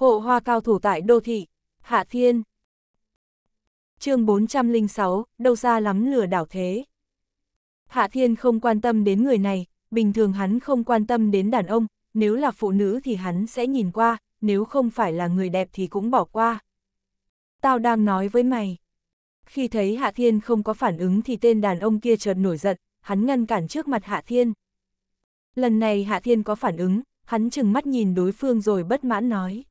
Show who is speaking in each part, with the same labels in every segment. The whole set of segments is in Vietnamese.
Speaker 1: Hộ hoa cao thủ tại đô thị, Hạ Thiên. chương 406, đâu xa lắm lừa đảo thế. Hạ Thiên không quan tâm đến người này, bình thường hắn không quan tâm đến đàn ông, nếu là phụ nữ thì hắn sẽ nhìn qua, nếu không phải là người đẹp thì cũng bỏ qua. Tao đang nói với mày. Khi thấy Hạ Thiên không có phản ứng thì tên đàn ông kia chợt nổi giận, hắn ngăn cản trước mặt Hạ Thiên. Lần này Hạ Thiên có phản ứng, hắn chừng mắt nhìn đối phương rồi bất mãn nói.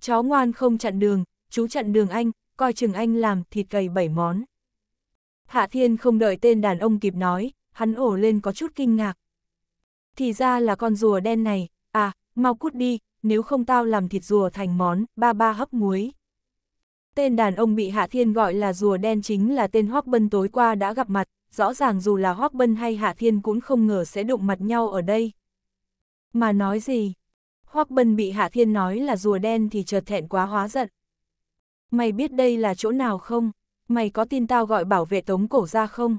Speaker 1: Chó ngoan không chặn đường, chú chặn đường anh, coi chừng anh làm thịt cầy bảy món. Hạ Thiên không đợi tên đàn ông kịp nói, hắn ổ lên có chút kinh ngạc. Thì ra là con rùa đen này, à, mau cút đi, nếu không tao làm thịt rùa thành món, ba ba hấp muối. Tên đàn ông bị Hạ Thiên gọi là rùa đen chính là tên Hoác Bân tối qua đã gặp mặt, rõ ràng dù là Hoác Bân hay Hạ Thiên cũng không ngờ sẽ đụng mặt nhau ở đây. Mà nói gì, Hoắc Bân bị Hạ Thiên nói là rùa đen thì chợt thẹn quá hóa giận. Mày biết đây là chỗ nào không? Mày có tin tao gọi bảo vệ tống cổ ra không?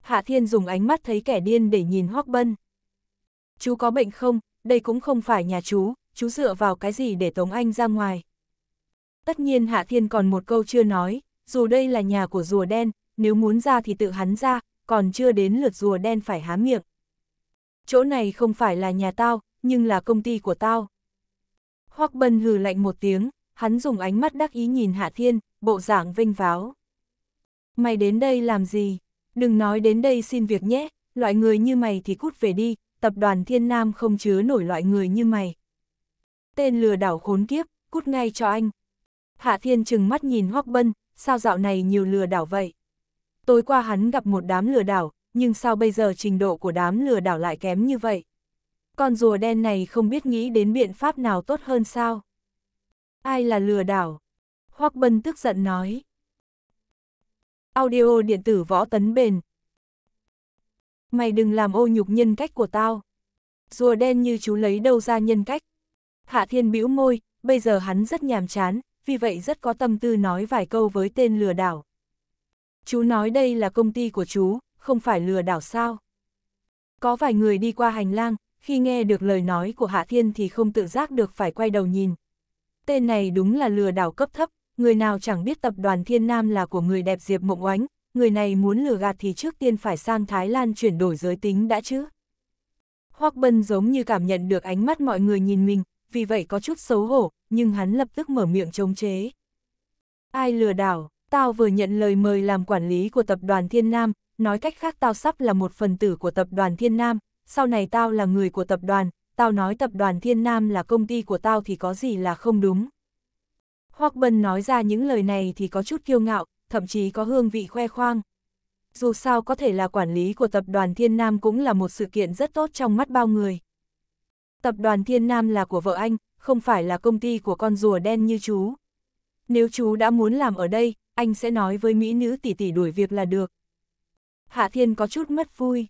Speaker 1: Hạ Thiên dùng ánh mắt thấy kẻ điên để nhìn Hoắc Bân. Chú có bệnh không? Đây cũng không phải nhà chú, chú dựa vào cái gì để tống anh ra ngoài? Tất nhiên Hạ Thiên còn một câu chưa nói, dù đây là nhà của rùa đen, nếu muốn ra thì tự hắn ra, còn chưa đến lượt rùa đen phải há miệng. Chỗ này không phải là nhà tao, nhưng là công ty của tao. Hoắc Bân hừ lạnh một tiếng, hắn dùng ánh mắt đắc ý nhìn Hạ Thiên, bộ dạng vinh váo. Mày đến đây làm gì? Đừng nói đến đây xin việc nhé, loại người như mày thì cút về đi, tập đoàn Thiên Nam không chứa nổi loại người như mày. Tên lừa đảo khốn kiếp, cút ngay cho anh. Hạ Thiên chừng mắt nhìn Hoắc Bân, sao dạo này nhiều lừa đảo vậy? Tối qua hắn gặp một đám lừa đảo, nhưng sao bây giờ trình độ của đám lừa đảo lại kém như vậy? con rùa đen này không biết nghĩ đến biện pháp nào tốt hơn sao. Ai là lừa đảo? Hoắc Bân tức giận nói. Audio điện tử võ tấn bền. Mày đừng làm ô nhục nhân cách của tao. Rùa đen như chú lấy đâu ra nhân cách. Hạ Thiên bĩu môi, bây giờ hắn rất nhàm chán, vì vậy rất có tâm tư nói vài câu với tên lừa đảo. Chú nói đây là công ty của chú, không phải lừa đảo sao. Có vài người đi qua hành lang, khi nghe được lời nói của Hạ Thiên thì không tự giác được phải quay đầu nhìn. Tên này đúng là lừa đảo cấp thấp, người nào chẳng biết tập đoàn Thiên Nam là của người đẹp Diệp Mộng Oánh, người này muốn lừa gạt thì trước tiên phải sang Thái Lan chuyển đổi giới tính đã chứ. Hoắc Bân giống như cảm nhận được ánh mắt mọi người nhìn mình, vì vậy có chút xấu hổ, nhưng hắn lập tức mở miệng chống chế. Ai lừa đảo, tao vừa nhận lời mời làm quản lý của tập đoàn Thiên Nam, nói cách khác tao sắp là một phần tử của tập đoàn Thiên Nam, sau này tao là người của tập đoàn, tao nói tập đoàn Thiên Nam là công ty của tao thì có gì là không đúng. Hoắc Bân nói ra những lời này thì có chút kiêu ngạo, thậm chí có hương vị khoe khoang. Dù sao có thể là quản lý của tập đoàn Thiên Nam cũng là một sự kiện rất tốt trong mắt bao người. Tập đoàn Thiên Nam là của vợ anh, không phải là công ty của con rùa đen như chú. Nếu chú đã muốn làm ở đây, anh sẽ nói với mỹ nữ tỷ tỷ đuổi việc là được. Hạ Thiên có chút mất vui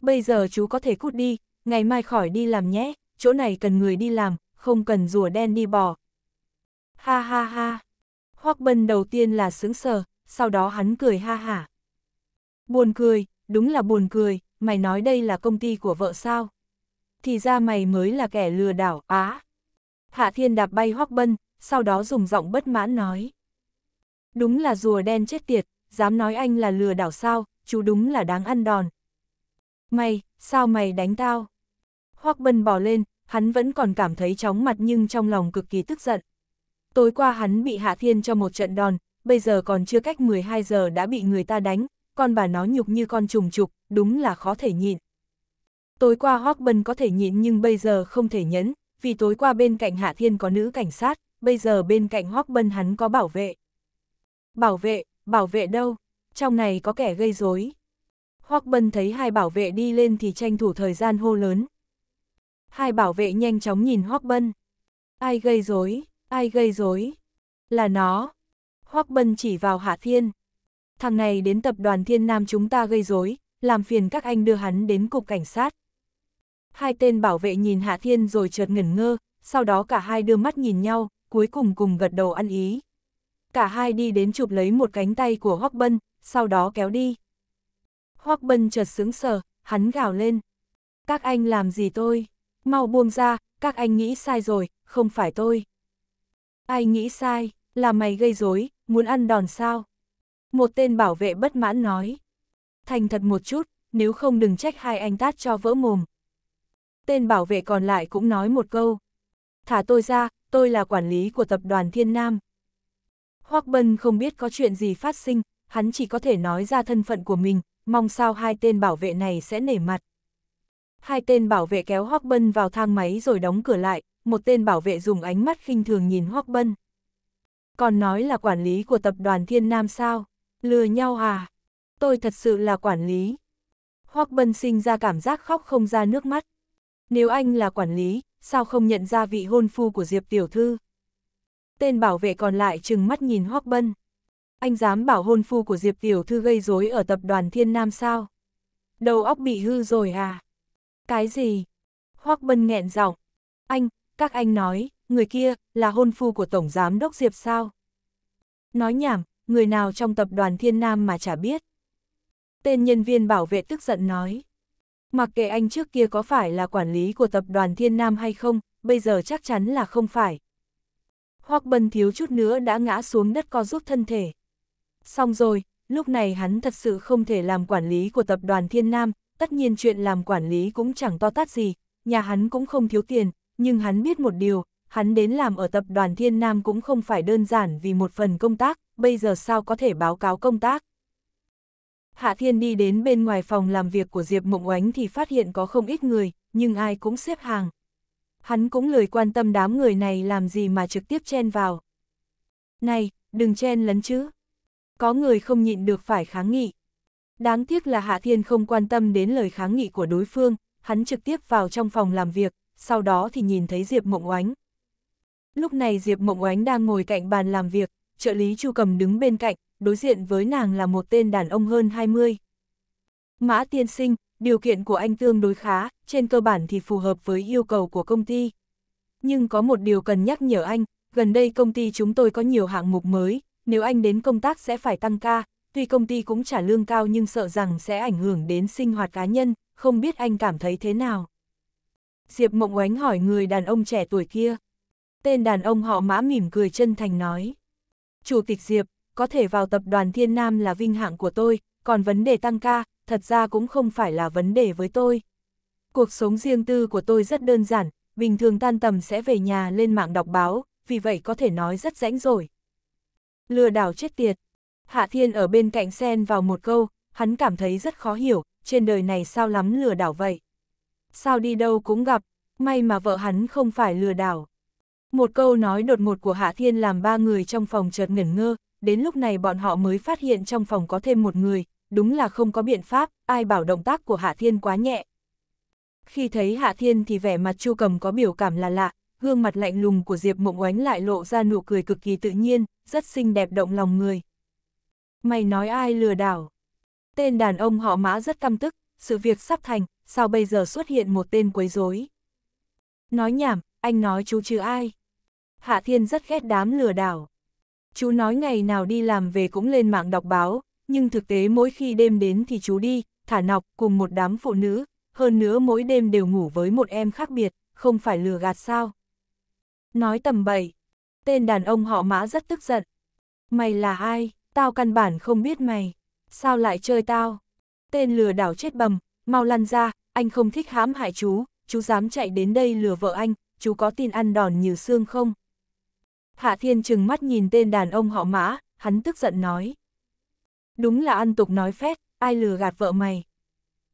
Speaker 1: bây giờ chú có thể cút đi, ngày mai khỏi đi làm nhé, chỗ này cần người đi làm, không cần rùa đen đi bò. Ha ha ha. Hoắc Bân đầu tiên là sững sờ, sau đó hắn cười ha hả. Buồn cười, đúng là buồn cười, mày nói đây là công ty của vợ sao? Thì ra mày mới là kẻ lừa đảo, á. Hạ Thiên đạp bay Hoắc Bân, sau đó dùng giọng bất mãn nói. Đúng là rùa đen chết tiệt, dám nói anh là lừa đảo sao, chú đúng là đáng ăn đòn, Mày, sao mày đánh tao? Hoắc Bân bỏ lên, hắn vẫn còn cảm thấy chóng mặt nhưng trong lòng cực kỳ tức giận. Tối qua hắn bị Hạ Thiên cho một trận đòn, bây giờ còn chưa cách 12 giờ đã bị người ta đánh, con bà nó nhục như con trùng trục, đúng là khó thể nhịn. Tối qua Hoắc Bân có thể nhịn nhưng bây giờ không thể nhẫn, vì tối qua bên cạnh Hạ Thiên có nữ cảnh sát, bây giờ bên cạnh Hoắc Bân hắn có bảo vệ. Bảo vệ, bảo vệ đâu? Trong này có kẻ gây rối. Hoắc Bân thấy hai bảo vệ đi lên thì tranh thủ thời gian hô lớn. Hai bảo vệ nhanh chóng nhìn Hoắc Bân. Ai gây rối, ai gây rối? Là nó. Hoắc Bân chỉ vào Hạ Thiên. Thằng này đến tập đoàn Thiên Nam chúng ta gây rối, làm phiền các anh đưa hắn đến cục cảnh sát. Hai tên bảo vệ nhìn Hạ Thiên rồi chợt ngẩn ngơ, sau đó cả hai đưa mắt nhìn nhau, cuối cùng cùng gật đầu ăn ý. Cả hai đi đến chụp lấy một cánh tay của Hoắc Bân, sau đó kéo đi. Hoắc Bân chợt sướng sờ, hắn gào lên. Các anh làm gì tôi? Mau buông ra, các anh nghĩ sai rồi, không phải tôi. Ai nghĩ sai, là mày gây rối, muốn ăn đòn sao? Một tên bảo vệ bất mãn nói. Thành thật một chút, nếu không đừng trách hai anh tát cho vỡ mồm. Tên bảo vệ còn lại cũng nói một câu. Thả tôi ra, tôi là quản lý của tập đoàn Thiên Nam. Hoắc Bân không biết có chuyện gì phát sinh, hắn chỉ có thể nói ra thân phận của mình, mong sao hai tên bảo vệ này sẽ nể mặt. Hai tên bảo vệ kéo Hoác Bân vào thang máy rồi đóng cửa lại, một tên bảo vệ dùng ánh mắt khinh thường nhìn Hoác Bân. Còn nói là quản lý của tập đoàn Thiên Nam sao? Lừa nhau à? Tôi thật sự là quản lý. Hoác Bân sinh ra cảm giác khóc không ra nước mắt. Nếu anh là quản lý, sao không nhận ra vị hôn phu của Diệp Tiểu Thư? Tên bảo vệ còn lại trừng mắt nhìn Hoác Bân anh dám bảo hôn phu của Diệp Tiểu Thư gây rối ở tập đoàn Thiên Nam sao? Đầu óc bị hư rồi à? Cái gì? Hoác Bân nghẹn giọng. Anh, các anh nói, người kia, là hôn phu của Tổng Giám Đốc Diệp sao? Nói nhảm, người nào trong tập đoàn Thiên Nam mà chả biết. Tên nhân viên bảo vệ tức giận nói. Mặc kệ anh trước kia có phải là quản lý của tập đoàn Thiên Nam hay không, bây giờ chắc chắn là không phải. Hoác Bân thiếu chút nữa đã ngã xuống đất co rút thân thể. Xong rồi, lúc này hắn thật sự không thể làm quản lý của tập đoàn Thiên Nam, tất nhiên chuyện làm quản lý cũng chẳng to tát gì, nhà hắn cũng không thiếu tiền, nhưng hắn biết một điều, hắn đến làm ở tập đoàn Thiên Nam cũng không phải đơn giản vì một phần công tác, bây giờ sao có thể báo cáo công tác. Hạ Thiên đi đến bên ngoài phòng làm việc của Diệp Mộng Oánh thì phát hiện có không ít người, nhưng ai cũng xếp hàng. Hắn cũng lười quan tâm đám người này làm gì mà trực tiếp chen vào. Này, đừng chen lấn chứ, có người không nhịn được phải kháng nghị. Đáng tiếc là Hạ Thiên không quan tâm đến lời kháng nghị của đối phương, hắn trực tiếp vào trong phòng làm việc, sau đó thì nhìn thấy Diệp Mộng Oánh. Lúc này Diệp Mộng Oánh đang ngồi cạnh bàn làm việc, trợ lý Chu Cầm đứng bên cạnh, đối diện với nàng là một tên đàn ông hơn 20. Mã tiên sinh, điều kiện của anh tương đối khá, trên cơ bản thì phù hợp với yêu cầu của công ty. Nhưng có một điều cần nhắc nhở anh, gần đây công ty chúng tôi có nhiều hạng mục mới, nếu anh đến công tác sẽ phải tăng ca, tuy công ty cũng trả lương cao nhưng sợ rằng sẽ ảnh hưởng đến sinh hoạt cá nhân, không biết anh cảm thấy thế nào. Diệp Mộng Oánh hỏi người đàn ông trẻ tuổi kia. Tên đàn ông họ mã mỉm cười chân thành nói. Chủ tịch Diệp, có thể vào tập đoàn Thiên Nam là vinh hạng của tôi, còn vấn đề tăng ca, thật ra cũng không phải là vấn đề với tôi. Cuộc sống riêng tư của tôi rất đơn giản, bình thường tan tầm sẽ về nhà lên mạng đọc báo, vì vậy có thể nói rất rãnh rồi, lừa đảo chết tiệt. Hạ Thiên ở bên cạnh xen vào một câu, hắn cảm thấy rất khó hiểu, trên đời này sao lắm lừa đảo vậy. Sao đi đâu cũng gặp, may mà vợ hắn không phải lừa đảo. Một câu nói đột ngột của Hạ Thiên làm ba người trong phòng chợt ngẩn ngơ, đến lúc này bọn họ mới phát hiện trong phòng có thêm một người, đúng là không có biện pháp, ai bảo động tác của Hạ Thiên quá nhẹ. Khi thấy Hạ Thiên thì vẻ mặt Chu Cầm có biểu cảm là lạ, gương mặt lạnh lùng của Diệp Mộng Oánh lại lộ ra nụ cười cực kỳ tự nhiên, rất xinh đẹp động lòng người. Mày nói ai lừa đảo? Tên đàn ông họ mã rất căm tức, sự việc sắp thành, sao bây giờ xuất hiện một tên quấy rối? Nói nhảm, anh nói chú chứ ai? Hạ Thiên rất ghét đám lừa đảo. Chú nói ngày nào đi làm về cũng lên mạng đọc báo, nhưng thực tế mỗi khi đêm đến thì chú đi, thả nọc cùng một đám phụ nữ, hơn nữa mỗi đêm đều ngủ với một em khác biệt, không phải lừa gạt sao? Nói tầm bậy, tên đàn ông họ mã rất tức giận. Mày là ai, tao căn bản không biết mày, sao lại chơi tao? Tên lừa đảo chết bầm, mau lăn ra, anh không thích hãm hại chú, chú dám chạy đến đây lừa vợ anh, chú có tin ăn đòn như xương không? Hạ Thiên trừng mắt nhìn tên đàn ông họ mã, hắn tức giận nói. Đúng là ăn tục nói phét, ai lừa gạt vợ mày.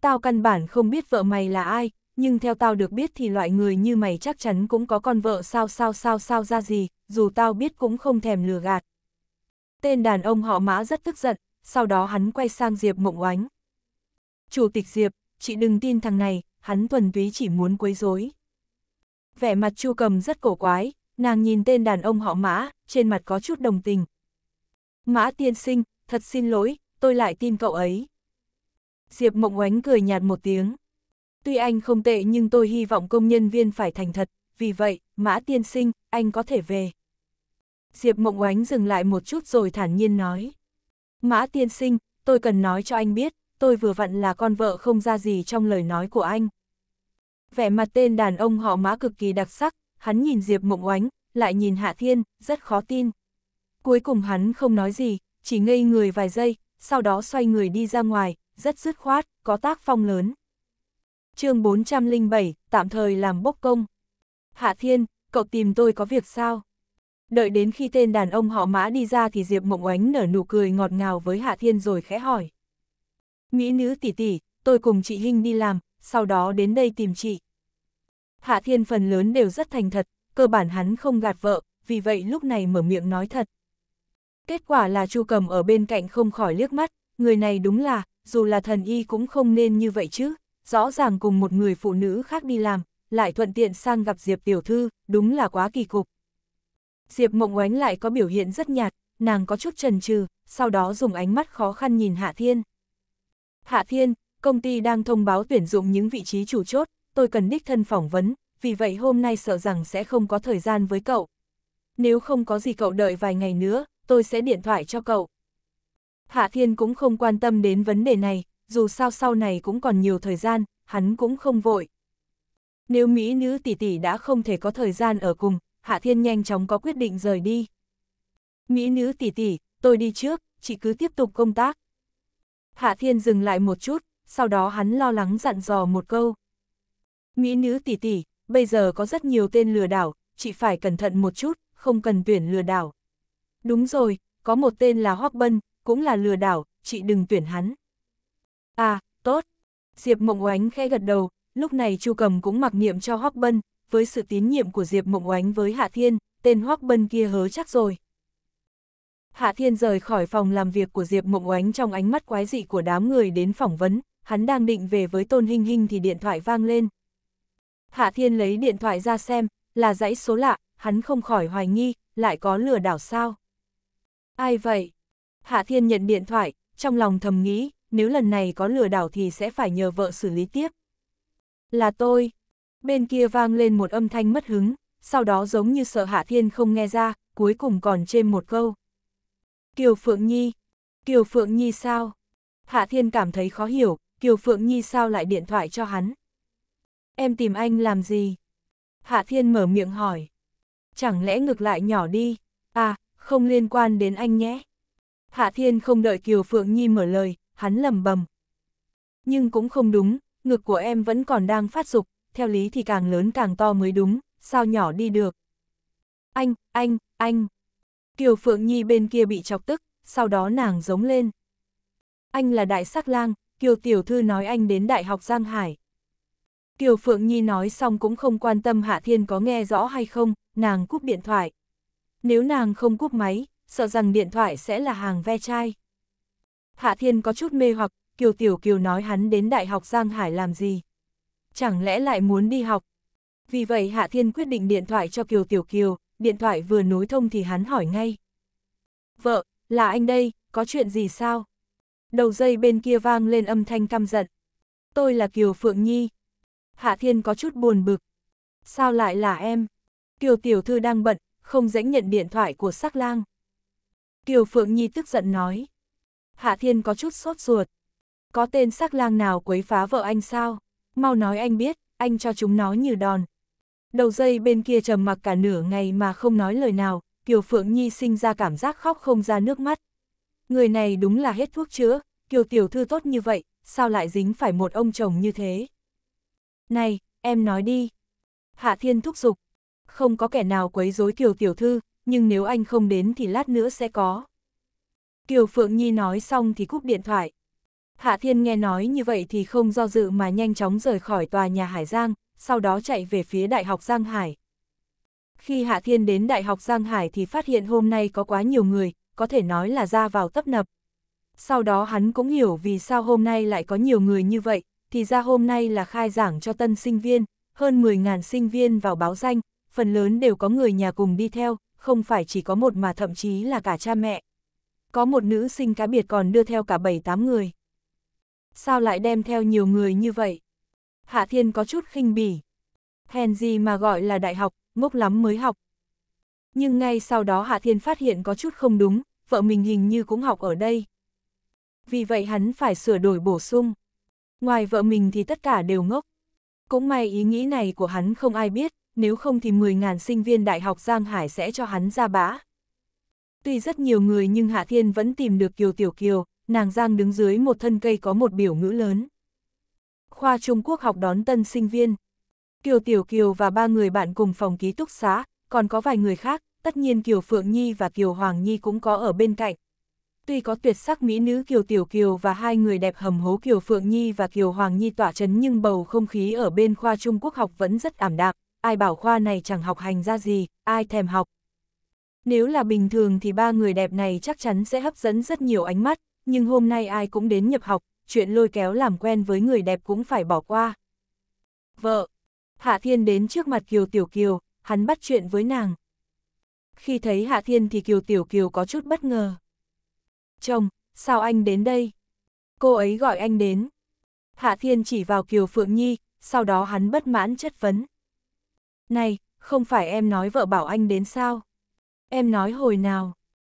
Speaker 1: Tao căn bản không biết vợ mày là ai, nhưng theo tao được biết thì loại người như mày chắc chắn cũng có con vợ sao sao sao sao ra gì, dù tao biết cũng không thèm lừa gạt. Tên đàn ông họ mã rất tức giận, sau đó hắn quay sang Diệp Mộng Oánh. Chủ tịch Diệp, chị đừng tin thằng này, hắn thuần túy chỉ muốn quấy rối. Vẻ mặt Chu Cầm rất cổ quái, nàng nhìn tên đàn ông họ Mã, trên mặt có chút đồng tình. Mã tiên sinh, thật xin lỗi, tôi lại tin cậu ấy. Diệp Mộng Oánh cười nhạt một tiếng. Tuy anh không tệ nhưng tôi hy vọng công nhân viên phải thành thật, vì vậy, Mã Tiên Sinh, anh có thể về. Diệp Mộng Oánh dừng lại một chút rồi thản nhiên nói. Mã Tiên Sinh, tôi cần nói cho anh biết, tôi vừa vặn là con vợ không ra gì trong lời nói của anh. Vẻ mặt tên đàn ông họ Mã cực kỳ đặc sắc, hắn nhìn Diệp Mộng Oánh, lại nhìn Hạ Thiên, rất khó tin. Cuối cùng hắn không nói gì, chỉ ngây người vài giây, sau đó xoay người đi ra ngoài, rất dứt khoát, có tác phong lớn chương 407, tạm thời làm bốc công. Hạ Thiên, cậu tìm tôi có việc sao? Đợi đến khi tên đàn ông họ mã đi ra thì Diệp Mộng Oánh nở nụ cười ngọt ngào với Hạ Thiên rồi khẽ hỏi. Mỹ nữ tỷ tỷ, tôi cùng chị Hinh đi làm, sau đó đến đây tìm chị. Hạ Thiên phần lớn đều rất thành thật, cơ bản hắn không gạt vợ, vì vậy lúc này mở miệng nói thật. Kết quả là Chu Cầm ở bên cạnh không khỏi liếc mắt, người này đúng là, dù là thần y cũng không nên như vậy chứ rõ ràng cùng một người phụ nữ khác đi làm, lại thuận tiện sang gặp Diệp tiểu thư, đúng là quá kỳ cục. Diệp mộng oánh lại có biểu hiện rất nhạt, nàng có chút trần trừ, sau đó dùng ánh mắt khó khăn nhìn Hạ Thiên. Hạ Thiên, công ty đang thông báo tuyển dụng những vị trí chủ chốt, tôi cần đích thân phỏng vấn, vì vậy hôm nay sợ rằng sẽ không có thời gian với cậu. Nếu không có gì cậu đợi vài ngày nữa, tôi sẽ điện thoại cho cậu. Hạ Thiên cũng không quan tâm đến vấn đề này, dù sao sau này cũng còn nhiều thời gian, hắn cũng không vội. Nếu Mỹ nữ tỷ tỷ đã không thể có thời gian ở cùng, Hạ Thiên nhanh chóng có quyết định rời đi. Mỹ nữ tỷ tỷ, tôi đi trước, chị cứ tiếp tục công tác. Hạ Thiên dừng lại một chút, sau đó hắn lo lắng dặn dò một câu. Mỹ nữ tỷ tỷ, bây giờ có rất nhiều tên lừa đảo, chị phải cẩn thận một chút, không cần tuyển lừa đảo. Đúng rồi, có một tên là Hoắc Bân, cũng là lừa đảo, chị đừng tuyển hắn. À, tốt. Diệp Mộng Oánh khẽ gật đầu, lúc này Chu Cầm cũng mặc niệm cho Hoắc Bân, với sự tín nhiệm của Diệp Mộng Oánh với Hạ Thiên, tên Hoắc Bân kia hớ chắc rồi. Hạ Thiên rời khỏi phòng làm việc của Diệp Mộng Oánh trong ánh mắt quái dị của đám người đến phỏng vấn, hắn đang định về với Tôn Hinh Hinh thì điện thoại vang lên. Hạ Thiên lấy điện thoại ra xem, là dãy số lạ, hắn không khỏi hoài nghi, lại có lừa đảo sao? Ai vậy? Hạ Thiên nhận điện thoại, trong lòng thầm nghĩ, nếu lần này có lừa đảo thì sẽ phải nhờ vợ xử lý tiếp. Là tôi. Bên kia vang lên một âm thanh mất hứng, sau đó giống như sợ Hạ Thiên không nghe ra, cuối cùng còn trên một câu. Kiều Phượng Nhi. Kiều Phượng Nhi sao? Hạ Thiên cảm thấy khó hiểu, Kiều Phượng Nhi sao lại điện thoại cho hắn? Em tìm anh làm gì? Hạ Thiên mở miệng hỏi. Chẳng lẽ ngược lại nhỏ đi? À, không liên quan đến anh nhé. Hạ Thiên không đợi Kiều Phượng Nhi mở lời, hắn lầm bầm. Nhưng cũng không đúng, ngực của em vẫn còn đang phát dục, theo lý thì càng lớn càng to mới đúng, sao nhỏ đi được. Anh, anh, anh. Kiều Phượng Nhi bên kia bị chọc tức, sau đó nàng giống lên. Anh là đại sắc lang, Kiều Tiểu Thư nói anh đến Đại học Giang Hải. Kiều Phượng Nhi nói xong cũng không quan tâm Hạ Thiên có nghe rõ hay không, nàng cúp điện thoại. Nếu nàng không cúp máy, sợ rằng điện thoại sẽ là hàng ve chai. Hạ Thiên có chút mê hoặc, Kiều Tiểu Kiều nói hắn đến Đại học Giang Hải làm gì? Chẳng lẽ lại muốn đi học? Vì vậy Hạ Thiên quyết định điện thoại cho Kiều Tiểu Kiều, điện thoại vừa nối thông thì hắn hỏi ngay. Vợ, là anh đây, có chuyện gì sao? Đầu dây bên kia vang lên âm thanh căm giận. Tôi là Kiều Phượng Nhi. Hạ Thiên có chút buồn bực. Sao lại là em? Kiều Tiểu Thư đang bận, không dãnh nhận điện thoại của sắc lang. Kiều Phượng Nhi tức giận nói. Hạ Thiên có chút sốt ruột. Có tên sắc lang nào quấy phá vợ anh sao? Mau nói anh biết, anh cho chúng nó như đòn. Đầu dây bên kia trầm mặc cả nửa ngày mà không nói lời nào, Kiều Phượng Nhi sinh ra cảm giác khóc không ra nước mắt. Người này đúng là hết thuốc chữa, Kiều Tiểu Thư tốt như vậy, sao lại dính phải một ông chồng như thế? Này, em nói đi. Hạ Thiên thúc giục. Không có kẻ nào quấy rối Kiều Tiểu Thư, nhưng nếu anh không đến thì lát nữa sẽ có. Kiều Phượng Nhi nói xong thì cúp điện thoại. Hạ Thiên nghe nói như vậy thì không do dự mà nhanh chóng rời khỏi tòa nhà Hải Giang, sau đó chạy về phía Đại học Giang Hải. Khi Hạ Thiên đến Đại học Giang Hải thì phát hiện hôm nay có quá nhiều người, có thể nói là ra vào tấp nập. Sau đó hắn cũng hiểu vì sao hôm nay lại có nhiều người như vậy, thì ra hôm nay là khai giảng cho tân sinh viên, hơn 10.000 sinh viên vào báo danh, phần lớn đều có người nhà cùng đi theo, không phải chỉ có một mà thậm chí là cả cha mẹ có một nữ sinh cá biệt còn đưa theo cả bảy tám người. Sao lại đem theo nhiều người như vậy? Hạ Thiên có chút khinh bỉ. Hèn gì mà gọi là đại học, ngốc lắm mới học. Nhưng ngay sau đó Hạ Thiên phát hiện có chút không đúng, vợ mình hình như cũng học ở đây. Vì vậy hắn phải sửa đổi bổ sung. Ngoài vợ mình thì tất cả đều ngốc. Cũng may ý nghĩ này của hắn không ai biết, nếu không thì 10.000 sinh viên đại học Giang Hải sẽ cho hắn ra bã. Tuy rất nhiều người nhưng Hạ Thiên vẫn tìm được Kiều Tiểu Kiều, nàng giang đứng dưới một thân cây có một biểu ngữ lớn. Khoa Trung Quốc học đón tân sinh viên. Kiều Tiểu Kiều và ba người bạn cùng phòng ký túc xá, còn có vài người khác, tất nhiên Kiều Phượng Nhi và Kiều Hoàng Nhi cũng có ở bên cạnh. Tuy có tuyệt sắc mỹ nữ Kiều Tiểu Kiều và hai người đẹp hầm hố Kiều Phượng Nhi và Kiều Hoàng Nhi tỏa chấn nhưng bầu không khí ở bên khoa Trung Quốc học vẫn rất ảm đạm, ai bảo khoa này chẳng học hành ra gì, ai thèm học, nếu là bình thường thì ba người đẹp này chắc chắn sẽ hấp dẫn rất nhiều ánh mắt, nhưng hôm nay ai cũng đến nhập học, chuyện lôi kéo làm quen với người đẹp cũng phải bỏ qua. Vợ! Hạ Thiên đến trước mặt Kiều Tiểu Kiều, hắn bắt chuyện với nàng. Khi thấy Hạ Thiên thì Kiều Tiểu Kiều có chút bất ngờ. Chồng, sao anh đến đây? Cô ấy gọi anh đến. Hạ Thiên chỉ vào Kiều Phượng Nhi, sau đó hắn bất mãn chất vấn. Này, không phải em nói vợ bảo anh đến sao? Em nói hồi nào?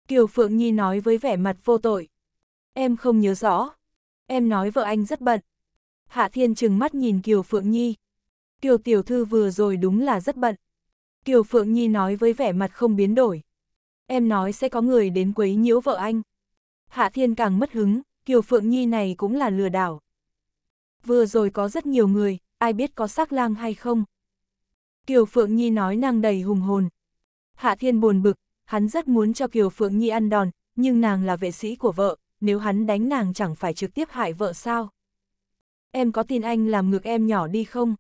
Speaker 1: Kiều Phượng Nhi nói với vẻ mặt vô tội. Em không nhớ rõ. Em nói vợ anh rất bận. Hạ Thiên trừng mắt nhìn Kiều Phượng Nhi. Kiều Tiểu Thư vừa rồi đúng là rất bận. Kiều Phượng Nhi nói với vẻ mặt không biến đổi. Em nói sẽ có người đến quấy nhiễu vợ anh. Hạ Thiên càng mất hứng, Kiều Phượng Nhi này cũng là lừa đảo. Vừa rồi có rất nhiều người, ai biết có sắc lang hay không. Kiều Phượng Nhi nói năng đầy hùng hồn, Hạ Thiên buồn bực, hắn rất muốn cho Kiều Phượng Nhi ăn đòn, nhưng nàng là vệ sĩ của vợ, nếu hắn đánh nàng chẳng phải trực tiếp hại vợ sao. Em có tin anh làm ngược em nhỏ đi không?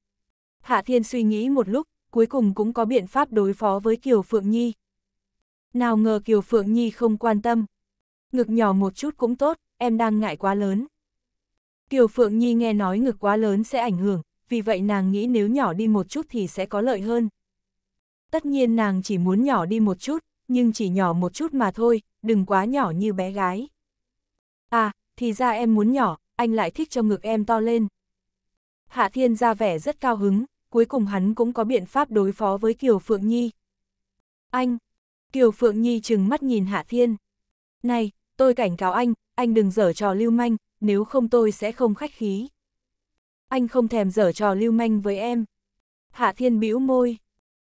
Speaker 1: Hạ Thiên suy nghĩ một lúc, cuối cùng cũng có biện pháp đối phó với Kiều Phượng Nhi. Nào ngờ Kiều Phượng Nhi không quan tâm. Ngực nhỏ một chút cũng tốt, em đang ngại quá lớn. Kiều Phượng Nhi nghe nói ngực quá lớn sẽ ảnh hưởng, vì vậy nàng nghĩ nếu nhỏ đi một chút thì sẽ có lợi hơn. Tất nhiên nàng chỉ muốn nhỏ đi một chút, nhưng chỉ nhỏ một chút mà thôi, đừng quá nhỏ như bé gái. À, thì ra em muốn nhỏ, anh lại thích cho ngực em to lên. Hạ Thiên ra vẻ rất cao hứng, cuối cùng hắn cũng có biện pháp đối phó với Kiều Phượng Nhi. Anh! Kiều Phượng Nhi chừng mắt nhìn Hạ Thiên. Này, tôi cảnh cáo anh, anh đừng dở trò lưu manh, nếu không tôi sẽ không khách khí. Anh không thèm dở trò lưu manh với em. Hạ Thiên bĩu môi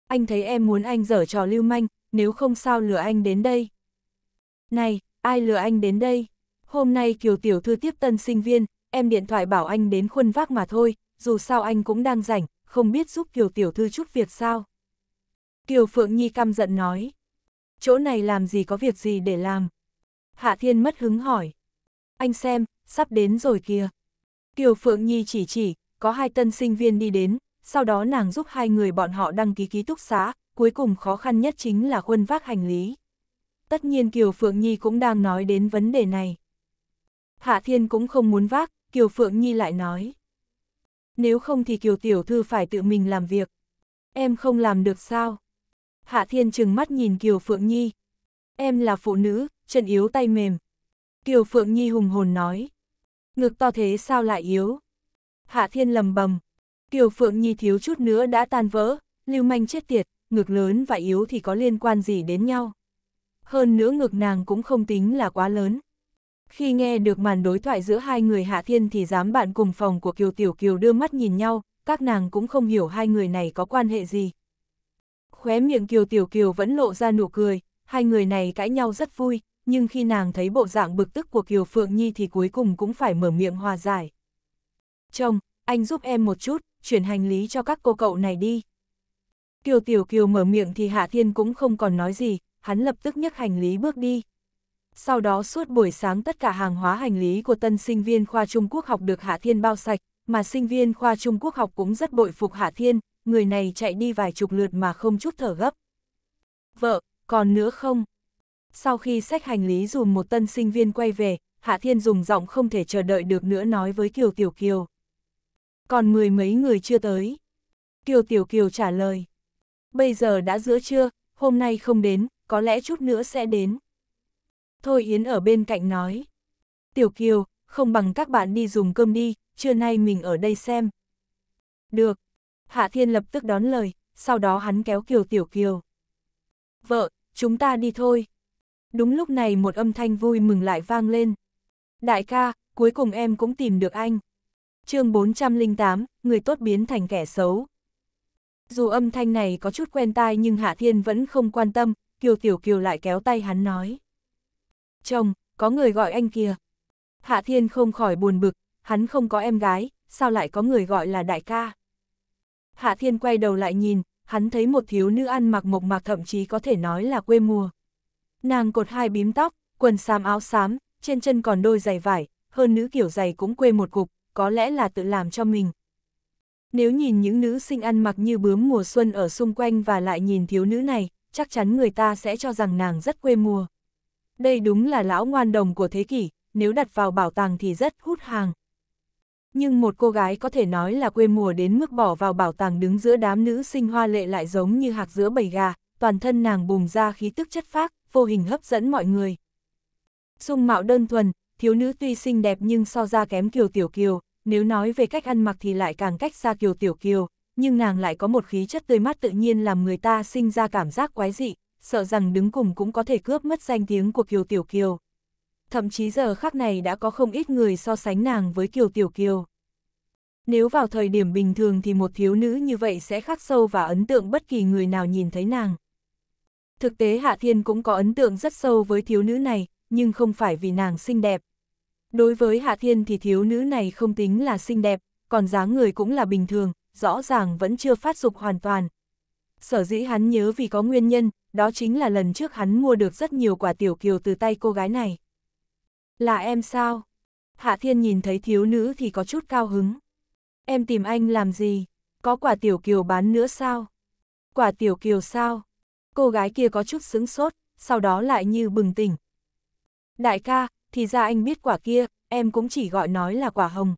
Speaker 1: anh thấy em muốn anh dở trò lưu manh, nếu không sao lừa anh đến đây. Này, ai lừa anh đến đây? Hôm nay Kiều Tiểu Thư tiếp tân sinh viên, em điện thoại bảo anh đến khuân vác mà thôi, dù sao anh cũng đang rảnh, không biết giúp Kiều Tiểu Thư chút việc sao. Kiều Phượng Nhi căm giận nói, chỗ này làm gì có việc gì để làm. Hạ Thiên mất hứng hỏi, anh xem, sắp đến rồi kìa. Kiều Phượng Nhi chỉ chỉ, có hai tân sinh viên đi đến, sau đó nàng giúp hai người bọn họ đăng ký ký túc xá, cuối cùng khó khăn nhất chính là khuân vác hành lý. Tất nhiên Kiều Phượng Nhi cũng đang nói đến vấn đề này. Hạ Thiên cũng không muốn vác, Kiều Phượng Nhi lại nói. Nếu không thì Kiều Tiểu Thư phải tự mình làm việc. Em không làm được sao? Hạ Thiên trừng mắt nhìn Kiều Phượng Nhi. Em là phụ nữ, chân yếu tay mềm. Kiều Phượng Nhi hùng hồn nói. Ngực to thế sao lại yếu? Hạ Thiên lầm bầm, Kiều Phượng Nhi thiếu chút nữa đã tan vỡ, lưu manh chết tiệt, ngực lớn và yếu thì có liên quan gì đến nhau. Hơn nữa ngực nàng cũng không tính là quá lớn. Khi nghe được màn đối thoại giữa hai người Hạ Thiên thì dám bạn cùng phòng của Kiều Tiểu Kiều đưa mắt nhìn nhau, các nàng cũng không hiểu hai người này có quan hệ gì. Khóe miệng Kiều Tiểu Kiều vẫn lộ ra nụ cười, hai người này cãi nhau rất vui, nhưng khi nàng thấy bộ dạng bực tức của Kiều Phượng Nhi thì cuối cùng cũng phải mở miệng hòa giải. Chồng, anh giúp em một chút, chuyển hành lý cho các cô cậu này đi. Kiều Tiểu Kiều mở miệng thì Hạ Thiên cũng không còn nói gì, hắn lập tức nhấc hành lý bước đi. Sau đó suốt buổi sáng tất cả hàng hóa hành lý của tân sinh viên khoa Trung Quốc học được Hạ Thiên bao sạch, mà sinh viên khoa Trung Quốc học cũng rất bội phục Hạ Thiên, người này chạy đi vài chục lượt mà không chút thở gấp. Vợ, còn nữa không? Sau khi sách hành lý dùm một tân sinh viên quay về, Hạ Thiên dùng giọng không thể chờ đợi được nữa nói với Kiều Tiểu Kiều còn mười mấy người chưa tới. Kiều Tiểu Kiều trả lời, bây giờ đã giữa trưa, hôm nay không đến, có lẽ chút nữa sẽ đến. Thôi Yến ở bên cạnh nói, Tiểu Kiều, không bằng các bạn đi dùng cơm đi, trưa nay mình ở đây xem. Được, Hạ Thiên lập tức đón lời, sau đó hắn kéo Kiều Tiểu Kiều. Vợ, chúng ta đi thôi. Đúng lúc này một âm thanh vui mừng lại vang lên. Đại ca, cuối cùng em cũng tìm được anh chương 408, người tốt biến thành kẻ xấu. Dù âm thanh này có chút quen tai nhưng Hạ Thiên vẫn không quan tâm, Kiều Tiểu Kiều lại kéo tay hắn nói. Chồng, có người gọi anh kia. Hạ Thiên không khỏi buồn bực, hắn không có em gái, sao lại có người gọi là đại ca. Hạ Thiên quay đầu lại nhìn, hắn thấy một thiếu nữ ăn mặc mộc mạc thậm chí có thể nói là quê mùa. Nàng cột hai bím tóc, quần xám áo xám, trên chân còn đôi giày vải, hơn nữ kiểu giày cũng quê một cục, có lẽ là tự làm cho mình. Nếu nhìn những nữ sinh ăn mặc như bướm mùa xuân ở xung quanh và lại nhìn thiếu nữ này, chắc chắn người ta sẽ cho rằng nàng rất quê mùa. Đây đúng là lão ngoan đồng của thế kỷ, nếu đặt vào bảo tàng thì rất hút hàng. Nhưng một cô gái có thể nói là quê mùa đến mức bỏ vào bảo tàng đứng giữa đám nữ sinh hoa lệ lại giống như hạc giữa bầy gà, toàn thân nàng bùng ra khí tức chất phác, vô hình hấp dẫn mọi người. Dung mạo đơn thuần, thiếu nữ tuy xinh đẹp nhưng so ra kém kiều tiểu kiều, nếu nói về cách ăn mặc thì lại càng cách xa kiều tiểu kiều, nhưng nàng lại có một khí chất tươi mát tự nhiên làm người ta sinh ra cảm giác quái dị, sợ rằng đứng cùng cũng có thể cướp mất danh tiếng của kiều tiểu kiều. Thậm chí giờ khắc này đã có không ít người so sánh nàng với kiều tiểu kiều. Nếu vào thời điểm bình thường thì một thiếu nữ như vậy sẽ khắc sâu và ấn tượng bất kỳ người nào nhìn thấy nàng. Thực tế Hạ Thiên cũng có ấn tượng rất sâu với thiếu nữ này, nhưng không phải vì nàng xinh đẹp, Đối với Hạ Thiên thì thiếu nữ này không tính là xinh đẹp, còn dáng người cũng là bình thường, rõ ràng vẫn chưa phát dục hoàn toàn. Sở dĩ hắn nhớ vì có nguyên nhân, đó chính là lần trước hắn mua được rất nhiều quả tiểu kiều từ tay cô gái này. Là em sao? Hạ Thiên nhìn thấy thiếu nữ thì có chút cao hứng. Em tìm anh làm gì? Có quả tiểu kiều bán nữa sao? Quả tiểu kiều sao? Cô gái kia có chút sững sốt, sau đó lại như bừng tỉnh. Đại ca, thì ra anh biết quả kia, em cũng chỉ gọi nói là quả hồng.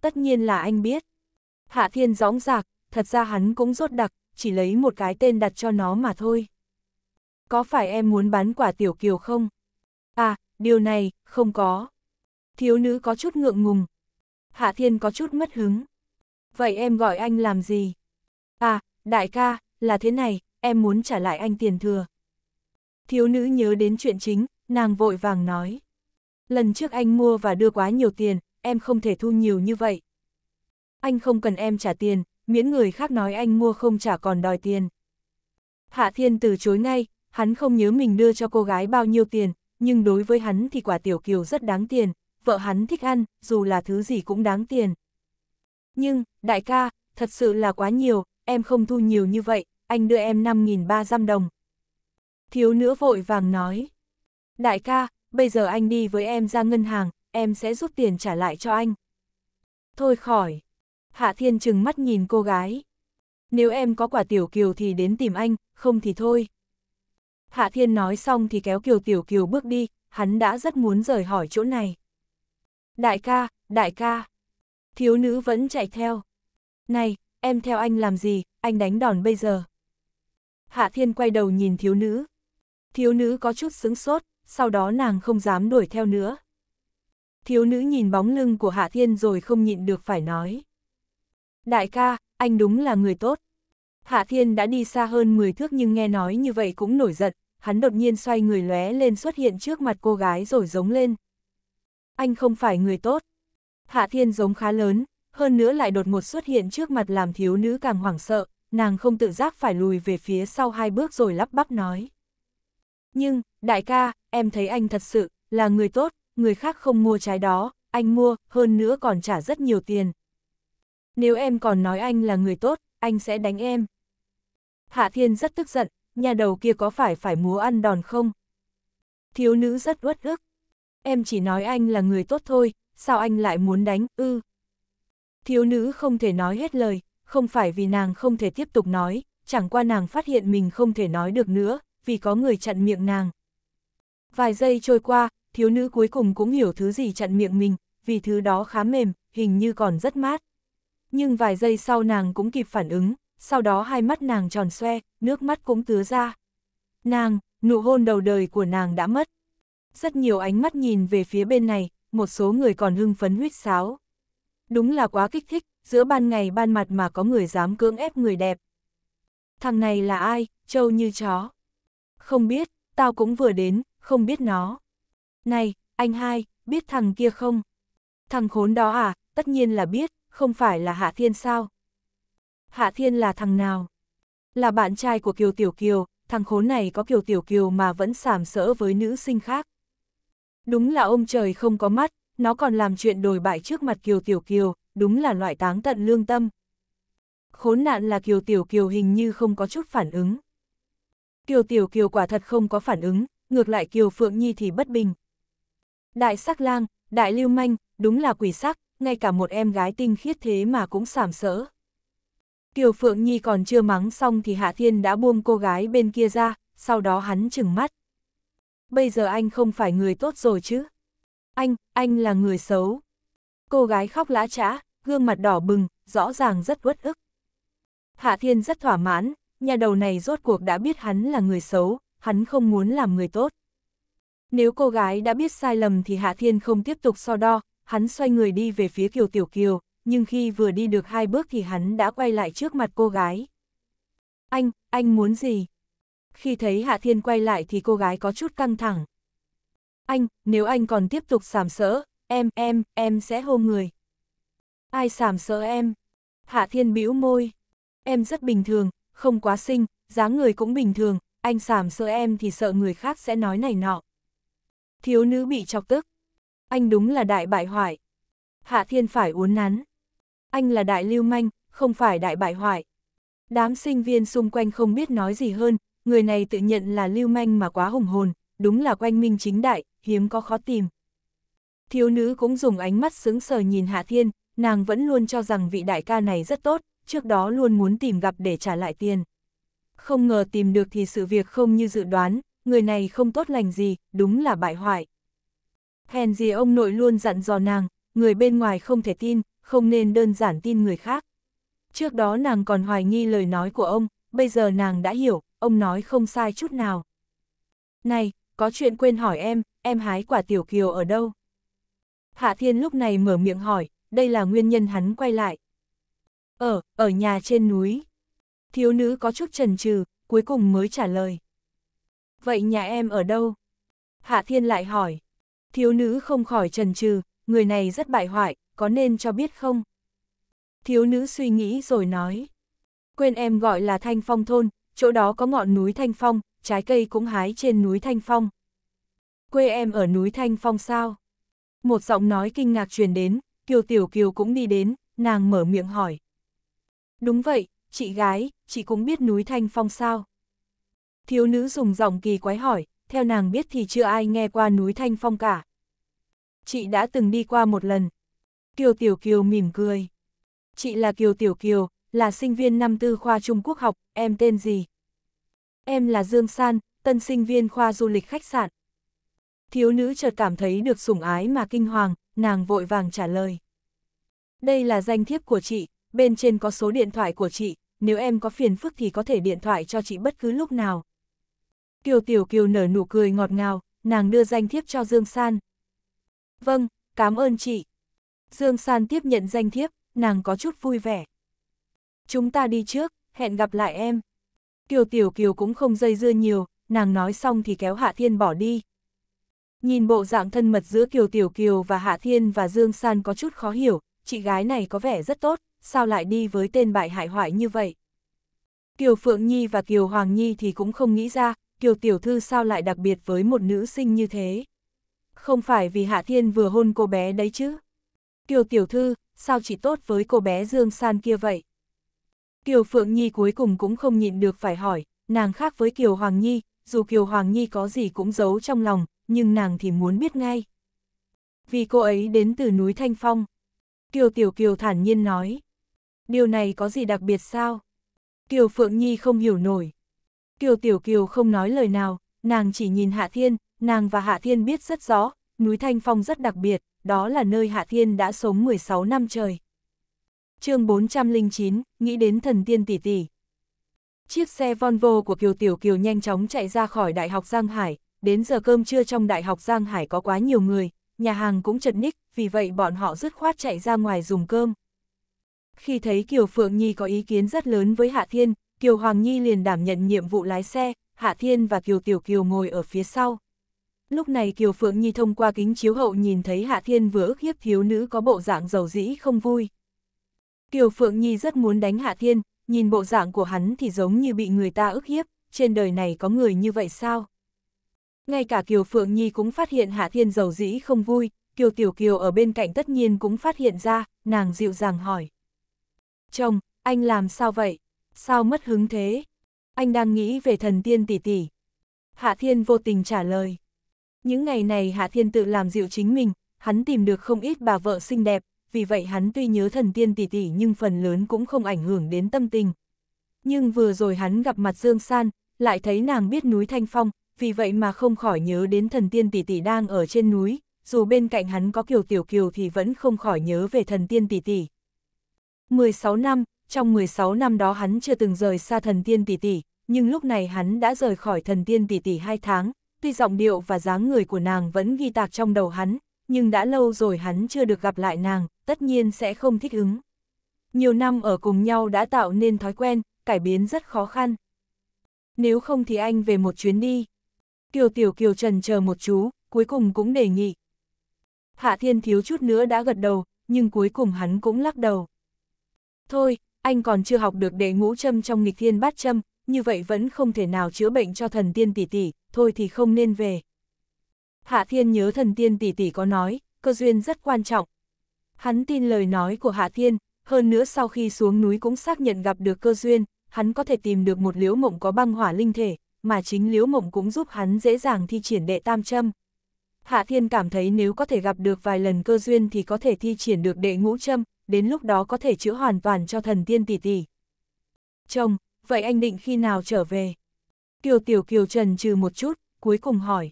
Speaker 1: Tất nhiên là anh biết. Hạ Thiên gióng giạc, thật ra hắn cũng rốt đặc, chỉ lấy một cái tên đặt cho nó mà thôi. Có phải em muốn bán quả tiểu kiều không? À, điều này, không có. Thiếu nữ có chút ngượng ngùng. Hạ Thiên có chút mất hứng. Vậy em gọi anh làm gì? À, đại ca, là thế này, em muốn trả lại anh tiền thừa. Thiếu nữ nhớ đến chuyện chính, nàng vội vàng nói. Lần trước anh mua và đưa quá nhiều tiền, em không thể thu nhiều như vậy. Anh không cần em trả tiền, miễn người khác nói anh mua không trả còn đòi tiền. Hạ Thiên từ chối ngay, hắn không nhớ mình đưa cho cô gái bao nhiêu tiền, nhưng đối với hắn thì quả tiểu kiều rất đáng tiền, vợ hắn thích ăn, dù là thứ gì cũng đáng tiền. Nhưng, đại ca, thật sự là quá nhiều, em không thu nhiều như vậy, anh đưa em 5.300 đồng. Thiếu nữ vội vàng nói. Đại ca, bây giờ anh đi với em ra ngân hàng, em sẽ rút tiền trả lại cho anh. Thôi khỏi. Hạ Thiên chừng mắt nhìn cô gái. Nếu em có quả Tiểu Kiều thì đến tìm anh, không thì thôi. Hạ Thiên nói xong thì kéo Kiều Tiểu Kiều bước đi, hắn đã rất muốn rời hỏi chỗ này. Đại ca, đại ca. Thiếu nữ vẫn chạy theo. Này, em theo anh làm gì, anh đánh đòn bây giờ. Hạ Thiên quay đầu nhìn thiếu nữ. Thiếu nữ có chút sững sốt, sau đó nàng không dám đuổi theo nữa. Thiếu nữ nhìn bóng lưng của Hạ Thiên rồi không nhịn được phải nói. Đại ca, anh đúng là người tốt. Hạ Thiên đã đi xa hơn 10 thước nhưng nghe nói như vậy cũng nổi giận, hắn đột nhiên xoay người lóe lên xuất hiện trước mặt cô gái rồi giống lên. Anh không phải người tốt. Hạ Thiên giống khá lớn, hơn nữa lại đột ngột xuất hiện trước mặt làm thiếu nữ càng hoảng sợ, nàng không tự giác phải lùi về phía sau hai bước rồi lắp bắp nói. Nhưng, đại ca, em thấy anh thật sự là người tốt, người khác không mua trái đó, anh mua, hơn nữa còn trả rất nhiều tiền. Nếu em còn nói anh là người tốt, anh sẽ đánh em. Hạ Thiên rất tức giận, nhà đầu kia có phải phải múa ăn đòn không? Thiếu nữ rất uất ức. Em chỉ nói anh là người tốt thôi, sao anh lại muốn đánh, ư? Thiếu nữ không thể nói hết lời, không phải vì nàng không thể tiếp tục nói, chẳng qua nàng phát hiện mình không thể nói được nữa, vì có người chặn miệng nàng. Vài giây trôi qua, thiếu nữ cuối cùng cũng hiểu thứ gì chặn miệng mình, vì thứ đó khá mềm, hình như còn rất mát. Nhưng vài giây sau nàng cũng kịp phản ứng, sau đó hai mắt nàng tròn xoe, nước mắt cũng tứa ra. Nàng, nụ hôn đầu đời của nàng đã mất. Rất nhiều ánh mắt nhìn về phía bên này, một số người còn hưng phấn huyết sáo. Đúng là quá kích thích, giữa ban ngày ban mặt mà có người dám cưỡng ép người đẹp. Thằng này là ai, trâu như chó. Không biết, tao cũng vừa đến, không biết nó. Này, anh hai, biết thằng kia không? Thằng khốn đó à, tất nhiên là biết, không phải là Hạ Thiên sao? Hạ Thiên là thằng nào? Là bạn trai của Kiều Tiểu Kiều, thằng khốn này có Kiều Tiểu Kiều mà vẫn sảm sỡ với nữ sinh khác. Đúng là ông trời không có mắt, nó còn làm chuyện đồi bại trước mặt Kiều Tiểu Kiều, đúng là loại táng tận lương tâm. Khốn nạn là Kiều Tiểu Kiều hình như không có chút phản ứng. Kiều Tiểu Kiều quả thật không có phản ứng, ngược lại Kiều Phượng Nhi thì bất bình. Đại sắc lang, đại lưu manh, đúng là quỷ sắc, ngay cả một em gái tinh khiết thế mà cũng sảm sỡ. Kiều Phượng Nhi còn chưa mắng xong thì Hạ Thiên đã buông cô gái bên kia ra, sau đó hắn chừng mắt. Bây giờ anh không phải người tốt rồi chứ. Anh, anh là người xấu. Cô gái khóc lã trã, gương mặt đỏ bừng, rõ ràng rất uất ức. Hạ Thiên rất thỏa mãn, nhà đầu này rốt cuộc đã biết hắn là người xấu, hắn không muốn làm người tốt. Nếu cô gái đã biết sai lầm thì Hạ Thiên không tiếp tục so đo, hắn xoay người đi về phía Kiều Tiểu Kiều, nhưng khi vừa đi được hai bước thì hắn đã quay lại trước mặt cô gái. Anh, anh muốn gì? Khi thấy Hạ Thiên quay lại thì cô gái có chút căng thẳng. Anh, nếu anh còn tiếp tục sàm sỡ, em, em, em sẽ hô người. Ai sàm sỡ em? Hạ Thiên bĩu môi. Em rất bình thường, không quá xinh, dáng người cũng bình thường, anh sàm sợ em thì sợ người khác sẽ nói này nọ. Thiếu nữ bị chọc tức. Anh đúng là đại bại hoại. Hạ thiên phải uốn nắn. Anh là đại lưu manh, không phải đại bại hoại. Đám sinh viên xung quanh không biết nói gì hơn, người này tự nhận là lưu manh mà quá hùng hồn, đúng là quanh minh chính đại, hiếm có khó tìm. Thiếu nữ cũng dùng ánh mắt sững sờ nhìn Hạ Thiên, nàng vẫn luôn cho rằng vị đại ca này rất tốt, trước đó luôn muốn tìm gặp để trả lại tiền không ngờ tìm được thì sự việc không như dự đoán, người này không tốt lành gì, đúng là bại hoại. Hèn gì ông nội luôn dặn dò nàng, người bên ngoài không thể tin, không nên đơn giản tin người khác. Trước đó nàng còn hoài nghi lời nói của ông, bây giờ nàng đã hiểu, ông nói không sai chút nào. Này, có chuyện quên hỏi em, em hái quả tiểu kiều ở đâu? Hạ Thiên lúc này mở miệng hỏi, đây là nguyên nhân hắn quay lại. Ở, ờ, ở nhà trên núi thiếu nữ có chút chần chừ, cuối cùng mới trả lời. Vậy nhà em ở đâu? Hạ Thiên lại hỏi. Thiếu nữ không khỏi trần trừ, người này rất bại hoại, có nên cho biết không? Thiếu nữ suy nghĩ rồi nói. Quên em gọi là Thanh Phong Thôn, chỗ đó có ngọn núi Thanh Phong, trái cây cũng hái trên núi Thanh Phong. Quê em ở núi Thanh Phong sao? Một giọng nói kinh ngạc truyền đến, Kiều Tiểu Kiều cũng đi đến, nàng mở miệng hỏi. Đúng vậy, chị gái, chị cũng biết núi Thanh Phong sao? Thiếu nữ dùng giọng kỳ quái hỏi, theo nàng biết thì chưa ai nghe qua núi Thanh Phong cả. Chị đã từng đi qua một lần. Kiều Tiểu Kiều mỉm cười. Chị là Kiều Tiểu Kiều, là sinh viên năm tư khoa Trung Quốc học, em tên gì? Em là Dương San, tân sinh viên khoa du lịch khách sạn. Thiếu nữ chợt cảm thấy được sủng ái mà kinh hoàng, nàng vội vàng trả lời. Đây là danh thiếp của chị, bên trên có số điện thoại của chị, nếu em có phiền phức thì có thể điện thoại cho chị bất cứ lúc nào. Kiều Tiểu Kiều nở nụ cười ngọt ngào, nàng đưa danh thiếp cho Dương San. Vâng, cảm ơn chị. Dương San tiếp nhận danh thiếp, nàng có chút vui vẻ. Chúng ta đi trước, hẹn gặp lại em. Kiều Tiểu Kiều cũng không dây dưa nhiều, nàng nói xong thì kéo Hạ Thiên bỏ đi. Nhìn bộ dạng thân mật giữa Kiều Tiểu Kiều và Hạ Thiên và Dương San có chút khó hiểu, chị gái này có vẻ rất tốt sao lại đi với tên bại hại hoại như vậy? Kiều Phượng Nhi và Kiều Hoàng Nhi thì cũng không nghĩ ra, Kiều Tiểu Thư sao lại đặc biệt với một nữ sinh như thế? Không phải vì Hạ Thiên vừa hôn cô bé đấy chứ? Kiều Tiểu Thư, sao chỉ tốt với cô bé Dương San kia vậy? Kiều Phượng Nhi cuối cùng cũng không nhịn được phải hỏi, nàng khác với Kiều Hoàng Nhi, dù Kiều Hoàng Nhi có gì cũng giấu trong lòng, nhưng nàng thì muốn biết ngay. Vì cô ấy đến từ núi Thanh Phong. Kiều Tiểu Kiều thản nhiên nói. Điều này có gì đặc biệt sao? Kiều Phượng Nhi không hiểu nổi. Kiều Tiểu Kiều không nói lời nào, nàng chỉ nhìn Hạ Thiên, nàng và Hạ Thiên biết rất rõ, núi Thanh Phong rất đặc biệt, đó là nơi Hạ Thiên đã sống 16 năm trời. chương 409, nghĩ đến thần tiên tỷ tỷ. Chiếc xe Volvo của Kiều Tiểu Kiều nhanh chóng chạy ra khỏi Đại học Giang Hải, đến giờ cơm trưa trong Đại học Giang Hải có quá nhiều người, nhà hàng cũng chật ních, vì vậy bọn họ dứt khoát chạy ra ngoài dùng cơm. Khi thấy Kiều Phượng Nhi có ý kiến rất lớn với Hạ Thiên, Kiều Hoàng Nhi liền đảm nhận nhiệm vụ lái xe, Hạ Thiên và Kiều Tiểu Kiều ngồi ở phía sau. Lúc này Kiều Phượng Nhi thông qua kính chiếu hậu nhìn thấy Hạ Thiên vừa ức hiếp thiếu nữ có bộ dạng giàu dĩ không vui. Kiều Phượng Nhi rất muốn đánh Hạ Thiên, nhìn bộ dạng của hắn thì giống như bị người ta ức hiếp, trên đời này có người như vậy sao? Ngay cả Kiều Phượng Nhi cũng phát hiện Hạ Thiên giàu dĩ không vui, Kiều Tiểu Kiều ở bên cạnh tất nhiên cũng phát hiện ra, nàng dịu dàng hỏi. Chồng, anh làm sao vậy? Sao mất hứng thế? Anh đang nghĩ về thần tiên tỷ tỷ. Hạ Thiên vô tình trả lời. Những ngày này Hạ Thiên tự làm dịu chính mình, hắn tìm được không ít bà vợ xinh đẹp, vì vậy hắn tuy nhớ thần tiên tỷ tỷ nhưng phần lớn cũng không ảnh hưởng đến tâm tình. Nhưng vừa rồi hắn gặp mặt Dương San, lại thấy nàng biết núi Thanh Phong, vì vậy mà không khỏi nhớ đến thần tiên tỷ tỷ đang ở trên núi, dù bên cạnh hắn có Kiều Tiểu Kiều thì vẫn không khỏi nhớ về thần tiên tỷ tỷ. 16 năm, trong 16 năm đó hắn chưa từng rời xa thần tiên tỷ tỷ, nhưng lúc này hắn đã rời khỏi thần tiên tỷ tỷ 2 tháng, tuy giọng điệu và dáng người của nàng vẫn ghi tạc trong đầu hắn, nhưng đã lâu rồi hắn chưa được gặp lại nàng, tất nhiên sẽ không thích ứng. Nhiều năm ở cùng nhau đã tạo nên thói quen, cải biến rất khó khăn. Nếu không thì anh về một chuyến đi. Kiều Tiểu Kiều Trần chờ một chú, cuối cùng cũng đề nghị. Hạ Thiên thiếu chút nữa đã gật đầu, nhưng cuối cùng hắn cũng lắc đầu. Thôi, anh còn chưa học được đệ ngũ châm trong nghịch thiên bát châm, như vậy vẫn không thể nào chữa bệnh cho thần tiên tỷ tỷ, thôi thì không nên về. Hạ Thiên nhớ thần tiên tỷ tỷ có nói, cơ duyên rất quan trọng. Hắn tin lời nói của Hạ Thiên, hơn nữa sau khi xuống núi cũng xác nhận gặp được cơ duyên, hắn có thể tìm được một liếu mộng có băng hỏa linh thể, mà chính liếu mộng cũng giúp hắn dễ dàng thi triển đệ tam châm. Hạ Thiên cảm thấy nếu có thể gặp được vài lần cơ duyên thì có thể thi triển được đệ ngũ châm, đến lúc đó có thể chữa hoàn toàn cho thần tiên tỷ tỷ. Chồng, vậy anh định khi nào trở về? Kiều Tiểu Kiều trần trừ một chút, cuối cùng hỏi.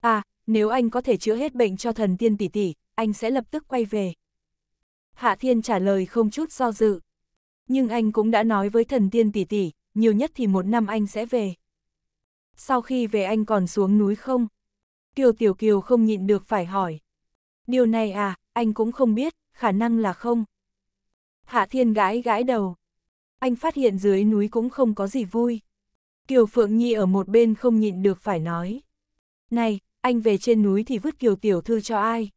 Speaker 1: À, nếu anh có thể chữa hết bệnh cho thần tiên tỷ tỷ, anh sẽ lập tức quay về. Hạ Thiên trả lời không chút do dự. Nhưng anh cũng đã nói với thần tiên tỷ tỷ, nhiều nhất thì một năm anh sẽ về. Sau khi về anh còn xuống núi không? Kiều Tiểu Kiều không nhịn được phải hỏi. Điều này à, anh cũng không biết, khả năng là không. Hạ Thiên gái gái đầu. Anh phát hiện dưới núi cũng không có gì vui. Kiều Phượng Nhi ở một bên không nhịn được phải nói. Này, anh về trên núi thì vứt Kiều Tiểu Thư cho ai?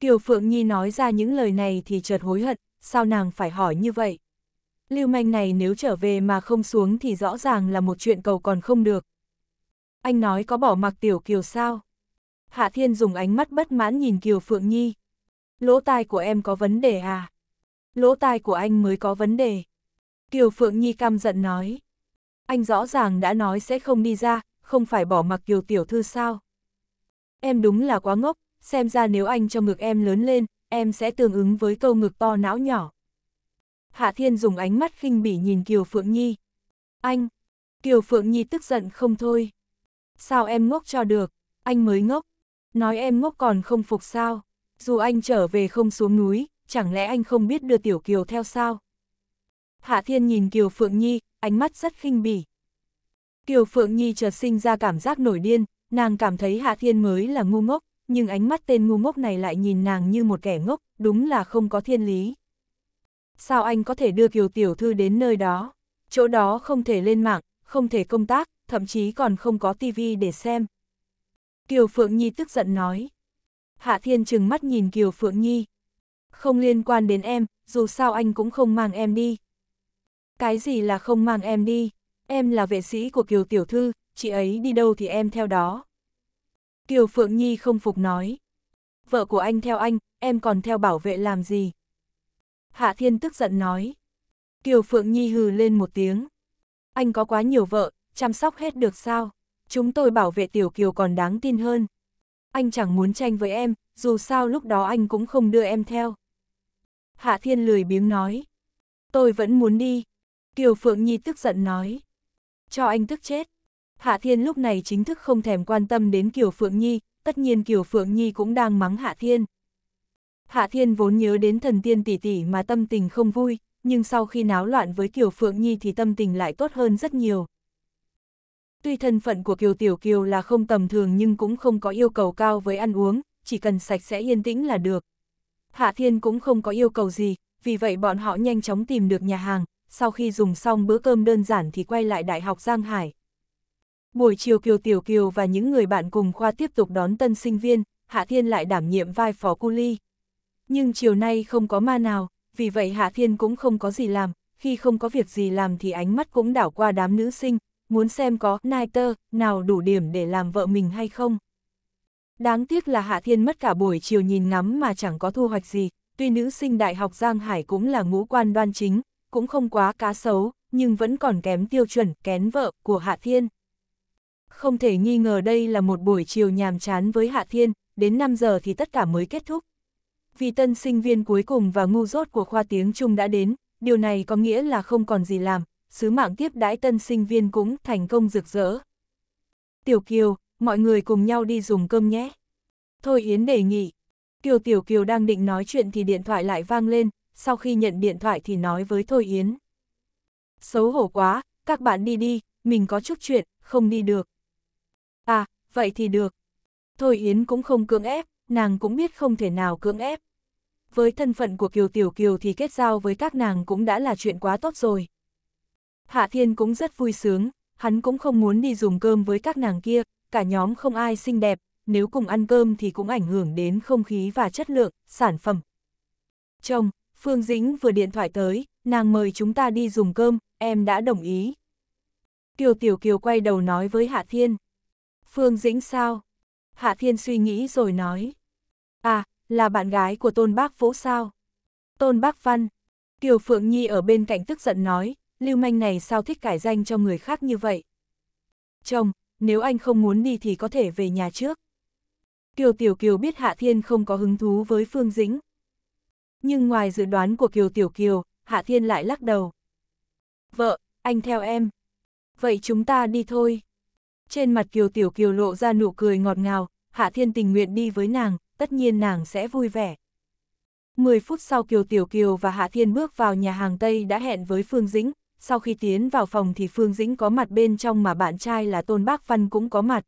Speaker 1: Kiều Phượng Nhi nói ra những lời này thì chợt hối hận, sao nàng phải hỏi như vậy? Lưu manh này nếu trở về mà không xuống thì rõ ràng là một chuyện cầu còn không được. Anh nói có bỏ mặc Tiểu Kiều sao? Hạ Thiên dùng ánh mắt bất mãn nhìn Kiều Phượng Nhi lỗ tai của em có vấn đề à? Lỗ tai của anh mới có vấn đề. Kiều Phượng Nhi căm giận nói. Anh rõ ràng đã nói sẽ không đi ra, không phải bỏ mặc Kiều Tiểu Thư sao? Em đúng là quá ngốc, xem ra nếu anh cho ngực em lớn lên, em sẽ tương ứng với câu ngực to não nhỏ. Hạ Thiên dùng ánh mắt khinh bỉ nhìn Kiều Phượng Nhi. Anh! Kiều Phượng Nhi tức giận không thôi. Sao em ngốc cho được, anh mới ngốc. Nói em ngốc còn không phục sao? Dù anh trở về không xuống núi, chẳng lẽ anh không biết đưa Tiểu Kiều theo sao? Hạ Thiên nhìn Kiều Phượng Nhi, ánh mắt rất khinh bỉ. Kiều Phượng Nhi chợt sinh ra cảm giác nổi điên, nàng cảm thấy Hạ Thiên mới là ngu ngốc, nhưng ánh mắt tên ngu ngốc này lại nhìn nàng như một kẻ ngốc, đúng là không có thiên lý. Sao anh có thể đưa Kiều Tiểu Thư đến nơi đó? Chỗ đó không thể lên mạng, không thể công tác, thậm chí còn không có tivi để xem. Kiều Phượng Nhi tức giận nói. Hạ Thiên trừng mắt nhìn Kiều Phượng Nhi. Không liên quan đến em, dù sao anh cũng không mang em đi. Cái gì là không mang em đi? Em là vệ sĩ của Kiều Tiểu Thư, chị ấy đi đâu thì em theo đó. Kiều Phượng Nhi không phục nói. Vợ của anh theo anh, em còn theo bảo vệ làm gì? Hạ Thiên tức giận nói. Kiều Phượng Nhi hừ lên một tiếng. Anh có quá nhiều vợ, chăm sóc hết được sao? Chúng tôi bảo vệ Tiểu Kiều còn đáng tin hơn anh chẳng muốn tranh với em, dù sao lúc đó anh cũng không đưa em theo. Hạ Thiên lười biếng nói, tôi vẫn muốn đi. Kiều Phượng Nhi tức giận nói, cho anh tức chết. Hạ Thiên lúc này chính thức không thèm quan tâm đến Kiều Phượng Nhi, tất nhiên Kiều Phượng Nhi cũng đang mắng Hạ Thiên. Hạ Thiên vốn nhớ đến thần tiên tỷ tỷ mà tâm tình không vui, nhưng sau khi náo loạn với Kiều Phượng Nhi thì tâm tình lại tốt hơn rất nhiều. Tuy thân phận của Kiều Tiểu Kiều là không tầm thường nhưng cũng không có yêu cầu cao với ăn uống, chỉ cần sạch sẽ yên tĩnh là được. Hạ Thiên cũng không có yêu cầu gì, vì vậy bọn họ nhanh chóng tìm được nhà hàng, sau khi dùng xong bữa cơm đơn giản thì quay lại Đại học Giang Hải. Buổi chiều Kiều Tiểu Kiều và những người bạn cùng khoa tiếp tục đón tân sinh viên, Hạ Thiên lại đảm nhiệm vai phó cu ly. Nhưng chiều nay không có ma nào, vì vậy Hạ Thiên cũng không có gì làm, khi không có việc gì làm thì ánh mắt cũng đảo qua đám nữ sinh, muốn xem có Niter nào đủ điểm để làm vợ mình hay không. Đáng tiếc là Hạ Thiên mất cả buổi chiều nhìn ngắm mà chẳng có thu hoạch gì, tuy nữ sinh đại học Giang Hải cũng là ngũ quan đoan chính, cũng không quá cá xấu, nhưng vẫn còn kém tiêu chuẩn kén vợ của Hạ Thiên. Không thể nghi ngờ đây là một buổi chiều nhàm chán với Hạ Thiên, đến 5 giờ thì tất cả mới kết thúc. Vì tân sinh viên cuối cùng và ngu dốt của khoa tiếng Trung đã đến, điều này có nghĩa là không còn gì làm, sứ mạng tiếp đãi tân sinh viên cũng thành công rực rỡ. Tiểu Kiều, mọi người cùng nhau đi dùng cơm nhé. Thôi Yến đề nghị. Kiều Tiểu Kiều đang định nói chuyện thì điện thoại lại vang lên, sau khi nhận điện thoại thì nói với Thôi Yến. Xấu hổ quá, các bạn đi đi, mình có chút chuyện, không đi được. À, vậy thì được. Thôi Yến cũng không cưỡng ép, nàng cũng biết không thể nào cưỡng ép. Với thân phận của Kiều Tiểu Kiều thì kết giao với các nàng cũng đã là chuyện quá tốt rồi. Hạ Thiên cũng rất vui sướng, hắn cũng không muốn đi dùng cơm với các nàng kia, cả nhóm không ai xinh đẹp, nếu cùng ăn cơm thì cũng ảnh hưởng đến không khí và chất lượng, sản phẩm. Chồng, Phương Dĩnh vừa điện thoại tới, nàng mời chúng ta đi dùng cơm, em đã đồng ý. Kiều Tiểu Kiều quay đầu nói với Hạ Thiên. Phương Dĩnh sao? Hạ Thiên suy nghĩ rồi nói. À, là bạn gái của Tôn Bác Vũ sao? Tôn Bác Văn. Kiều Phượng Nhi ở bên cạnh tức giận nói, lưu manh này sao thích cải danh cho người khác như vậy? Chồng, nếu anh không muốn đi thì có thể về nhà trước. Kiều Tiểu Kiều biết Hạ Thiên không có hứng thú với Phương Dĩnh. Nhưng ngoài dự đoán của Kiều Tiểu Kiều, Hạ Thiên lại lắc đầu. Vợ, anh theo em. Vậy chúng ta đi thôi. Trên mặt Kiều Tiểu Kiều lộ ra nụ cười ngọt ngào, Hạ Thiên tình nguyện đi với nàng, tất nhiên nàng sẽ vui vẻ. Mười phút sau Kiều Tiểu Kiều và Hạ Thiên bước vào nhà hàng Tây đã hẹn với Phương Dĩnh, sau khi tiến vào phòng thì Phương Dĩnh có mặt bên trong mà bạn trai là Tôn Bác Văn cũng có mặt.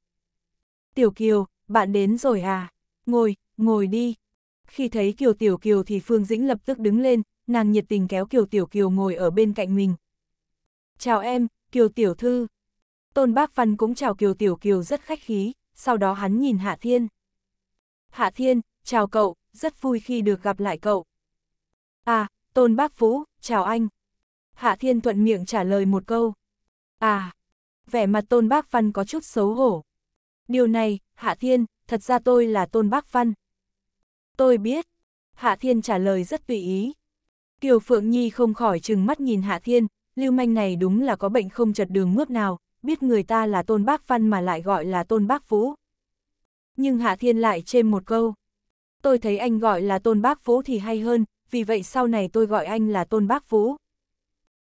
Speaker 1: Tiểu Kiều, bạn đến rồi à? Ngồi, ngồi đi. Khi thấy Kiều Tiểu Kiều thì Phương Dĩnh lập tức đứng lên, nàng nhiệt tình kéo Kiều Tiểu Kiều ngồi ở bên cạnh mình. Chào em, Kiều Tiểu Thư. Tôn Bác Văn cũng chào Kiều Tiểu Kiều rất khách khí, sau đó hắn nhìn Hạ Thiên. Hạ Thiên, chào cậu, rất vui khi được gặp lại cậu. À, Tôn Bác Phú, chào anh. Hạ Thiên thuận miệng trả lời một câu. À, vẻ mặt Tôn Bác Văn có chút xấu hổ. Điều này, Hạ Thiên, thật ra tôi là Tôn Bác Văn. Tôi biết. Hạ Thiên trả lời rất tùy ý. Kiều Phượng Nhi không khỏi chừng mắt nhìn Hạ Thiên, lưu manh này đúng là có bệnh không chật đường mướp nào, biết người ta là Tôn Bác Văn mà lại gọi là Tôn Bác Vũ. Nhưng Hạ Thiên lại chêm một câu. Tôi thấy anh gọi là Tôn Bác Vũ thì hay hơn, vì vậy sau này tôi gọi anh là Tôn Bác Vũ.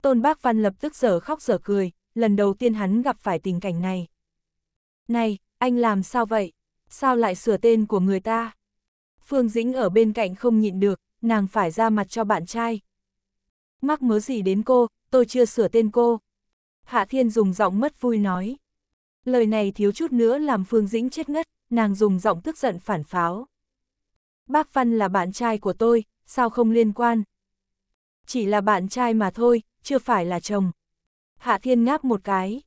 Speaker 1: Tôn Bác Văn lập tức giở khóc giở cười, lần đầu tiên hắn gặp phải tình cảnh này. Này, anh làm sao vậy? Sao lại sửa tên của người ta? Phương Dĩnh ở bên cạnh không nhịn được, nàng phải ra mặt cho bạn trai. Mắc mớ gì đến cô, tôi chưa sửa tên cô. Hạ Thiên dùng giọng mất vui nói. Lời này thiếu chút nữa làm Phương Dĩnh chết ngất, nàng dùng giọng tức giận phản pháo. Bác Văn là bạn trai của tôi, sao không liên quan, chỉ là bạn trai mà thôi, chưa phải là chồng. Hạ Thiên ngáp một cái.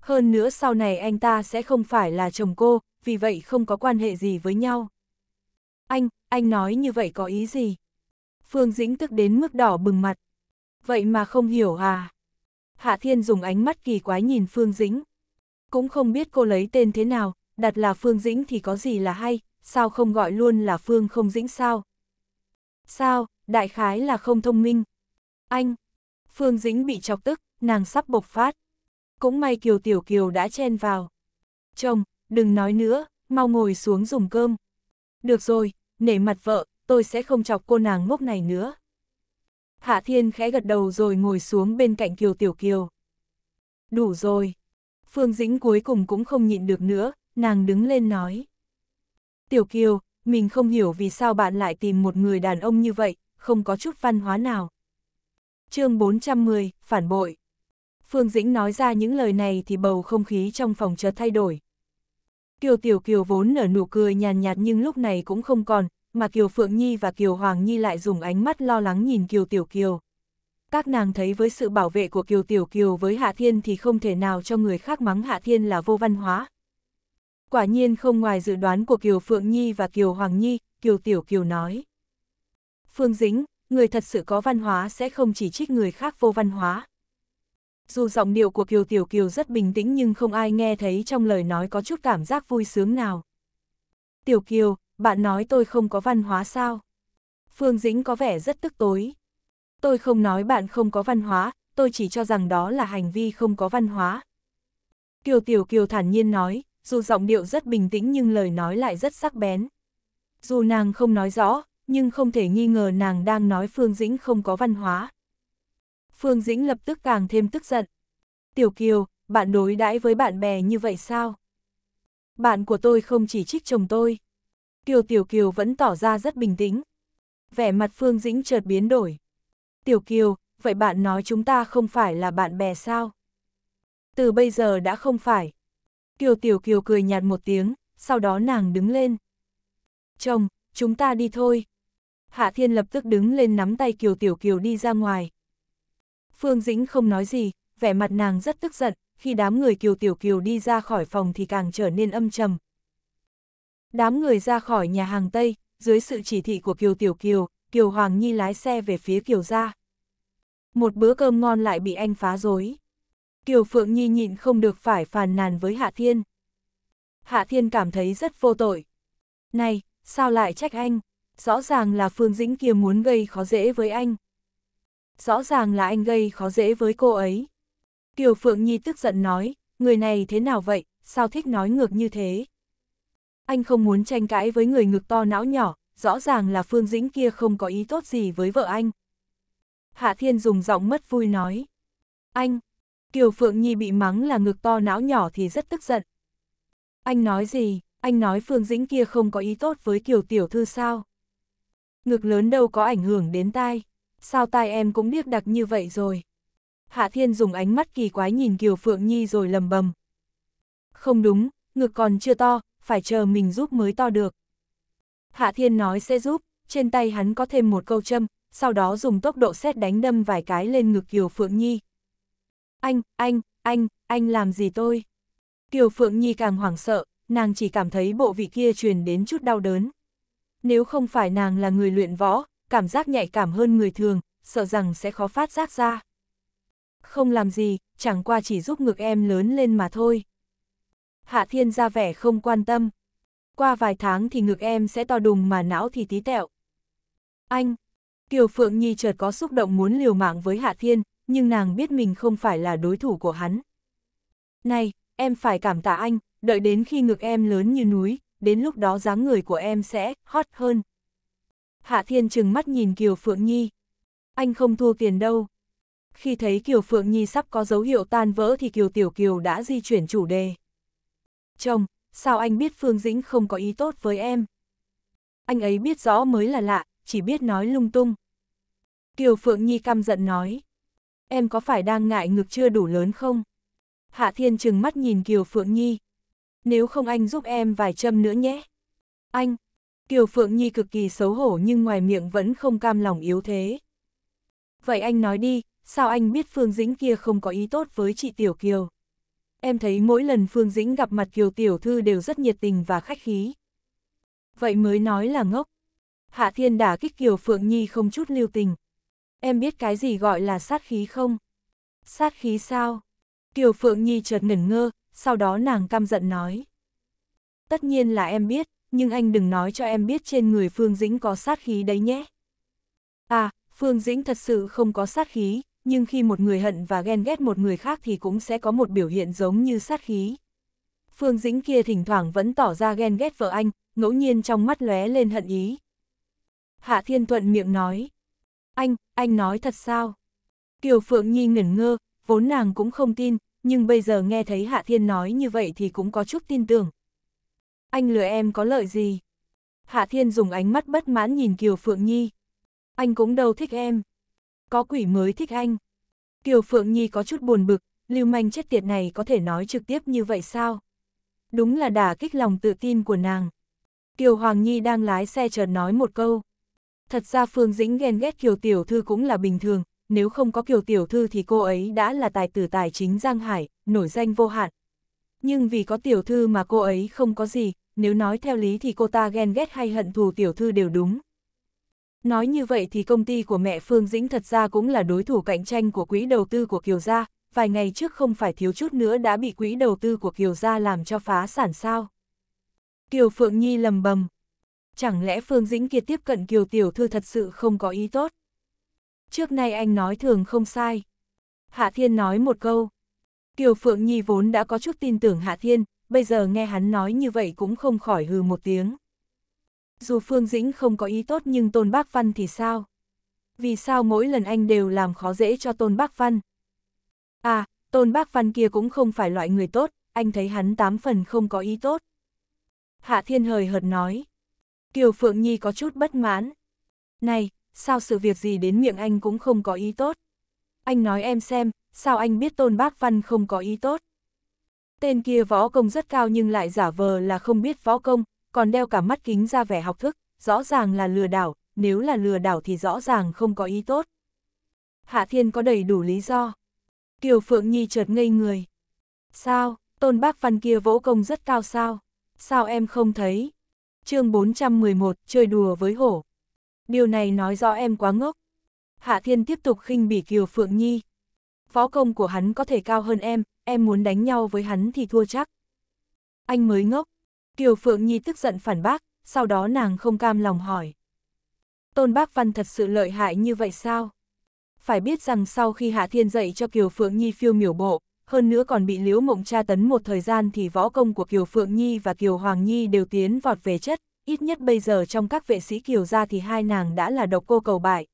Speaker 1: Hơn nữa sau này anh ta sẽ không phải là chồng cô, vì vậy không có quan hệ gì với nhau. Anh, anh nói như vậy có ý gì? Phương Dĩnh tức đến mức đỏ bừng mặt. Vậy mà không hiểu à? Hạ Thiên dùng ánh mắt kỳ quái nhìn Phương Dĩnh. Cũng không biết cô lấy tên thế nào, đặt là Phương Dĩnh thì có gì là hay, sao không gọi luôn là Phương không Dĩnh sao? Sao, đại khái là không thông minh. Anh! Phương Dĩnh bị chọc tức, nàng sắp bộc phát. Cũng may Kiều Tiểu Kiều đã chen vào. Chồng, đừng nói nữa, mau ngồi xuống dùng cơm. Được rồi, nể mặt vợ, tôi sẽ không chọc cô nàng ngốc này nữa. Hạ Thiên khẽ gật đầu rồi ngồi xuống bên cạnh Kiều Tiểu Kiều. Đủ rồi. Phương Dĩnh cuối cùng cũng không nhịn được nữa, nàng đứng lên nói. Tiểu Kiều, mình không hiểu vì sao bạn lại tìm một người đàn ông như vậy, không có chút văn hóa nào. chương 410, Phản bội Phương Dĩnh nói ra những lời này thì bầu không khí trong phòng chợt thay đổi. Kiều Tiểu Kiều vốn nở nụ cười nhàn nhạt nhưng lúc này cũng không còn, mà Kiều Phượng Nhi và Kiều Hoàng Nhi lại dùng ánh mắt lo lắng nhìn Kiều Tiểu Kiều. Các nàng thấy với sự bảo vệ của Kiều Tiểu Kiều với Hạ Thiên thì không thể nào cho người khác mắng Hạ Thiên là vô văn hóa. Quả nhiên không ngoài dự đoán của Kiều Phượng Nhi và Kiều Hoàng Nhi, Kiều Tiểu Kiều nói. Phương Dĩnh, người thật sự có văn hóa sẽ không chỉ trích người khác vô văn hóa. Dù giọng điệu của Kiều Tiểu Kiều rất bình tĩnh nhưng không ai nghe thấy trong lời nói có chút cảm giác vui sướng nào. Tiểu Kiều, bạn nói tôi không có văn hóa sao? Phương Dĩnh có vẻ rất tức tối. Tôi không nói bạn không có văn hóa, tôi chỉ cho rằng đó là hành vi không có văn hóa. Kiều Tiểu Kiều thản nhiên nói, dù giọng điệu rất bình tĩnh nhưng lời nói lại rất sắc bén. Dù nàng không nói rõ, nhưng không thể nghi ngờ nàng đang nói Phương Dĩnh không có văn hóa. Phương Dĩnh lập tức càng thêm tức giận. Tiểu Kiều, bạn đối đãi với bạn bè như vậy sao? Bạn của tôi không chỉ trích chồng tôi. Kiều Tiểu Kiều vẫn tỏ ra rất bình tĩnh. Vẻ mặt Phương Dĩnh chợt biến đổi. Tiểu Kiều, vậy bạn nói chúng ta không phải là bạn bè sao? Từ bây giờ đã không phải. Kiều Tiểu Kiều cười nhạt một tiếng, sau đó nàng đứng lên. Chồng, chúng ta đi thôi, Hạ Thiên lập tức đứng lên nắm tay Kiều Tiểu Kiều đi ra ngoài. Phương Dĩnh không nói gì, vẻ mặt nàng rất tức giận, khi đám người Kiều Tiểu Kiều đi ra khỏi phòng thì càng trở nên âm trầm. Đám người ra khỏi nhà hàng Tây, dưới sự chỉ thị của Kiều Tiểu Kiều, Kiều Hoàng Nhi lái xe về phía Kiều gia. Một bữa cơm ngon lại bị anh phá rối. Kiều Phượng Nhi nhịn không được phải phàn nàn với Hạ Thiên. Hạ Thiên cảm thấy rất vô tội. Này, sao lại trách anh? rõ ràng là Phương Dĩnh kia muốn gây khó dễ với anh. Rõ ràng là anh gây khó dễ với cô ấy. Kiều Phượng Nhi tức giận nói, người này thế nào vậy, sao thích nói ngược như thế? Anh không muốn tranh cãi với người ngực to não nhỏ, rõ ràng là Phương Dĩnh kia không có ý tốt gì với vợ anh. Hạ Thiên dùng giọng mất vui nói. Anh, Kiều Phượng Nhi bị mắng là ngực to não nhỏ thì rất tức giận. Anh nói gì, anh nói Phương Dĩnh kia không có ý tốt với Kiều Tiểu Thư sao? ngực lớn đâu có ảnh hưởng đến tai. Sao tai em cũng điếc đặc như vậy rồi? Hạ Thiên dùng ánh mắt kỳ quái nhìn Kiều Phượng Nhi rồi lầm bầm. Không đúng, ngực còn chưa to, phải chờ mình giúp mới to được. Hạ Thiên nói sẽ giúp, trên tay hắn có thêm một câu châm, sau đó dùng tốc độ xét đánh đâm vài cái lên ngực Kiều Phượng Nhi. Anh, anh, anh, anh làm gì tôi? Kiều Phượng Nhi càng hoảng sợ, nàng chỉ cảm thấy bộ vị kia truyền đến chút đau đớn. Nếu không phải nàng là người luyện võ, cảm giác nhạy cảm hơn người thường, sợ rằng sẽ khó phát giác ra. Không làm gì, chẳng qua chỉ giúp ngực em lớn lên mà thôi. Hạ Thiên ra vẻ không quan tâm. Qua vài tháng thì ngực em sẽ to đùng mà não thì tí tẹo. Anh! Kiều Phượng Nhi chợt có xúc động muốn liều mạng với Hạ Thiên, nhưng nàng biết mình không phải là đối thủ của hắn. Này, em phải cảm tạ anh, đợi đến khi ngực em lớn như núi, đến lúc đó dáng người của em sẽ hot hơn. Hạ Thiên trừng mắt nhìn Kiều Phượng Nhi. Anh không thua tiền đâu. Khi thấy Kiều Phượng Nhi sắp có dấu hiệu tan vỡ thì Kiều Tiểu Kiều đã di chuyển chủ đề. Chồng, sao anh biết Phương Dĩnh không có ý tốt với em? Anh ấy biết rõ mới là lạ, chỉ biết nói lung tung. Kiều Phượng Nhi căm giận nói. Em có phải đang ngại ngực chưa đủ lớn không? Hạ Thiên trừng mắt nhìn Kiều Phượng Nhi nếu không anh giúp em vài châm nữa nhé. Anh, Kiều Phượng Nhi cực kỳ xấu hổ nhưng ngoài miệng vẫn không cam lòng yếu thế. Vậy anh nói đi, sao anh biết Phương Dĩnh kia không có ý tốt với chị Tiểu Kiều? Em thấy mỗi lần Phương Dĩnh gặp mặt Kiều Tiểu Thư đều rất nhiệt tình và khách khí. Vậy mới nói là ngốc. Hạ Thiên đả kích Kiều Phượng Nhi không chút lưu tình. Em biết cái gì gọi là sát khí không? Sát khí sao? Kiều Phượng Nhi chợt ngẩn ngơ, sau đó nàng căm giận nói. Tất nhiên là em biết, nhưng anh đừng nói cho em biết trên người Phương Dĩnh có sát khí đấy nhé. À, Phương Dĩnh thật sự không có sát khí, nhưng khi một người hận và ghen ghét một người khác thì cũng sẽ có một biểu hiện giống như sát khí. Phương Dĩnh kia thỉnh thoảng vẫn tỏ ra ghen ghét vợ anh, ngẫu nhiên trong mắt lóe lên hận ý. Hạ Thiên Thuận miệng nói. Anh, anh nói thật sao? Kiều Phượng Nhi ngẩn ngơ, vốn nàng cũng không tin, nhưng bây giờ nghe thấy Hạ Thiên nói như vậy thì cũng có chút tin tưởng. Anh lừa em có lợi gì? Hạ Thiên dùng ánh mắt bất mãn nhìn Kiều Phượng Nhi. Anh cũng đâu thích em. Có quỷ mới thích anh. Kiều Phượng Nhi có chút buồn bực, lưu manh chết tiệt này có thể nói trực tiếp như vậy sao? Đúng là đả kích lòng tự tin của nàng. Kiều Hoàng Nhi đang lái xe chợt nói một câu. Thật ra Phương Dĩnh ghen ghét Kiều Tiểu Thư cũng là bình thường, nếu không có Kiều Tiểu Thư thì cô ấy đã là tài tử tài chính Giang Hải, nổi danh vô hạn. Nhưng vì có Tiểu Thư mà cô ấy không có gì, nếu nói theo lý thì cô ta ghen ghét hay hận thù Tiểu Thư đều đúng. Nói như vậy thì công ty của mẹ Phương Dĩnh thật ra cũng là đối thủ cạnh tranh của quỹ đầu tư của Kiều Gia, vài ngày trước không phải thiếu chút nữa đã bị quỹ đầu tư của Kiều Gia làm cho phá sản sao. Kiều Phượng Nhi lầm bầm. Chẳng lẽ Phương Dĩnh kia tiếp cận Kiều Tiểu Thư thật sự không có ý tốt? trước nay anh nói thường không sai. Hạ Thiên nói một câu. Kiều Phượng Nhi vốn đã có chút tin tưởng Hạ Thiên, bây giờ nghe hắn nói như vậy cũng không khỏi hừ một tiếng. Dù Phương Dĩnh không có ý tốt nhưng Tôn Bác Văn thì sao? Vì sao mỗi lần anh đều làm khó dễ cho Tôn Bác Văn? À, Tôn Bác Văn kia cũng không phải loại người tốt, anh thấy hắn tám phần không có ý tốt. Hạ Thiên hời hợt nói. Kiều Phượng Nhi có chút bất mãn. Này, sao sự việc gì đến miệng anh cũng không có ý tốt. Anh nói em xem, sao anh biết Tôn Bác Văn không có ý tốt. Tên kia võ công rất cao nhưng lại giả vờ là không biết võ công, còn đeo cả mắt kính ra vẻ học thức, rõ ràng là lừa đảo, nếu là lừa đảo thì rõ ràng không có ý tốt. Hạ Thiên có đầy đủ lý do. Kiều Phượng Nhi chợt ngây người. Sao, Tôn Bác Văn kia võ công rất cao sao? Sao em không thấy? chương 411, chơi đùa với hổ điều này nói rõ em quá ngốc. Hạ Thiên tiếp tục khinh bỉ Kiều Phượng Nhi. Phó công của hắn có thể cao hơn em, em muốn đánh nhau với hắn thì thua chắc. Anh mới ngốc. Kiều Phượng Nhi tức giận phản bác, sau đó nàng không cam lòng hỏi. Tôn Bác Văn thật sự lợi hại như vậy sao? Phải biết rằng sau khi Hạ Thiên dạy cho Kiều Phượng Nhi phiêu miểu bộ, hơn nữa còn bị liếu Mộng tra tấn một thời gian thì võ công của Kiều Phượng Nhi và Kiều Hoàng Nhi đều tiến vọt về chất, ít nhất bây giờ trong các vệ sĩ Kiều gia thì hai nàng đã là độc cô cầu bại.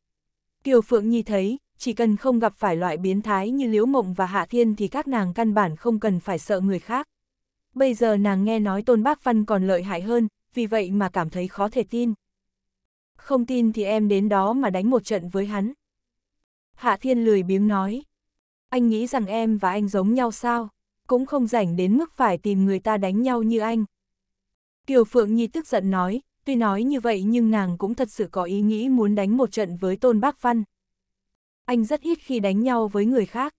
Speaker 1: Kiều Phượng Nhi thấy, chỉ cần không gặp phải loại biến thái như Liễu Mộng và Hạ Thiên thì các nàng căn bản không cần phải sợ người khác. Bây giờ nàng nghe nói Tôn Bác Văn còn lợi hại hơn, vì vậy mà cảm thấy khó thể tin. Không tin thì em đến đó mà đánh một trận với hắn. Hạ Thiên lười biếng nói. Anh nghĩ rằng em và anh giống nhau sao? Cũng không rảnh đến mức phải tìm người ta đánh nhau như anh. Kiều Phượng Nhi tức giận nói, tuy nói như vậy nhưng nàng cũng thật sự có ý nghĩ muốn đánh một trận với Tôn Bác Văn. Anh rất ít khi đánh nhau với người khác.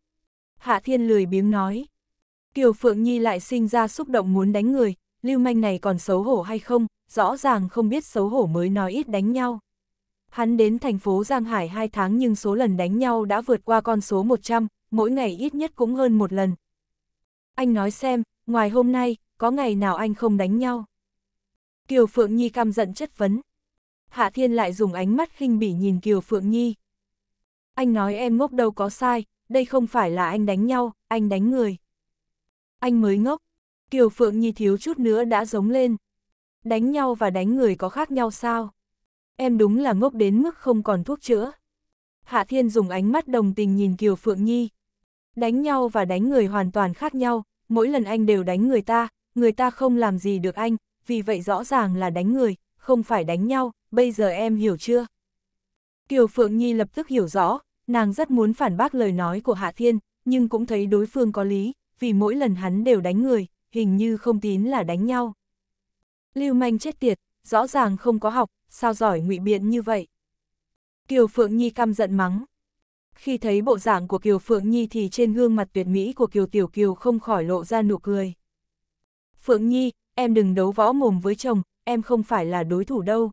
Speaker 1: Hạ Thiên lười biếng nói. Kiều Phượng Nhi lại sinh ra xúc động muốn đánh người, lưu manh này còn xấu hổ hay không, rõ ràng không biết xấu hổ mới nói ít đánh nhau. Hắn đến thành phố Giang Hải 2 tháng nhưng số lần đánh nhau đã vượt qua con số 100, mỗi ngày ít nhất cũng hơn một lần. Anh nói xem, ngoài hôm nay, có ngày nào anh không đánh nhau? Kiều Phượng Nhi căm giận chất vấn. Hạ Thiên lại dùng ánh mắt khinh bỉ nhìn Kiều Phượng Nhi. Anh nói em ngốc đâu có sai, đây không phải là anh đánh nhau, anh đánh người. Anh mới ngốc. Kiều Phượng Nhi thiếu chút nữa đã giống lên. Đánh nhau và đánh người có khác nhau sao? Em đúng là ngốc đến mức không còn thuốc chữa. Hạ Thiên dùng ánh mắt đồng tình nhìn Kiều Phượng Nhi. Đánh nhau và đánh người hoàn toàn khác nhau, mỗi lần anh đều đánh người ta, người ta không làm gì được anh, vì vậy rõ ràng là đánh người, không phải đánh nhau, bây giờ em hiểu chưa? Kiều Phượng Nhi lập tức hiểu rõ, nàng rất muốn phản bác lời nói của Hạ Thiên, nhưng cũng thấy đối phương có lý, vì mỗi lần hắn đều đánh người, hình như không tín là đánh nhau. Lưu manh chết tiệt, rõ ràng không có học, sao giỏi ngụy biện như vậy? Kiều Phượng Nhi căm giận mắng. Khi thấy bộ dạng của Kiều Phượng Nhi thì trên gương mặt tuyệt mỹ của Kiều Tiểu Kiều không khỏi lộ ra nụ cười. Phượng Nhi, em đừng đấu võ mồm với chồng, em không phải là đối thủ đâu.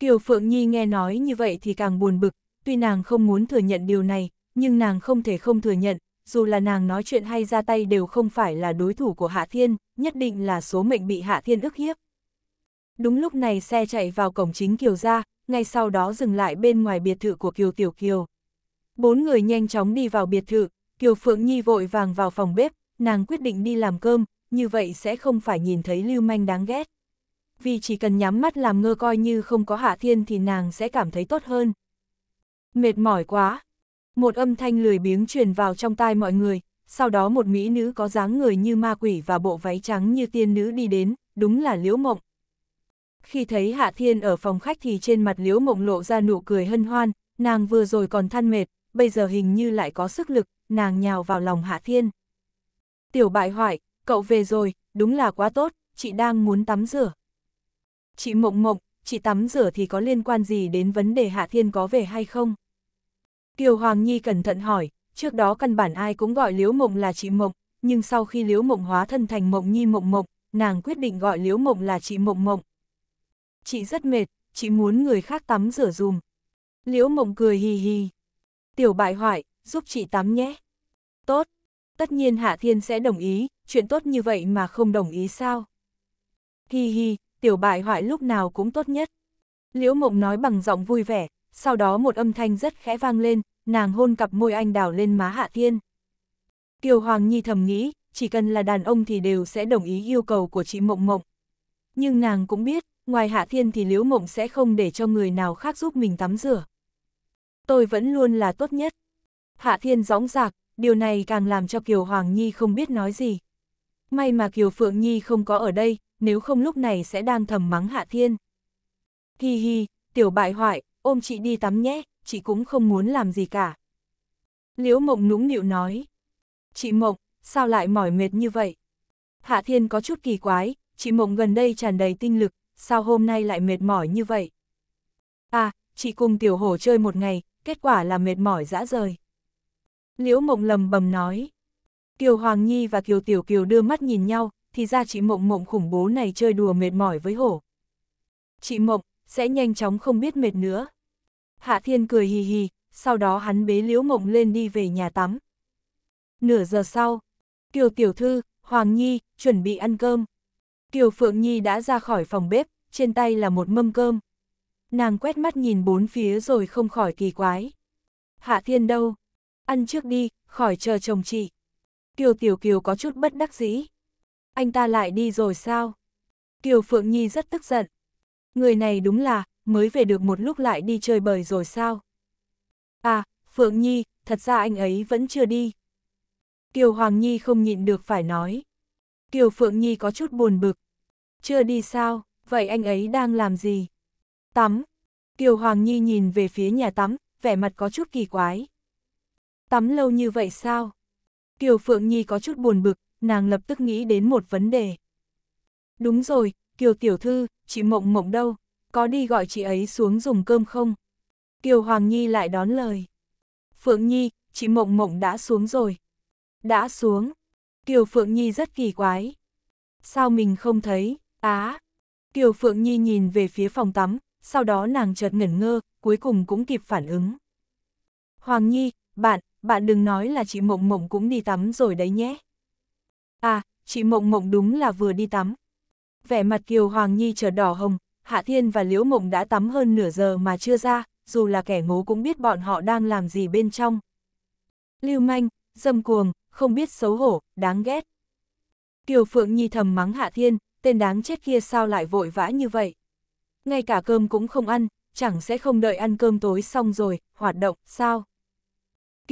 Speaker 1: Kiều Phượng Nhi nghe nói như vậy thì càng buồn bực, tuy nàng không muốn thừa nhận điều này, nhưng nàng không thể không thừa nhận, dù là nàng nói chuyện hay ra tay đều không phải là đối thủ của Hạ Thiên, nhất định là số mệnh bị Hạ Thiên ức hiếp. Đúng lúc này xe chạy vào cổng chính Kiều ra, ngay sau đó dừng lại bên ngoài biệt thự của Kiều Tiểu Kiều. Bốn người nhanh chóng đi vào biệt thự, Kiều Phượng Nhi vội vàng vào phòng bếp, nàng quyết định đi làm cơm, như vậy sẽ không phải nhìn thấy lưu manh đáng ghét. Vì chỉ cần nhắm mắt làm ngơ coi như không có hạ thiên thì nàng sẽ cảm thấy tốt hơn. Mệt mỏi quá. Một âm thanh lười biếng truyền vào trong tai mọi người, sau đó một mỹ nữ có dáng người như ma quỷ và bộ váy trắng như tiên nữ đi đến, đúng là Liễu Mộng. Khi thấy Hạ Thiên ở phòng khách thì trên mặt Liễu Mộng lộ ra nụ cười hân hoan, nàng vừa rồi còn than mệt, bây giờ hình như lại có sức lực, nàng nhào vào lòng Hạ Thiên. Tiểu bại hoại, cậu về rồi, đúng là quá tốt, chị đang muốn tắm rửa. Chị mộng mộng, chị tắm rửa thì có liên quan gì đến vấn đề Hạ Thiên có về hay không? Kiều Hoàng Nhi cẩn thận hỏi, trước đó căn bản ai cũng gọi Liễu Mộng là chị Mộng, nhưng sau khi Liễu Mộng hóa thân thành Mộng Nhi Mộng Mộng, nàng quyết định gọi Liễu Mộng là chị Mộng Mộng. Chị rất mệt, chị muốn người khác tắm rửa dùm. Liễu Mộng cười hì hì. Tiểu bại hoại, giúp chị tắm nhé. Tốt, Tất nhiên Hạ Thiên sẽ đồng ý, chuyện tốt như vậy mà không đồng ý sao? Hi hi, tiểu bại hoại lúc nào cũng tốt nhất. Liễu Mộng nói bằng giọng vui vẻ, sau đó một âm thanh rất khẽ vang lên, nàng hôn cặp môi anh đào lên má Hạ Thiên. Kiều Hoàng Nhi thầm nghĩ, chỉ cần là đàn ông thì đều sẽ đồng ý yêu cầu của chị Mộng Mộng. Nhưng nàng cũng biết, ngoài Hạ Thiên thì Liễu Mộng sẽ không để cho người nào khác giúp mình tắm rửa. Tôi vẫn luôn là tốt nhất. Hạ Thiên gióng giạc, điều này càng làm cho Kiều Hoàng Nhi không biết nói gì. May mà Kiều Phượng Nhi không có ở đây, nếu không lúc này sẽ đang thầm mắng Hạ Thiên. Hi hi, tiểu bại hoại, ôm chị đi tắm nhé, chị cũng không muốn làm gì cả. Liễu Mộng nũng nịu nói. Chị Mộng, sao lại mỏi mệt như vậy? Hạ Thiên có chút kỳ quái, chị Mộng gần đây tràn đầy tinh lực, sao hôm nay lại mệt mỏi như vậy? À, chị cùng tiểu hổ chơi một ngày, kết quả là mệt mỏi dã rời. Liễu Mộng lầm bầm nói. Kiều Hoàng Nhi và Kiều Tiểu Kiều đưa mắt nhìn nhau, thì ra chị Mộng Mộng khủng bố này chơi đùa mệt mỏi với hổ. Chị Mộng, sẽ nhanh chóng không biết mệt nữa. Hạ Thiên cười hì hì, sau đó hắn bế Liễu Mộng lên đi về nhà tắm. Nửa giờ sau, Kiều Tiểu Thư, Hoàng Nhi, chuẩn bị ăn cơm. Kiều Phượng Nhi đã ra khỏi phòng bếp, trên tay là một mâm cơm. Nàng quét mắt nhìn bốn phía rồi không khỏi kỳ quái. Hạ Thiên đâu? Ăn trước đi, khỏi chờ chồng chị. Kiều Tiểu Kiều có chút bất đắc dĩ. Anh ta lại đi rồi sao? Kiều Phượng Nhi rất tức giận. Người này đúng là, mới về được một lúc lại đi chơi bời rồi sao? À, Phượng Nhi, thật ra anh ấy vẫn chưa đi. Kiều Hoàng Nhi không nhịn được phải nói. Kiều Phượng Nhi có chút buồn bực. Chưa đi sao, vậy anh ấy đang làm gì? Tắm. Kiều Hoàng Nhi nhìn về phía nhà tắm, vẻ mặt có chút kỳ quái. Tắm lâu như vậy sao? Kiều Phượng Nhi có chút buồn bực, nàng lập tức nghĩ đến một vấn đề. Đúng rồi, Kiều Tiểu Thư, chị Mộng Mộng đâu? Có đi gọi chị ấy xuống dùng cơm không? Kiều Hoàng Nhi lại đón lời. Phượng Nhi, chị Mộng Mộng đã xuống rồi. Đã xuống. Kiều Phượng Nhi rất kỳ quái. Sao mình không thấy? Á! Kiều Phượng Nhi nhìn về phía phòng tắm, sau đó nàng chợt ngẩn ngơ, cuối cùng cũng kịp phản ứng. Hoàng Nhi, bạn, bạn đừng nói là chị Mộng Mộng cũng đi tắm rồi đấy nhé. À, chị Mộng Mộng đúng là vừa đi tắm. Vẻ mặt Kiều Hoàng Nhi trở đỏ hồng, Hạ Thiên và Liễu Mộng đã tắm hơn nửa giờ mà chưa ra, dù là kẻ ngố cũng biết bọn họ đang làm gì bên trong. Lưu manh, dâm cuồng, không biết xấu hổ, đáng ghét. Kiều Phượng Nhi thầm mắng Hạ Thiên, tên đáng chết kia sao lại vội vã như vậy. Ngay cả cơm cũng không ăn, chẳng sẽ không đợi ăn cơm tối xong rồi, hoạt động, sao?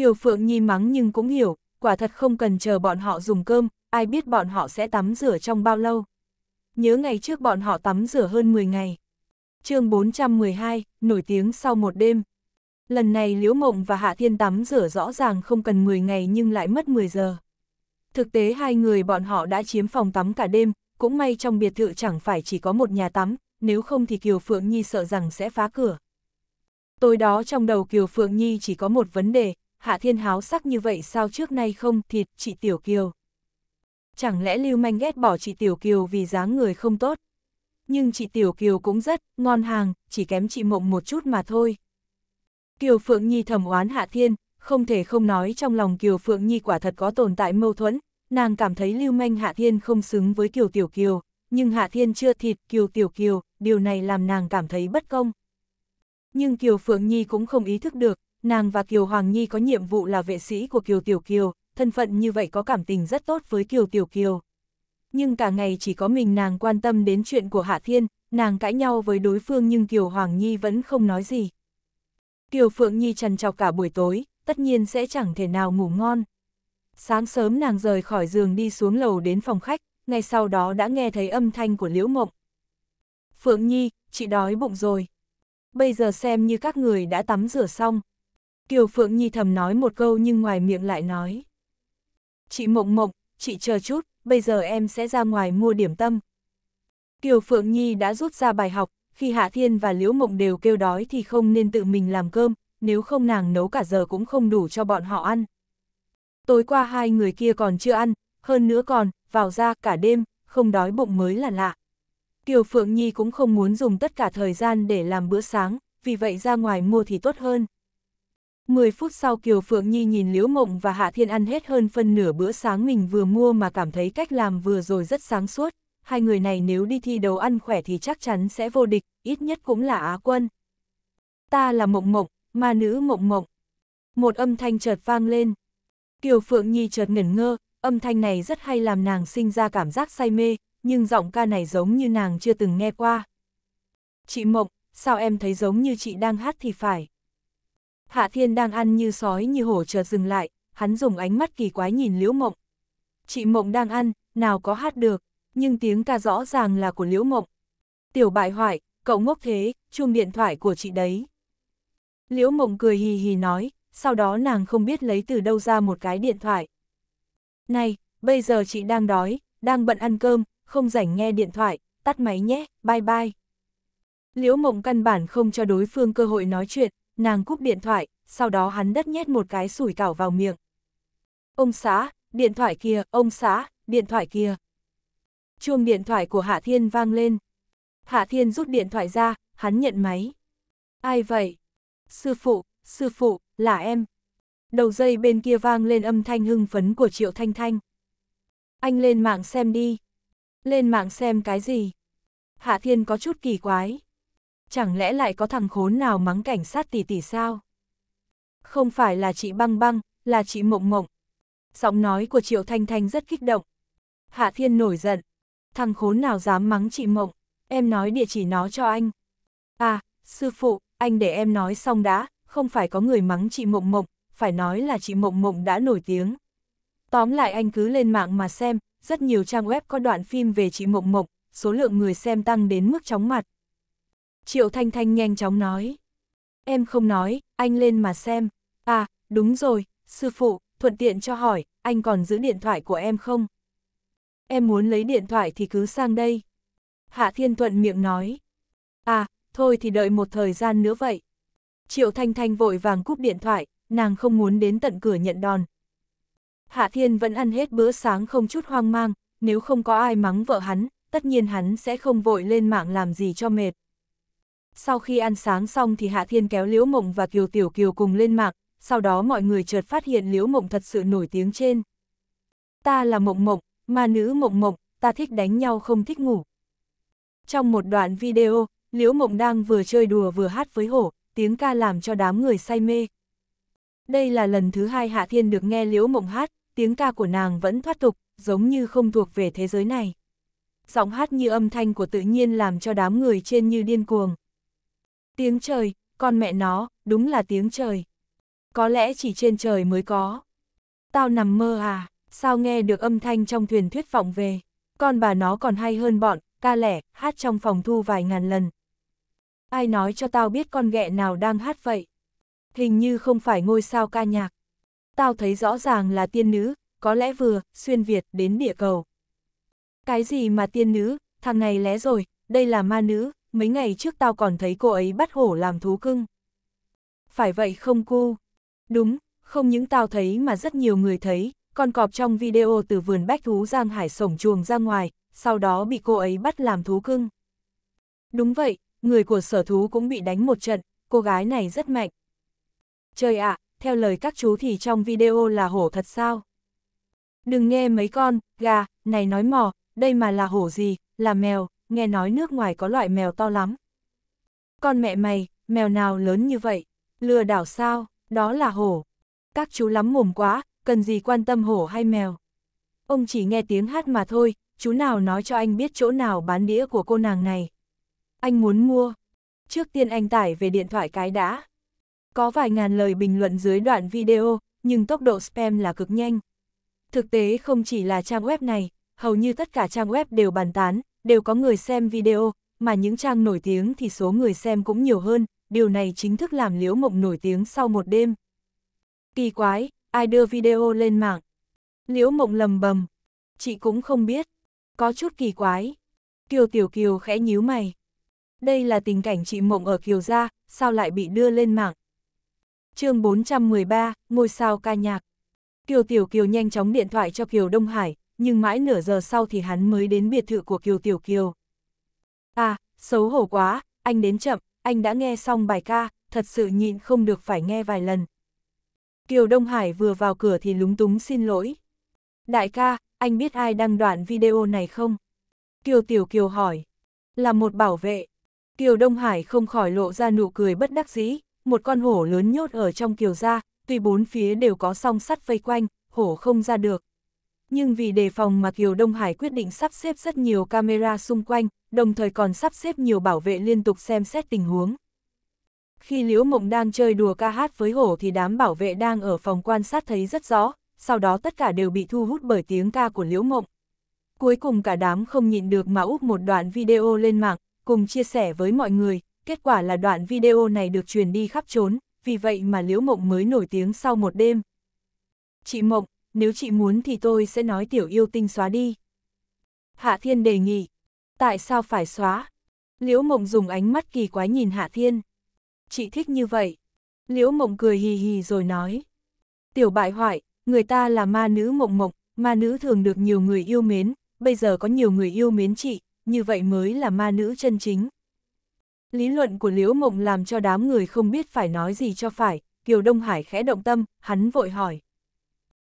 Speaker 1: Kiều Phượng Nhi mắng nhưng cũng hiểu, quả thật không cần chờ bọn họ dùng cơm, ai biết bọn họ sẽ tắm rửa trong bao lâu. Nhớ ngày trước bọn họ tắm rửa hơn 10 ngày. chương 412, nổi tiếng sau một đêm. Lần này Liễu Mộng và Hạ Thiên tắm rửa rõ ràng không cần 10 ngày nhưng lại mất 10 giờ. Thực tế hai người bọn họ đã chiếm phòng tắm cả đêm, cũng may trong biệt thự chẳng phải chỉ có một nhà tắm, nếu không thì Kiều Phượng Nhi sợ rằng sẽ phá cửa. Tối đó trong đầu Kiều Phượng Nhi chỉ có một vấn đề, Hạ Thiên háo sắc như vậy sao trước nay không thịt chị Tiểu Kiều. Chẳng lẽ Lưu Manh ghét bỏ chị Tiểu Kiều vì dáng người không tốt. Nhưng chị Tiểu Kiều cũng rất ngon hàng, chỉ kém chị Mộng một chút mà thôi. Kiều Phượng Nhi thầm oán Hạ Thiên, không thể không nói trong lòng Kiều Phượng Nhi quả thật có tồn tại mâu thuẫn, nàng cảm thấy Lưu Manh Hạ Thiên không xứng với Kiều Tiểu Kiều, nhưng Hạ Thiên chưa thịt Kiều Tiểu Kiều, điều này làm nàng cảm thấy bất công. Nhưng Kiều Phượng Nhi cũng không ý thức được, nàng và Kiều Hoàng Nhi có nhiệm vụ là vệ sĩ của Kiều Tiểu Kiều, thân phận như vậy có cảm tình rất tốt với Kiều Tiểu Kiều. Nhưng cả ngày chỉ có mình nàng quan tâm đến chuyện của Hạ Thiên, nàng cãi nhau với đối phương nhưng Kiều Hoàng Nhi vẫn không nói gì. Kiều Phượng Nhi trần trọc cả buổi tối, tất nhiên sẽ chẳng thể nào ngủ ngon. Sáng sớm nàng rời khỏi giường đi xuống lầu đến phòng khách, ngay sau đó đã nghe thấy âm thanh của Liễu Mộng. Phượng Nhi, chị đói bụng rồi. Bây giờ xem như các người đã tắm rửa xong. Kiều Phượng Nhi thầm nói một câu nhưng ngoài miệng lại nói. Chị Mộng Mộng, chị chờ chút, bây giờ em sẽ ra ngoài mua điểm tâm. Kiều Phượng Nhi đã rút ra bài học, khi Hạ Thiên và Liễu Mộng đều kêu đói thì không nên tự mình làm cơm, nếu không nàng nấu cả giờ cũng không đủ cho bọn họ ăn. Tối qua hai người kia còn chưa ăn, hơn nữa còn, vào ra cả đêm, không đói bụng mới là lạ. Kiều Phượng Nhi cũng không muốn dùng tất cả thời gian để làm bữa sáng, vì vậy ra ngoài mua thì tốt hơn. 10 phút sau Kiều Phượng Nhi nhìn Liễu Mộng và Hạ Thiên ăn hết hơn phân nửa bữa sáng mình vừa mua mà cảm thấy cách làm vừa rồi rất sáng suốt. Hai người này nếu đi thi đấu ăn khỏe thì chắc chắn sẽ vô địch, ít nhất cũng là Á quân. Ta là Mộng Mộng, ma nữ Mộng Mộng. Một âm thanh chợt vang lên. Kiều Phượng Nhi chợt ngẩn ngơ, âm thanh này rất hay làm nàng sinh ra cảm giác say mê, nhưng giọng ca này giống như nàng chưa từng nghe qua. Chị Mộng, sao em thấy giống như chị đang hát thì phải? Hạ Thiên đang ăn như sói như hổ chợt dừng lại, hắn dùng ánh mắt kỳ quái nhìn Liễu Mộng. Chị Mộng đang ăn, nào có hát được, nhưng tiếng ca rõ ràng là của Liễu Mộng. Tiểu bại hoại, cậu ngốc thế, chuông điện thoại của chị đấy. Liễu Mộng cười hì hì nói, sau đó nàng không biết lấy từ đâu ra một cái điện thoại. Này, bây giờ chị đang đói, đang bận ăn cơm, không rảnh nghe điện thoại, tắt máy nhé, bye bye. Liễu Mộng căn bản không cho đối phương cơ hội nói chuyện, nàng cúp điện thoại, sau đó hắn đất nhét một cái sủi cảo vào miệng. Ông xã, điện thoại kia, ông xã, điện thoại kia. Chuông điện thoại của Hạ Thiên vang lên. Hạ Thiên rút điện thoại ra, hắn nhận máy. Ai vậy? Sư phụ, sư phụ, là em. Đầu dây bên kia vang lên âm thanh hưng phấn của Triệu Thanh Thanh. Anh lên mạng xem đi. Lên mạng xem cái gì? Hạ Thiên có chút kỳ quái chẳng lẽ lại có thằng khốn nào mắng cảnh sát tỷ tỷ sao? Không phải là chị băng băng, là chị mộng mộng. Giọng nói của Triệu Thanh Thanh rất kích động. Hạ Thiên nổi giận. Thằng khốn nào dám mắng chị mộng, em nói địa chỉ nó cho anh. À, sư phụ, anh để em nói xong đã, không phải có người mắng chị mộng mộng, phải nói là chị mộng mộng đã nổi tiếng. Tóm lại anh cứ lên mạng mà xem, rất nhiều trang web có đoạn phim về chị mộng mộng, số lượng người xem tăng đến mức chóng mặt. Triệu Thanh Thanh nhanh chóng nói. Em không nói, anh lên mà xem. À, đúng rồi, sư phụ, thuận tiện cho hỏi, anh còn giữ điện thoại của em không? Em muốn lấy điện thoại thì cứ sang đây. Hạ Thiên Thuận miệng nói. À, thôi thì đợi một thời gian nữa vậy. Triệu Thanh Thanh vội vàng cúp điện thoại, nàng không muốn đến tận cửa nhận đòn. Hạ Thiên vẫn ăn hết bữa sáng không chút hoang mang, nếu không có ai mắng vợ hắn, tất nhiên hắn sẽ không vội lên mạng làm gì cho mệt. Sau khi ăn sáng xong thì Hạ Thiên kéo Liễu Mộng và Kiều Tiểu Kiều cùng lên mạng, sau đó mọi người chợt phát hiện Liễu Mộng thật sự nổi tiếng trên. Ta là Mộng Mộng, ma nữ Mộng Mộng, ta thích đánh nhau không thích ngủ. Trong một đoạn video, Liễu Mộng đang vừa chơi đùa vừa hát với hổ, tiếng ca làm cho đám người say mê. Đây là lần thứ hai Hạ Thiên được nghe Liễu Mộng hát, tiếng ca của nàng vẫn thoát tục, giống như không thuộc về thế giới này. Giọng hát như âm thanh của tự nhiên làm cho đám người trên như điên cuồng. Tiếng trời, con mẹ nó, đúng là tiếng trời. Có lẽ chỉ trên trời mới có. Tao nằm mơ à, sao nghe được âm thanh trong thuyền thuyết vọng về. Con bà nó còn hay hơn bọn, ca lẻ, hát trong phòng thu vài ngàn lần. Ai nói cho tao biết con ghẹ nào đang hát vậy? Hình như không phải ngôi sao ca nhạc. Tao thấy rõ ràng là tiên nữ, có lẽ vừa, xuyên Việt đến địa cầu. Cái gì mà tiên nữ, thằng này lé rồi, đây là ma nữ, mấy ngày trước tao còn thấy cô ấy bắt hổ làm thú cưng. Phải vậy không cu? Đúng, không những tao thấy mà rất nhiều người thấy, con cọp trong video từ vườn bách thú Giang Hải sổng chuồng ra ngoài, sau đó bị cô ấy bắt làm thú cưng. Đúng vậy, người của sở thú cũng bị đánh một trận, cô gái này rất mạnh. Trời ạ, à, theo lời các chú thì trong video là hổ thật sao? Đừng nghe mấy con, gà, này nói mò, đây mà là hổ gì, là mèo, nghe nói nước ngoài có loại mèo to lắm. Con mẹ mày, mèo nào lớn như vậy? Lừa đảo sao? Đó là hổ. Các chú lắm mồm quá, cần gì quan tâm hổ hay mèo. Ông chỉ nghe tiếng hát mà thôi, chú nào nói cho anh biết chỗ nào bán đĩa của cô nàng này. Anh muốn mua. Trước tiên anh tải về điện thoại cái đã. Có vài ngàn lời bình luận dưới đoạn video, nhưng tốc độ spam là cực nhanh. Thực tế không chỉ là trang web này, hầu như tất cả trang web đều bàn tán, đều có người xem video, mà những trang nổi tiếng thì số người xem cũng nhiều hơn, điều này chính thức làm Liễu Mộng nổi tiếng sau một đêm. Kỳ quái, ai đưa video lên mạng? Liễu Mộng lầm bầm, chị cũng không biết, có chút kỳ quái. Kiều Tiểu Kiều khẽ nhíu mày. Đây là tình cảnh chị Mộng ở Kiều Gia, sao lại bị đưa lên mạng? chương 413, ngôi sao ca nhạc. Kiều Tiểu Kiều nhanh chóng điện thoại cho Kiều Đông Hải, nhưng mãi nửa giờ sau thì hắn mới đến biệt thự của Kiều Tiểu Kiều. À, xấu hổ quá, anh đến chậm, anh đã nghe xong bài ca, thật sự nhịn không được phải nghe vài lần. Kiều Đông Hải vừa vào cửa thì lúng túng xin lỗi. Đại ca, anh biết ai đăng đoạn video này không? Kiều Tiểu Kiều hỏi. Là một bảo vệ. Kiều Đông Hải không khỏi lộ ra nụ cười bất đắc dĩ, một con hổ lớn nhốt ở trong Kiều ra, tuy bốn phía đều có song sắt vây quanh, hổ không ra được nhưng vì đề phòng mà Kiều Đông Hải quyết định sắp xếp rất nhiều camera xung quanh, đồng thời còn sắp xếp nhiều bảo vệ liên tục xem xét tình huống. Khi Liễu Mộng đang chơi đùa ca hát với hổ thì đám bảo vệ đang ở phòng quan sát thấy rất rõ, sau đó tất cả đều bị thu hút bởi tiếng ca của Liễu Mộng. Cuối cùng cả đám không nhịn được mà úp một đoạn video lên mạng, cùng chia sẻ với mọi người, kết quả là đoạn video này được truyền đi khắp trốn, vì vậy mà Liễu Mộng mới nổi tiếng sau một đêm. Chị Mộng, nếu chị muốn thì tôi sẽ nói tiểu yêu tinh xóa đi. Hạ Thiên đề nghị, tại sao phải xóa? Liễu Mộng dùng ánh mắt kỳ quái nhìn Hạ Thiên. Chị thích như vậy. Liễu Mộng cười hì hì rồi nói. Tiểu bại hoại, người ta là ma nữ mộng mộng, ma nữ thường được nhiều người yêu mến, bây giờ có nhiều người yêu mến chị, như vậy mới là ma nữ chân chính. Lý luận của Liễu Mộng làm cho đám người không biết phải nói gì cho phải, Kiều Đông Hải khẽ động tâm, hắn vội hỏi,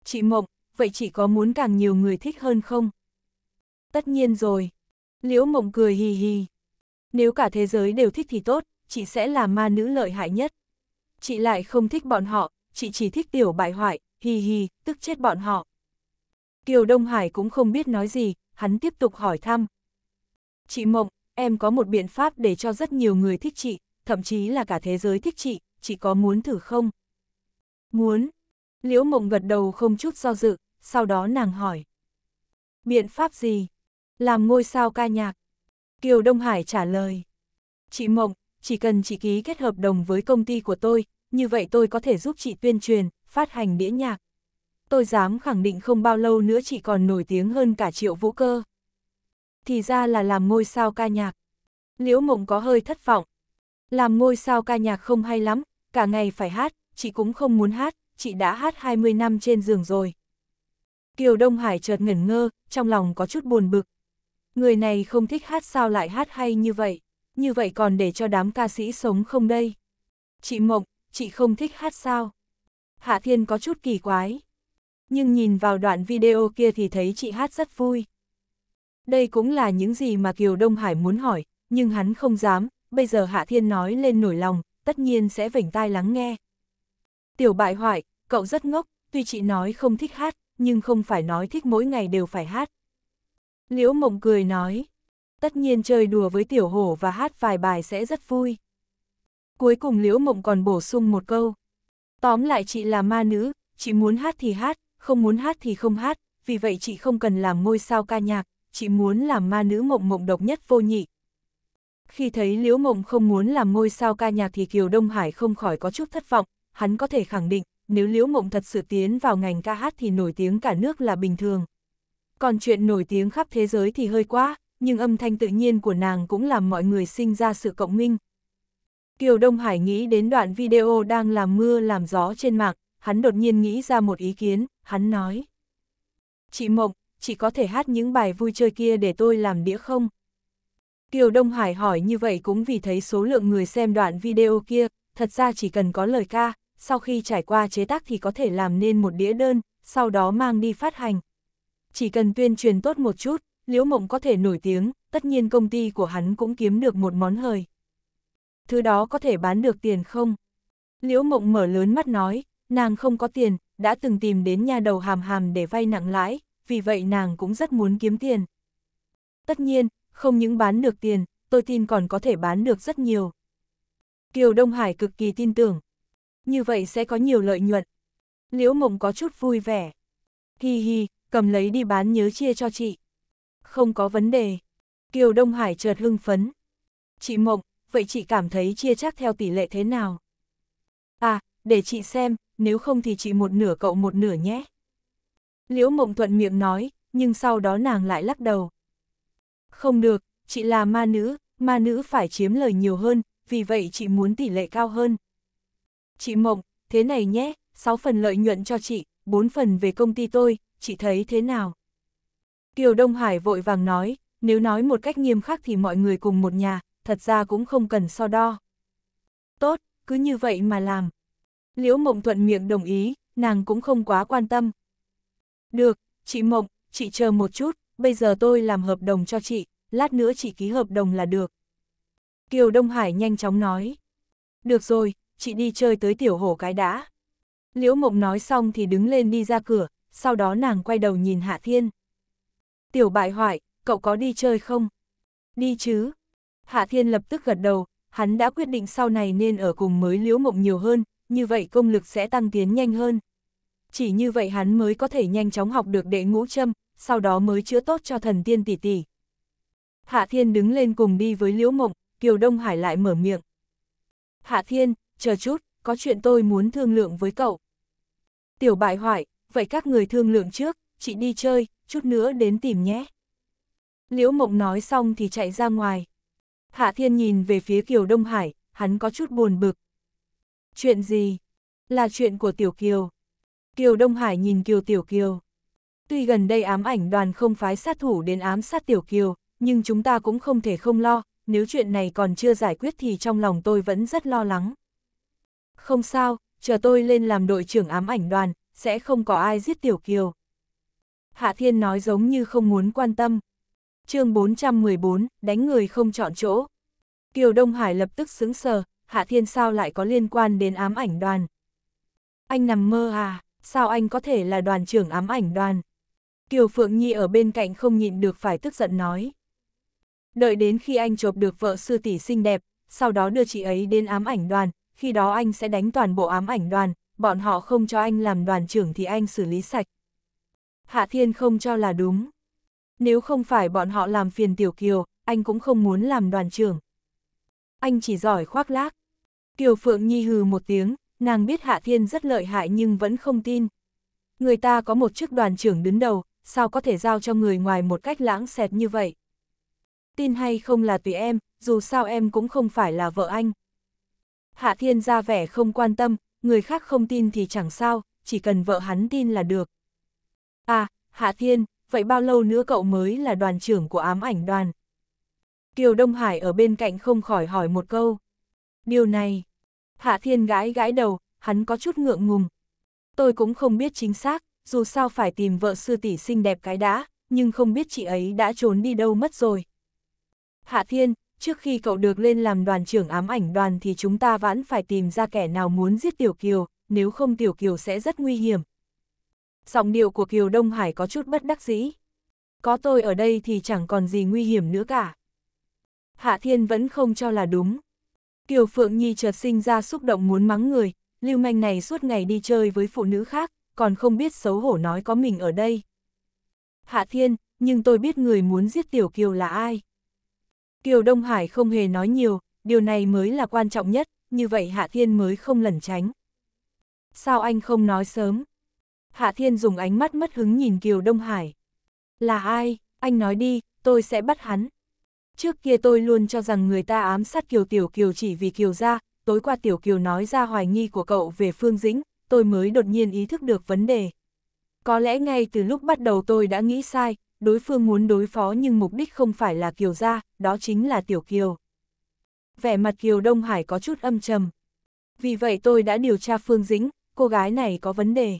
Speaker 1: Chị Mộng, vậy chị có muốn càng nhiều người thích hơn không? Tất nhiên rồi. Liễu Mộng cười hì hì. Nếu cả thế giới đều thích thì tốt, chị sẽ là ma nữ lợi hại nhất. Chị lại không thích bọn họ, chị chỉ thích tiểu bại hoại, hì hì, tức chết bọn họ. Kiều Đông Hải cũng không biết nói gì, hắn tiếp tục hỏi thăm. Chị Mộng, em có một biện pháp để cho rất nhiều người thích chị, thậm chí là cả thế giới thích chị, chị có muốn thử không? Muốn, Liễu mộng gật đầu không chút do dự, sau đó nàng hỏi. Biện pháp gì? Làm ngôi sao ca nhạc. Kiều Đông Hải trả lời. Chị Mộng, chỉ cần chị ký kết hợp đồng với công ty của tôi, như vậy tôi có thể giúp chị tuyên truyền, phát hành đĩa nhạc. Tôi dám khẳng định không bao lâu nữa chị còn nổi tiếng hơn cả triệu vũ cơ. Thì ra là làm ngôi sao ca nhạc. Liễu Mộng có hơi thất vọng. Làm ngôi sao ca nhạc không hay lắm, cả ngày phải hát, chị cũng không muốn hát, chị đã hát 20 năm trên giường rồi. Kiều Đông Hải chợt ngẩn ngơ, trong lòng có chút buồn bực. Người này không thích hát sao lại hát hay như vậy, như vậy còn để cho đám ca sĩ sống không đây? Chị Mộng, chị không thích hát sao? Hạ Thiên có chút kỳ quái. Nhưng nhìn vào đoạn video kia thì thấy chị hát rất vui. Đây cũng là những gì mà Kiều Đông Hải muốn hỏi, nhưng hắn không dám, bây giờ Hạ Thiên nói lên nổi lòng, tất nhiên sẽ vểnh tai lắng nghe. Tiểu bại hoại, cậu rất ngốc, tuy chị nói không thích hát, nhưng không phải nói thích mỗi ngày đều phải hát. Liễu mộng cười nói, tất nhiên chơi đùa với tiểu hổ và hát vài bài sẽ rất vui. Cuối cùng Liễu mộng còn bổ sung một câu. Tóm lại chị là ma nữ, chị muốn hát thì hát, không muốn hát thì không hát, vì vậy chị không cần làm ngôi sao ca nhạc, chị muốn làm ma nữ mộng mộng độc nhất vô nhị. Khi thấy Liễu Mộng không muốn làm ngôi sao ca nhạc thì Kiều Đông Hải không khỏi có chút thất vọng, hắn có thể khẳng định, nếu Liễu Mộng thật sự tiến vào ngành ca hát thì nổi tiếng cả nước là bình thường. Còn chuyện nổi tiếng khắp thế giới thì hơi quá, nhưng âm thanh tự nhiên của nàng cũng làm mọi người sinh ra sự cộng minh. Kiều Đông Hải nghĩ đến đoạn video đang làm mưa làm gió trên mạng, hắn đột nhiên nghĩ ra một ý kiến, hắn nói. Chị Mộng, chị có thể hát những bài vui chơi kia để tôi làm đĩa không? Kiều Đông Hải hỏi như vậy cũng vì thấy số lượng người xem đoạn video kia, thật ra chỉ cần có lời ca, sau khi trải qua chế tác thì có thể làm nên một đĩa đơn, sau đó mang đi phát hành. Chỉ cần tuyên truyền tốt một chút, Liễu Mộng có thể nổi tiếng, tất nhiên công ty của hắn cũng kiếm được một món hời. Thứ đó có thể bán được tiền không? Liễu Mộng mở lớn mắt nói, nàng không có tiền, đã từng tìm đến nhà đầu hàm hàm để vay nặng lãi, vì vậy nàng cũng rất muốn kiếm tiền. Tất nhiên, không những bán được tiền, tôi tin còn có thể bán được rất nhiều. Kiều Đông Hải cực kỳ tin tưởng, như vậy sẽ có nhiều lợi nhuận. Liễu mộng có chút vui vẻ. Hi hi, cầm lấy đi bán nhớ chia cho chị. Không có vấn đề. Kiều Đông Hải chợt hưng phấn. Chị Mộng, vậy chị cảm thấy chia chắc theo tỷ lệ thế nào? À, để chị xem, nếu không thì chị một nửa cậu một nửa nhé. Liễu Mộng thuận miệng nói, nhưng sau đó nàng lại lắc đầu. Không được, chị là ma nữ, ma nữ phải chiếm lời nhiều hơn, vì vậy chị muốn tỷ lệ cao hơn. Chị Mộng, thế này nhé, 6 phần lợi nhuận cho chị, 4 phần về công ty tôi, chị thấy thế nào? Kiều Đông Hải vội vàng nói, nếu nói một cách nghiêm khắc thì mọi người cùng một nhà, thật ra cũng không cần so đo. Tốt, cứ như vậy mà làm. Liễu Mộng thuận miệng đồng ý, nàng cũng không quá quan tâm. Được, chị Mộng, chị chờ một chút, bây giờ tôi làm hợp đồng cho chị, lát nữa chị ký hợp đồng là được. Kiều Đông Hải nhanh chóng nói. Được rồi, chị đi chơi tới tiểu hồ cái đã. Liễu mộng nói xong thì đứng lên đi ra cửa, sau đó nàng quay đầu nhìn Hạ Thiên. Tiểu bại hoại, cậu có đi chơi không? Đi chứ. Hạ Thiên lập tức gật đầu, hắn đã quyết định sau này nên ở cùng mới liễu mộng nhiều hơn, như vậy công lực sẽ tăng tiến nhanh hơn. Chỉ như vậy hắn mới có thể nhanh chóng học được đệ ngũ châm, sau đó mới chữa tốt cho thần tiên tỷ tỷ. Hạ Thiên đứng lên cùng đi với Liễu Mộng, Kiều Đông Hải lại mở miệng. Hạ Thiên, chờ chút, có chuyện tôi muốn thương lượng với cậu. Tiểu bại hoại, vậy các người thương lượng trước, chị đi chơi, chút nữa đến tìm nhé. Liễu Mộng nói xong thì chạy ra ngoài. Hạ Thiên nhìn về phía Kiều Đông Hải, hắn có chút buồn bực. Chuyện gì? Là chuyện của Tiểu Kiều. Kiều Đông Hải nhìn Kiều Tiểu Kiều. Tuy gần đây ám ảnh đoàn không phái sát thủ đến ám sát Tiểu Kiều, nhưng chúng ta cũng không thể không lo, nếu chuyện này còn chưa giải quyết thì trong lòng tôi vẫn rất lo lắng. Không sao, chờ tôi lên làm đội trưởng ám ảnh đoàn, sẽ không có ai giết Tiểu Kiều. Hạ Thiên nói giống như không muốn quan tâm. chương 414, đánh người không chọn chỗ. Kiều Đông Hải lập tức xứng sờ, Hạ Thiên sao lại có liên quan đến ám ảnh đoàn. Anh nằm mơ à, sao anh có thể là đoàn trưởng ám ảnh đoàn? Kiều Phượng Nhi ở bên cạnh không nhịn được phải tức giận nói. Đợi đến khi anh chộp được vợ sư tỷ xinh đẹp, sau đó đưa chị ấy đến ám ảnh đoàn, khi đó anh sẽ đánh toàn bộ ám ảnh đoàn, bọn họ không cho anh làm đoàn trưởng thì anh xử lý sạch. Hạ Thiên không cho là đúng. Nếu không phải bọn họ làm phiền Tiểu Kiều, anh cũng không muốn làm đoàn trưởng. Anh chỉ giỏi khoác lác. Kiều Phượng Nhi hừ một tiếng, nàng biết Hạ Thiên rất lợi hại nhưng vẫn không tin. Người ta có một chức đoàn trưởng đứng đầu, sao có thể giao cho người ngoài một cách lãng xẹt như vậy? Tin hay không là tùy em, dù sao em cũng không phải là vợ anh. Hạ Thiên ra vẻ không quan tâm, người khác không tin thì chẳng sao, chỉ cần vợ hắn tin là được. À, Hạ Thiên, vậy bao lâu nữa cậu mới là đoàn trưởng của ám ảnh đoàn? Kiều Đông Hải ở bên cạnh không khỏi hỏi một câu. Điều này, Hạ Thiên gãi gãi đầu, hắn có chút ngượng ngùng. Tôi cũng không biết chính xác, dù sao phải tìm vợ sư tỷ xinh đẹp cái đã, nhưng không biết chị ấy đã trốn đi đâu mất rồi. Hạ Thiên, trước khi cậu được lên làm đoàn trưởng ám ảnh đoàn thì chúng ta vẫn phải tìm ra kẻ nào muốn giết Tiểu Kiều, nếu không Tiểu Kiều sẽ rất nguy hiểm. Giọng điệu của Kiều Đông Hải có chút bất đắc dĩ. Có tôi ở đây thì chẳng còn gì nguy hiểm nữa cả. Hạ Thiên vẫn không cho là đúng. Kiều Phượng Nhi chợt sinh ra xúc động muốn mắng người, lưu manh này suốt ngày đi chơi với phụ nữ khác, còn không biết xấu hổ nói có mình ở đây. Hạ Thiên, nhưng tôi biết người muốn giết Tiểu Kiều là ai. Kiều Đông Hải không hề nói nhiều, điều này mới là quan trọng nhất, như vậy Hạ Thiên mới không lẩn tránh. Sao anh không nói sớm? Hạ Thiên dùng ánh mắt mất hứng nhìn Kiều Đông Hải. Là ai? Anh nói đi, tôi sẽ bắt hắn. Trước kia tôi luôn cho rằng người ta ám sát Kiều Tiểu Kiều chỉ vì Kiều ra, tối qua Tiểu Kiều nói ra hoài nghi của cậu về Phương Dĩnh, tôi mới đột nhiên ý thức được vấn đề. Có lẽ ngay từ lúc bắt đầu tôi đã nghĩ sai, đối phương muốn đối phó nhưng mục đích không phải là Kiều gia, đó chính là Tiểu Kiều. Vẻ mặt Kiều Đông Hải có chút âm trầm. Vì vậy tôi đã điều tra Phương Dĩnh, cô gái này có vấn đề.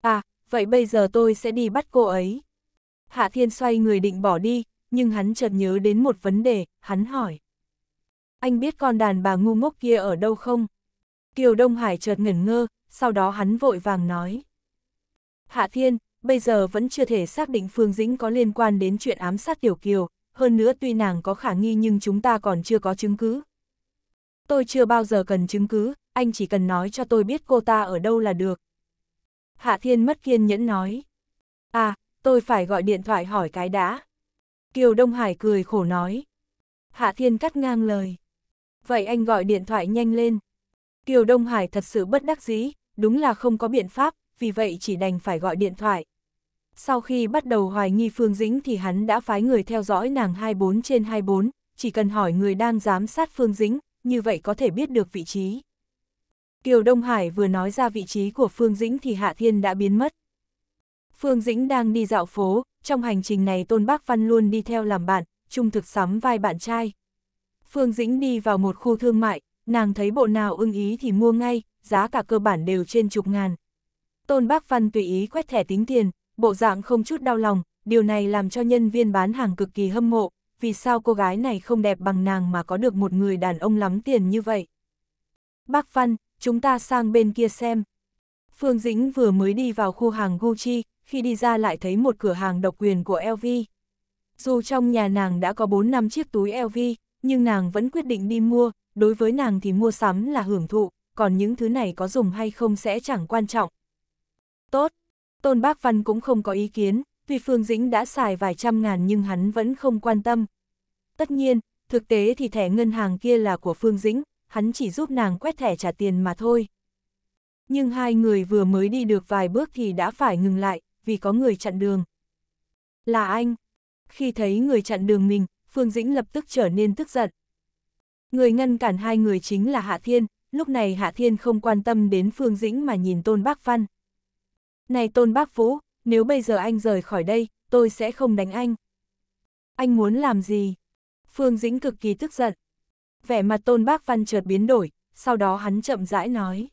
Speaker 1: À, vậy bây giờ tôi sẽ đi bắt cô ấy. Hạ Thiên xoay người định bỏ đi, nhưng hắn chợt nhớ đến một vấn đề, hắn hỏi. Anh biết con đàn bà ngu ngốc kia ở đâu không? Kiều Đông Hải chợt ngẩn ngơ, sau đó hắn vội vàng nói. Hạ Thiên, bây giờ vẫn chưa thể xác định Phương Dĩnh có liên quan đến chuyện ám sát Tiểu Kiều, hơn nữa tuy nàng có khả nghi nhưng chúng ta còn chưa có chứng cứ. Tôi chưa bao giờ cần chứng cứ, anh chỉ cần nói cho tôi biết cô ta ở đâu là được. Hạ Thiên mất kiên nhẫn nói. À, tôi phải gọi điện thoại hỏi cái đã. Kiều Đông Hải cười khổ nói. Hạ Thiên cắt ngang lời. Vậy anh gọi điện thoại nhanh lên. Kiều Đông Hải thật sự bất đắc dĩ, đúng là không có biện pháp, vì vậy chỉ đành phải gọi điện thoại. Sau khi bắt đầu hoài nghi Phương Dĩnh thì hắn đã phái người theo dõi nàng 24 trên 24, chỉ cần hỏi người đang giám sát Phương Dĩnh, như vậy có thể biết được vị trí. Kiều Đông Hải vừa nói ra vị trí của Phương Dĩnh thì Hạ Thiên đã biến mất. Phương Dĩnh đang đi dạo phố, trong hành trình này Tôn Bác Văn luôn đi theo làm bạn, trung thực sắm vai bạn trai. Phương Dĩnh đi vào một khu thương mại, nàng thấy bộ nào ưng ý thì mua ngay, giá cả cơ bản đều trên chục ngàn. Tôn Bác Văn tùy ý quét thẻ tính tiền, bộ dạng không chút đau lòng, điều này làm cho nhân viên bán hàng cực kỳ hâm mộ, vì sao cô gái này không đẹp bằng nàng mà có được một người đàn ông lắm tiền như vậy. Bác Văn, chúng ta sang bên kia xem. Phương Dĩnh vừa mới đi vào khu hàng Gucci, khi đi ra lại thấy một cửa hàng độc quyền của LV. Dù trong nhà nàng đã có 4 năm chiếc túi LV, nhưng nàng vẫn quyết định đi mua, đối với nàng thì mua sắm là hưởng thụ, còn những thứ này có dùng hay không sẽ chẳng quan trọng. Tốt, Tôn Bác Văn cũng không có ý kiến, tuy Phương Dĩnh đã xài vài trăm ngàn nhưng hắn vẫn không quan tâm. Tất nhiên, thực tế thì thẻ ngân hàng kia là của Phương Dĩnh, hắn chỉ giúp nàng quét thẻ trả tiền mà thôi. Nhưng hai người vừa mới đi được vài bước thì đã phải ngừng lại, vì có người chặn đường. Là anh. Khi thấy người chặn đường mình, Phương Dĩnh lập tức trở nên tức giận. Người ngăn cản hai người chính là Hạ Thiên, lúc này Hạ Thiên không quan tâm đến Phương Dĩnh mà nhìn Tôn Bác Văn. Này Tôn Bác Vũ, nếu bây giờ anh rời khỏi đây, tôi sẽ không đánh anh. Anh muốn làm gì? Phương Dĩnh cực kỳ tức giận. Vẻ mặt Tôn Bác Văn chợt biến đổi, sau đó hắn chậm rãi nói.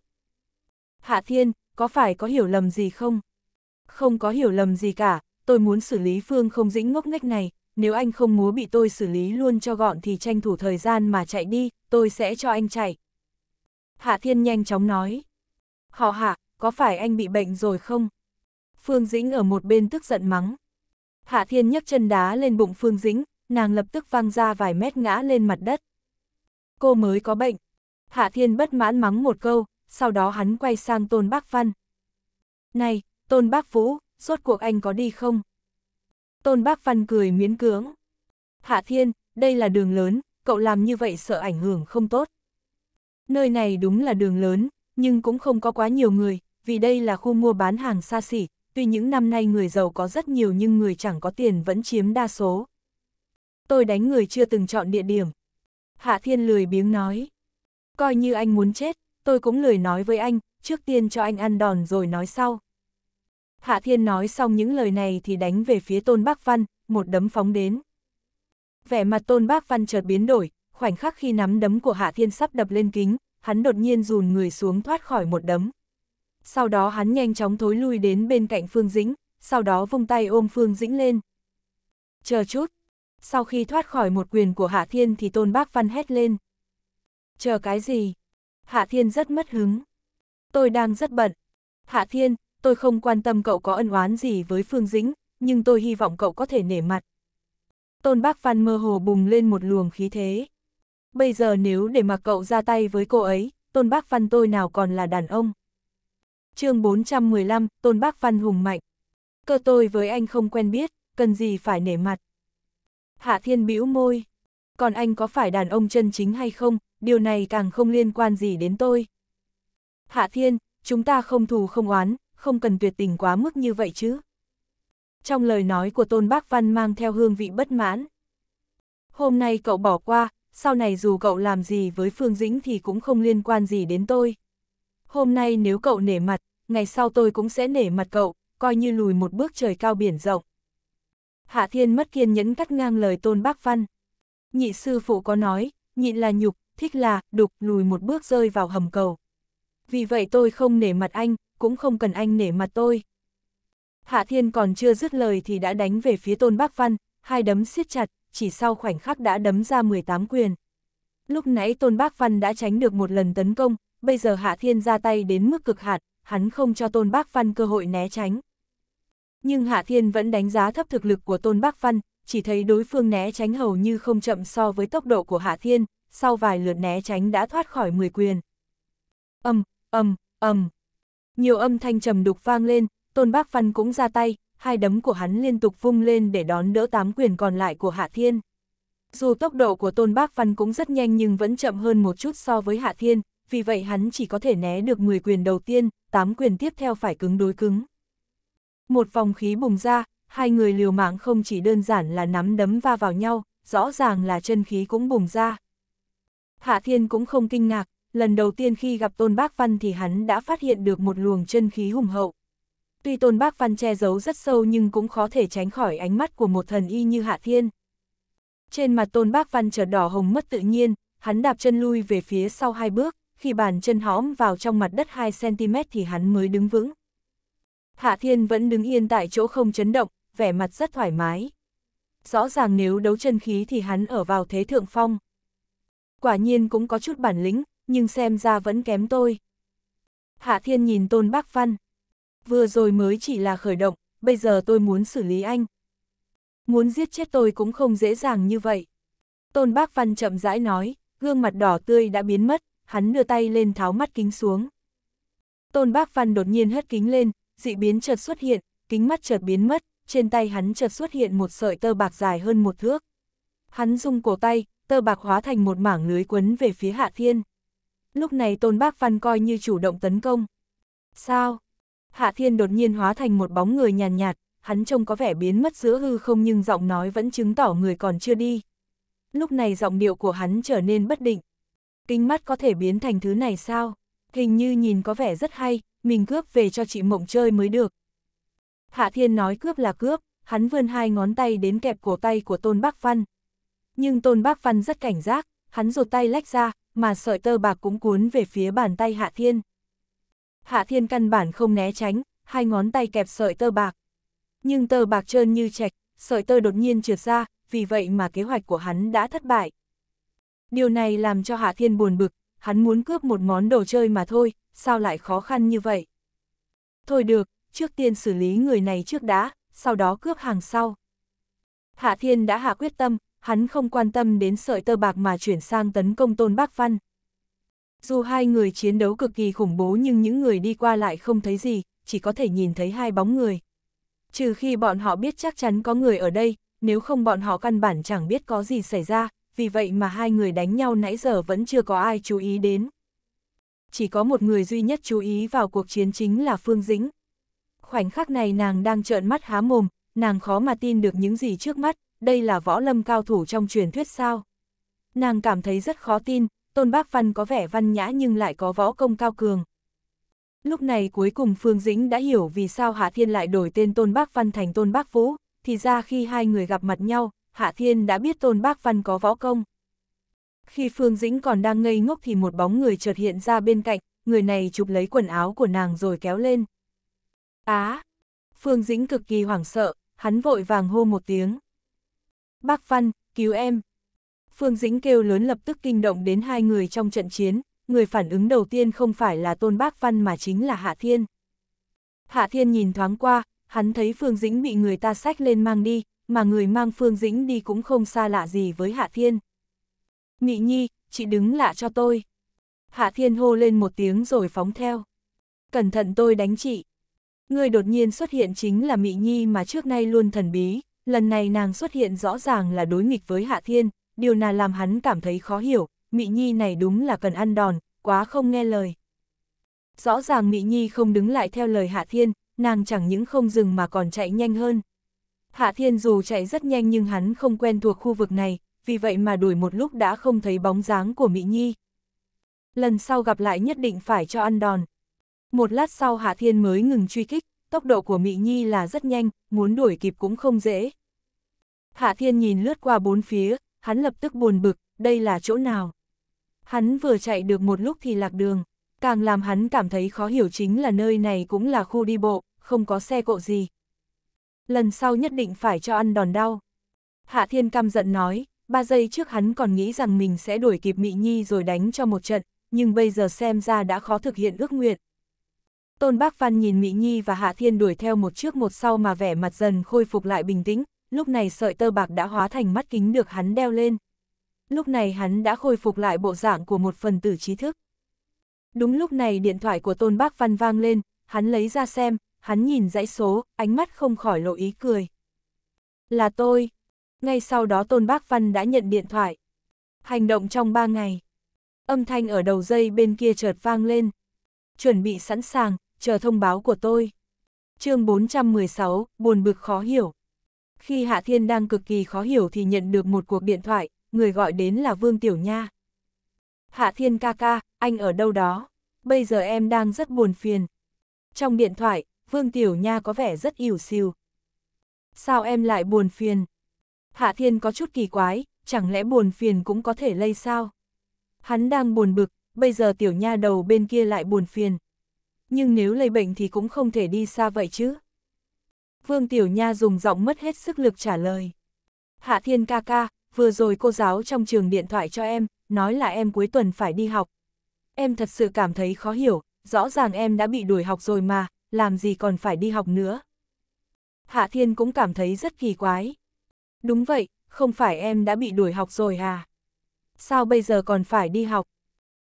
Speaker 1: Hạ Thiên, có phải có hiểu lầm gì không? Không có hiểu lầm gì cả, tôi muốn xử lý Phương không dĩnh ngốc nghếch này, nếu anh không muốn bị tôi xử lý luôn cho gọn thì tranh thủ thời gian mà chạy đi, tôi sẽ cho anh chạy. Hạ Thiên nhanh chóng nói. Họ hạ, có phải anh bị bệnh rồi không? Phương Dĩnh ở một bên tức giận mắng. Hạ Thiên nhấc chân đá lên bụng Phương Dĩnh, nàng lập tức văng ra vài mét ngã lên mặt đất. Cô mới có bệnh. Hạ Thiên bất mãn mắng một câu, sau đó hắn quay sang Tôn Bác Văn. Này, Tôn Bác Vũ, suốt cuộc anh có đi không? Tôn Bác Văn cười miễn cưỡng. Hạ Thiên, đây là đường lớn, cậu làm như vậy sợ ảnh hưởng không tốt. Nơi này đúng là đường lớn, nhưng cũng không có quá nhiều người, vì đây là khu mua bán hàng xa xỉ, tuy những năm nay người giàu có rất nhiều nhưng người chẳng có tiền vẫn chiếm đa số. Tôi đánh người chưa từng chọn địa điểm. Hạ Thiên lười biếng nói. Coi như anh muốn chết, tôi cũng lười nói với anh, trước tiên cho anh ăn đòn rồi nói sau. Hạ Thiên nói xong những lời này thì đánh về phía Tôn Bác Văn, một đấm phóng đến. Vẻ mặt Tôn Bác Văn chợt biến đổi, khoảnh khắc khi nắm đấm của Hạ Thiên sắp đập lên kính, hắn đột nhiên dùn người xuống thoát khỏi một đấm sau đó hắn nhanh chóng thối lui đến bên cạnh Phương Dĩnh, sau đó vung tay ôm Phương Dĩnh lên. Chờ chút, sau khi thoát khỏi một quyền của Hạ Thiên thì Tôn Bác Văn hét lên. Chờ cái gì? Hạ Thiên rất mất hứng. Tôi đang rất bận. Hạ Thiên, tôi không quan tâm cậu có ân oán gì với Phương Dĩnh, nhưng tôi hy vọng cậu có thể nể mặt. Tôn Bác Văn mơ hồ bùng lên một luồng khí thế. Bây giờ nếu để mặc cậu ra tay với cô ấy, Tôn Bác Văn tôi nào còn là đàn ông chương 415, Tôn Bác Văn hùng mạnh. Cơ tôi với anh không quen biết, cần gì phải nể mặt. Hạ Thiên bĩu môi. Còn anh có phải đàn ông chân chính hay không, điều này càng không liên quan gì đến tôi. Hạ Thiên, chúng ta không thù không oán, không cần tuyệt tình quá mức như vậy chứ. Trong lời nói của Tôn Bác Văn mang theo hương vị bất mãn. Hôm nay cậu bỏ qua, sau này dù cậu làm gì với Phương Dĩnh thì cũng không liên quan gì đến tôi hôm nay nếu cậu nể mặt, ngày sau tôi cũng sẽ nể mặt cậu, coi như lùi một bước trời cao biển rộng. Hạ Thiên mất kiên nhẫn cắt ngang lời Tôn Bác Văn. Nhị sư phụ có nói, nhịn là nhục, thích là, đục, lùi một bước rơi vào hầm cầu. Vì vậy tôi không nể mặt anh, cũng không cần anh nể mặt tôi. Hạ Thiên còn chưa dứt lời thì đã đánh về phía Tôn Bác Văn, hai đấm siết chặt, chỉ sau khoảnh khắc đã đấm ra 18 quyền. Lúc nãy Tôn Bác Văn đã tránh được một lần tấn công, bây giờ Hạ Thiên ra tay đến mức cực hạn, hắn không cho Tôn Bác Văn cơ hội né tránh. Nhưng Hạ Thiên vẫn đánh giá thấp thực lực của Tôn Bác Văn, chỉ thấy đối phương né tránh hầu như không chậm so với tốc độ của Hạ Thiên, sau vài lượt né tránh đã thoát khỏi 10 quyền. Âm, âm, âm. Nhiều âm thanh trầm đục vang lên, Tôn Bác Văn cũng ra tay, hai đấm của hắn liên tục vung lên để đón đỡ tám quyền còn lại của Hạ Thiên. Dù tốc độ của Tôn Bác Văn cũng rất nhanh nhưng vẫn chậm hơn một chút so với Hạ Thiên, vì vậy hắn chỉ có thể né được 10 quyền đầu tiên, 8 quyền tiếp theo phải cứng đối cứng. Một vòng khí bùng ra, hai người liều mạng không chỉ đơn giản là nắm đấm va vào nhau, rõ ràng là chân khí cũng bùng ra. Hạ Thiên cũng không kinh ngạc, lần đầu tiên khi gặp Tôn Bác Văn thì hắn đã phát hiện được một luồng chân khí hùng hậu. Tuy Tôn Bác Văn che giấu rất sâu nhưng cũng khó thể tránh khỏi ánh mắt của một thần y như Hạ Thiên. Trên mặt Tôn Bác Văn trở đỏ hồng mất tự nhiên, hắn đạp chân lui về phía sau hai bước, khi bàn chân hõm vào trong mặt đất 2cm thì hắn mới đứng vững. Hạ Thiên vẫn đứng yên tại chỗ không chấn động, vẻ mặt rất thoải mái. Rõ ràng nếu đấu chân khí thì hắn ở vào thế thượng phong. Quả nhiên cũng có chút bản lĩnh, nhưng xem ra vẫn kém tôi. Hạ Thiên nhìn Tôn Bác Văn. Vừa rồi mới chỉ là khởi động, bây giờ tôi muốn xử lý anh. Muốn giết chết tôi cũng không dễ dàng như vậy. Tôn Bác Văn chậm rãi nói, gương mặt đỏ tươi đã biến mất hắn đưa tay lên tháo mắt kính xuống. Tôn Bác Văn đột nhiên hất kính lên, dị biến chợt xuất hiện, kính mắt chợt biến mất, trên tay hắn chợt xuất hiện một sợi tơ bạc dài hơn một thước. Hắn rung cổ tay, tơ bạc hóa thành một mảng lưới quấn về phía Hạ Thiên. Lúc này Tôn Bác Văn coi như chủ động tấn công. Sao? Hạ Thiên đột nhiên hóa thành một bóng người nhàn nhạt, nhạt, hắn trông có vẻ biến mất giữa hư không nhưng giọng nói vẫn chứng tỏ người còn chưa đi. Lúc này giọng điệu của hắn trở nên bất định kính mắt có thể biến thành thứ này sao? Hình như nhìn có vẻ rất hay, mình cướp về cho chị Mộng chơi mới được. Hạ Thiên nói cướp là cướp, hắn vươn hai ngón tay đến kẹp cổ tay của Tôn bác Văn. Nhưng Tôn bác Văn rất cảnh giác, hắn rụt tay lách ra, mà sợi tơ bạc cũng cuốn về phía bàn tay Hạ Thiên. Hạ Thiên căn bản không né tránh, hai ngón tay kẹp sợi tơ bạc. Nhưng tơ bạc trơn như chạch, sợi tơ đột nhiên trượt ra, vì vậy mà kế hoạch của hắn đã thất bại. Điều này làm cho Hạ Thiên buồn bực, hắn muốn cướp một món đồ chơi mà thôi, sao lại khó khăn như vậy? Thôi được, trước tiên xử lý người này trước đã, sau đó cướp hàng sau. Hạ Thiên đã hạ quyết tâm, hắn không quan tâm đến sợi tơ bạc mà chuyển sang tấn công Tôn Bác Văn. Dù hai người chiến đấu cực kỳ khủng bố nhưng những người đi qua lại không thấy gì, chỉ có thể nhìn thấy hai bóng người. Trừ khi bọn họ biết chắc chắn có người ở đây, nếu không bọn họ căn bản chẳng biết có gì xảy ra, vì vậy mà hai người đánh nhau nãy giờ vẫn chưa có ai chú ý đến. Chỉ có một người duy nhất chú ý vào cuộc chiến chính là Phương Dĩnh. Khoảnh khắc này nàng đang trợn mắt há mồm, nàng khó mà tin được những gì trước mắt, đây là võ lâm cao thủ trong truyền thuyết sao. Nàng cảm thấy rất khó tin, Tôn Bác Văn có vẻ văn nhã nhưng lại có võ công cao cường. Lúc này cuối cùng Phương Dĩnh đã hiểu vì sao Hạ Thiên lại đổi tên Tôn Bác Văn thành Tôn Bác Vũ, thì ra khi hai người gặp mặt nhau, Hạ Thiên đã biết Tôn Bác Văn có võ công. Khi Phương Dĩnh còn đang ngây ngốc thì một bóng người chợt hiện ra bên cạnh, người này chụp lấy quần áo của nàng rồi kéo lên. Á! À, Phương Dĩnh cực kỳ hoảng sợ, hắn vội vàng hô một tiếng. Bác Văn, cứu em! Phương Dĩnh kêu lớn lập tức kinh động đến hai người trong trận chiến, người phản ứng đầu tiên không phải là Tôn Bác Văn mà chính là Hạ Thiên. Hạ Thiên nhìn thoáng qua, hắn thấy Phương Dĩnh bị người ta sách lên mang đi, mà người mang Phương Dĩnh đi cũng không xa lạ gì với Hạ Thiên. Mị Nhi, chị đứng lạ cho tôi. Hạ Thiên hô lên một tiếng rồi phóng theo. Cẩn thận tôi đánh chị. Người đột nhiên xuất hiện chính là Mị Nhi mà trước nay luôn thần bí, lần này nàng xuất hiện rõ ràng là đối nghịch với Hạ Thiên, điều nào làm hắn cảm thấy khó hiểu, Mị Nhi này đúng là cần ăn đòn, quá không nghe lời. Rõ ràng Mị Nhi không đứng lại theo lời Hạ Thiên, nàng chẳng những không dừng mà còn chạy nhanh hơn. Hạ Thiên dù chạy rất nhanh nhưng hắn không quen thuộc khu vực này, vì vậy mà đuổi một lúc đã không thấy bóng dáng của Mỹ Nhi. Lần sau gặp lại nhất định phải cho ăn đòn. Một lát sau Hạ Thiên mới ngừng truy kích, tốc độ của Mỹ Nhi là rất nhanh, muốn đuổi kịp cũng không dễ. Hạ Thiên nhìn lướt qua bốn phía, hắn lập tức buồn bực, đây là chỗ nào? Hắn vừa chạy được một lúc thì lạc đường, càng làm hắn cảm thấy khó hiểu chính là nơi này cũng là khu đi bộ, không có xe cộ gì, lần sau nhất định phải cho ăn đòn đau. Hạ Thiên căm giận nói, ba giây trước hắn còn nghĩ rằng mình sẽ đuổi kịp Mị Nhi rồi đánh cho một trận, nhưng bây giờ xem ra đã khó thực hiện ước nguyện. Tôn Bác Văn nhìn Mị Nhi và Hạ Thiên đuổi theo một trước một sau mà vẻ mặt dần khôi phục lại bình tĩnh, lúc này sợi tơ bạc đã hóa thành mắt kính được hắn đeo lên. Lúc này hắn đã khôi phục lại bộ dạng của một phần tử trí thức. Đúng lúc này điện thoại của Tôn Bác Văn vang lên, hắn lấy ra xem, hắn nhìn dãy số, ánh mắt không khỏi lộ ý cười. Là tôi. Ngay sau đó Tôn Bác Văn đã nhận điện thoại. Hành động trong ba ngày. Âm thanh ở đầu dây bên kia chợt vang lên. Chuẩn bị sẵn sàng, chờ thông báo của tôi. chương 416, buồn bực khó hiểu. Khi Hạ Thiên đang cực kỳ khó hiểu thì nhận được một cuộc điện thoại, người gọi đến là Vương Tiểu Nha. Hạ Thiên ca ca, anh ở đâu đó? Bây giờ em đang rất buồn phiền. Trong điện thoại, Vương Tiểu Nha có vẻ rất ỉu xìu. Sao em lại buồn phiền? Hạ Thiên có chút kỳ quái, chẳng lẽ buồn phiền cũng có thể lây sao? Hắn đang buồn bực, bây giờ Tiểu Nha đầu bên kia lại buồn phiền. Nhưng nếu lây bệnh thì cũng không thể đi xa vậy chứ. Vương Tiểu Nha dùng giọng mất hết sức lực trả lời. Hạ Thiên ca ca, vừa rồi cô giáo trong trường điện thoại cho em, nói là em cuối tuần phải đi học. Em thật sự cảm thấy khó hiểu, rõ ràng em đã bị đuổi học rồi mà, làm gì còn phải đi học nữa. Hạ Thiên cũng cảm thấy rất kỳ quái. Đúng vậy, không phải em đã bị đuổi học rồi à? Sao bây giờ còn phải đi học?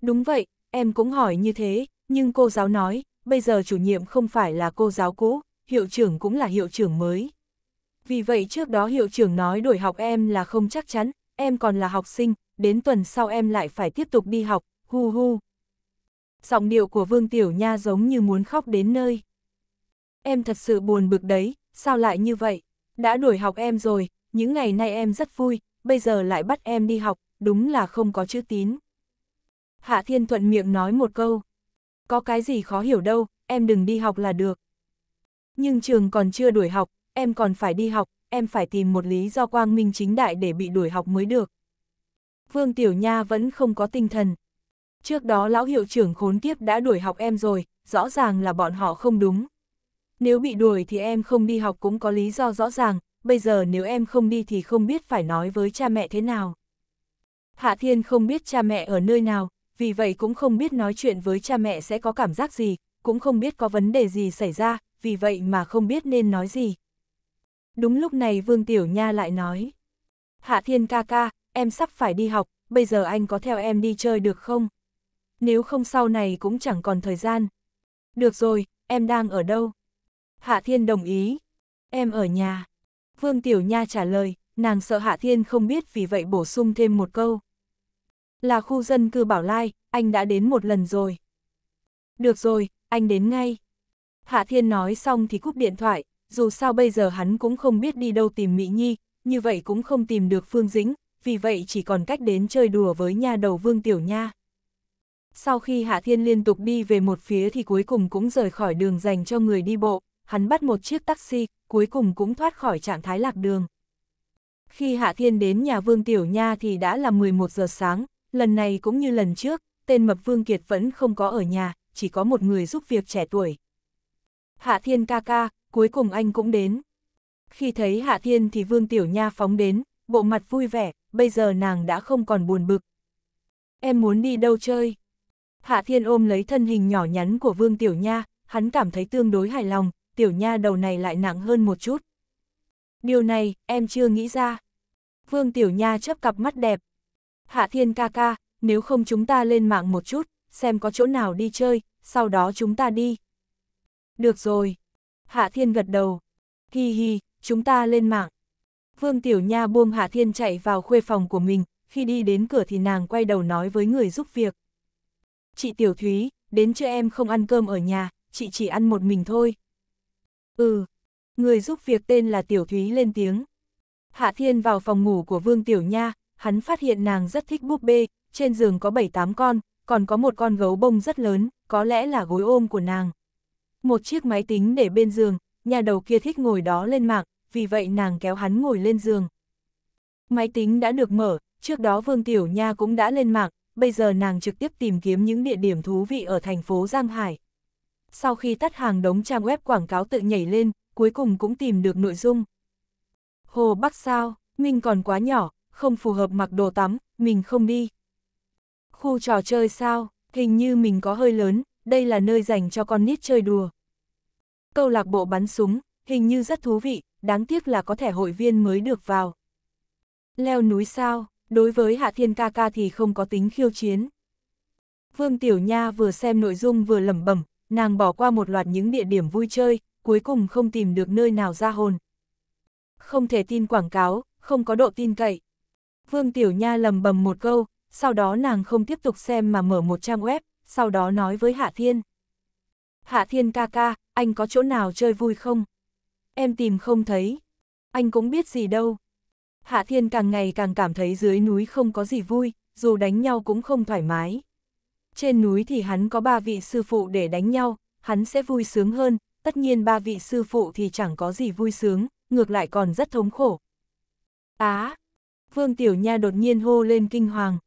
Speaker 1: Đúng vậy, em cũng hỏi như thế, nhưng cô giáo nói, bây giờ chủ nhiệm không phải là cô giáo cũ, hiệu trưởng cũng là hiệu trưởng mới. Vì vậy trước đó hiệu trưởng nói đuổi học em là không chắc chắn, em còn là học sinh, đến tuần sau em lại phải tiếp tục đi học, hu hu. Giọng điệu của Vương Tiểu Nha giống như muốn khóc đến nơi. Em thật sự buồn bực đấy, sao lại như vậy? Đã đuổi học em rồi, những ngày nay em rất vui, bây giờ lại bắt em đi học, đúng là không có chữ tín. Hạ Thiên thuận miệng nói một câu. Có cái gì khó hiểu đâu, em đừng đi học là được. Nhưng trường còn chưa đuổi học, em còn phải đi học, em phải tìm một lý do quang minh chính đại để bị đuổi học mới được. Vương Tiểu Nha vẫn không có tinh thần. Trước đó lão hiệu trưởng khốn kiếp đã đuổi học em rồi, rõ ràng là bọn họ không đúng, nếu bị đuổi thì em không đi học cũng có lý do rõ ràng, bây giờ nếu em không đi thì không biết phải nói với cha mẹ thế nào. Hạ Thiên không biết cha mẹ ở nơi nào, vì vậy cũng không biết nói chuyện với cha mẹ sẽ có cảm giác gì, cũng không biết có vấn đề gì xảy ra, vì vậy mà không biết nên nói gì. Đúng lúc này Vương Tiểu Nha lại nói. Hạ Thiên ca ca, em sắp phải đi học, bây giờ anh có theo em đi chơi được không? Nếu không sau này cũng chẳng còn thời gian. Được rồi, em đang ở đâu? Hạ Thiên đồng ý. Em ở nhà. Vương Tiểu Nha trả lời, nàng sợ Hạ Thiên không biết vì vậy bổ sung thêm một câu. Là khu dân cư Bảo Lai, anh đã đến một lần rồi. Được rồi, anh đến ngay. Hạ Thiên nói xong thì cúp điện thoại, dù sao bây giờ hắn cũng không biết đi đâu tìm Mỹ Nhi, như vậy cũng không tìm được Phương Dĩnh, vì vậy chỉ còn cách đến chơi đùa với nha đầu Vương Tiểu Nha. Sau khi Hạ Thiên liên tục đi về một phía thì cuối cùng cũng rời khỏi đường dành cho người đi bộ hắn bắt một chiếc taxi, cuối cùng cũng thoát khỏi trạng thái lạc đường. Khi Hạ Thiên đến nhà Vương Tiểu Nha thì đã là 11 giờ sáng, lần này cũng như lần trước, tên mập Vương Kiệt vẫn không có ở nhà, chỉ có một người giúp việc trẻ tuổi. Hạ Thiên ca ca, cuối cùng anh cũng đến. Khi thấy Hạ Thiên thì Vương Tiểu Nha phóng đến, bộ mặt vui vẻ, bây giờ nàng đã không còn buồn bực. Em muốn đi đâu chơi? Hạ Thiên ôm lấy thân hình nhỏ nhắn của Vương Tiểu Nha, hắn cảm thấy tương đối hài lòng, tiểu nha đầu này lại nặng hơn một chút. Điều này, em chưa nghĩ ra. Vương tiểu nha chấp cặp mắt đẹp. Hạ thiên ca ca, nếu không chúng ta lên mạng một chút, xem có chỗ nào đi chơi, sau đó chúng ta đi. Được rồi. Hạ thiên gật đầu. Hi hi, chúng ta lên mạng. Vương Tiểu Nha buông Hạ Thiên chạy vào khuê phòng của mình, khi đi đến cửa thì nàng quay đầu nói với người giúp việc. Chị Tiểu Thúy, đến chưa em không ăn cơm ở nhà, chị chỉ ăn một mình thôi. Ừ, người giúp việc tên là Tiểu Thúy lên tiếng. Hạ Thiên vào phòng ngủ của Vương Tiểu Nha, hắn phát hiện nàng rất thích búp bê, trên giường có 7-8 con, còn có một con gấu bông rất lớn, có lẽ là gối ôm của nàng. Một chiếc máy tính để bên giường, nhà đầu kia thích ngồi đó lên mạng, vì vậy nàng kéo hắn ngồi lên giường. Máy tính đã được mở, trước đó Vương Tiểu Nha cũng đã lên mạng, bây giờ nàng trực tiếp tìm kiếm những địa điểm thú vị ở thành phố Giang Hải sau khi tắt hàng đống trang web quảng cáo tự nhảy lên, cuối cùng cũng tìm được nội dung. Hồ Bắc sao, mình còn quá nhỏ, không phù hợp mặc đồ tắm, mình không đi. Khu trò chơi sao, hình như mình có hơi lớn, đây là nơi dành cho con nít chơi đùa. Câu lạc bộ bắn súng, hình như rất thú vị, đáng tiếc là có thẻ hội viên mới được vào. Leo núi sao, đối với Hạ Thiên ca ca thì không có tính khiêu chiến. Vương Tiểu Nha vừa xem nội dung vừa lẩm bẩm, nàng bỏ qua một loạt những địa điểm vui chơi, cuối cùng không tìm được nơi nào ra hồn. Không thể tin quảng cáo, không có độ tin cậy. Vương Tiểu Nha lầm bầm một câu, sau đó nàng không tiếp tục xem mà mở một trang web, sau đó nói với Hạ Thiên. Hạ Thiên ca ca, anh có chỗ nào chơi vui không? Em tìm không thấy. Anh cũng biết gì đâu. Hạ Thiên càng ngày càng cảm thấy dưới núi không có gì vui, dù đánh nhau cũng không thoải mái. Trên núi thì hắn có ba vị sư phụ để đánh nhau, hắn sẽ vui sướng hơn, tất nhiên ba vị sư phụ thì chẳng có gì vui sướng, ngược lại còn rất thống khổ. Á! À, Vương Tiểu Nha đột nhiên hô lên kinh hoàng.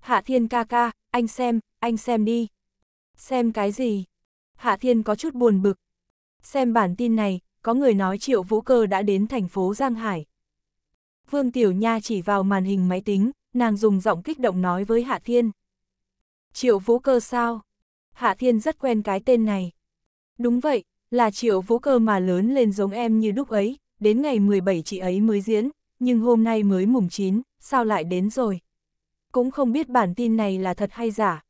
Speaker 1: Hạ Thiên ca ca, anh xem, anh xem đi. Xem cái gì? Hạ Thiên có chút buồn bực. Xem bản tin này, có người nói Triệu Vũ Cơ đã đến thành phố Giang Hải. Vương Tiểu Nha chỉ vào màn hình máy tính, nàng dùng giọng kích động nói với Hạ Thiên. Triệu Vũ Cơ sao? Hạ Thiên rất quen cái tên này. Đúng vậy, là Triệu Vũ Cơ mà lớn lên giống em như lúc ấy, đến ngày 17 chị ấy mới diễn, nhưng hôm nay mới mùng 9, sao lại đến rồi? Cũng không biết bản tin này là thật hay giả.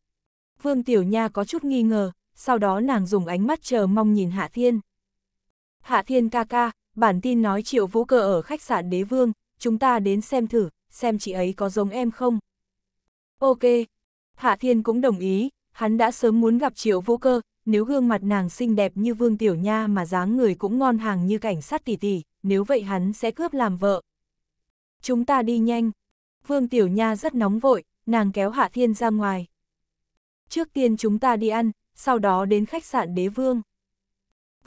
Speaker 1: Vương Tiểu Nha có chút nghi ngờ, sau đó nàng dùng ánh mắt chờ mong nhìn Hạ Thiên. Hạ Thiên ca ca, bản tin nói Triệu Vũ Cơ ở khách sạn Đế Vương, chúng ta đến xem thử, xem chị ấy có giống em không. Ok, Hạ Thiên cũng đồng ý, hắn đã sớm muốn gặp Triệu Vô Cơ, nếu gương mặt nàng xinh đẹp như Vương Tiểu Nha mà dáng người cũng ngon hàng như cảnh sát tỷ tỷ, nếu vậy hắn sẽ cướp làm vợ. Chúng ta đi nhanh. Vương Tiểu Nha rất nóng vội, nàng kéo Hạ Thiên ra ngoài. Trước tiên chúng ta đi ăn, sau đó đến khách sạn đế vương.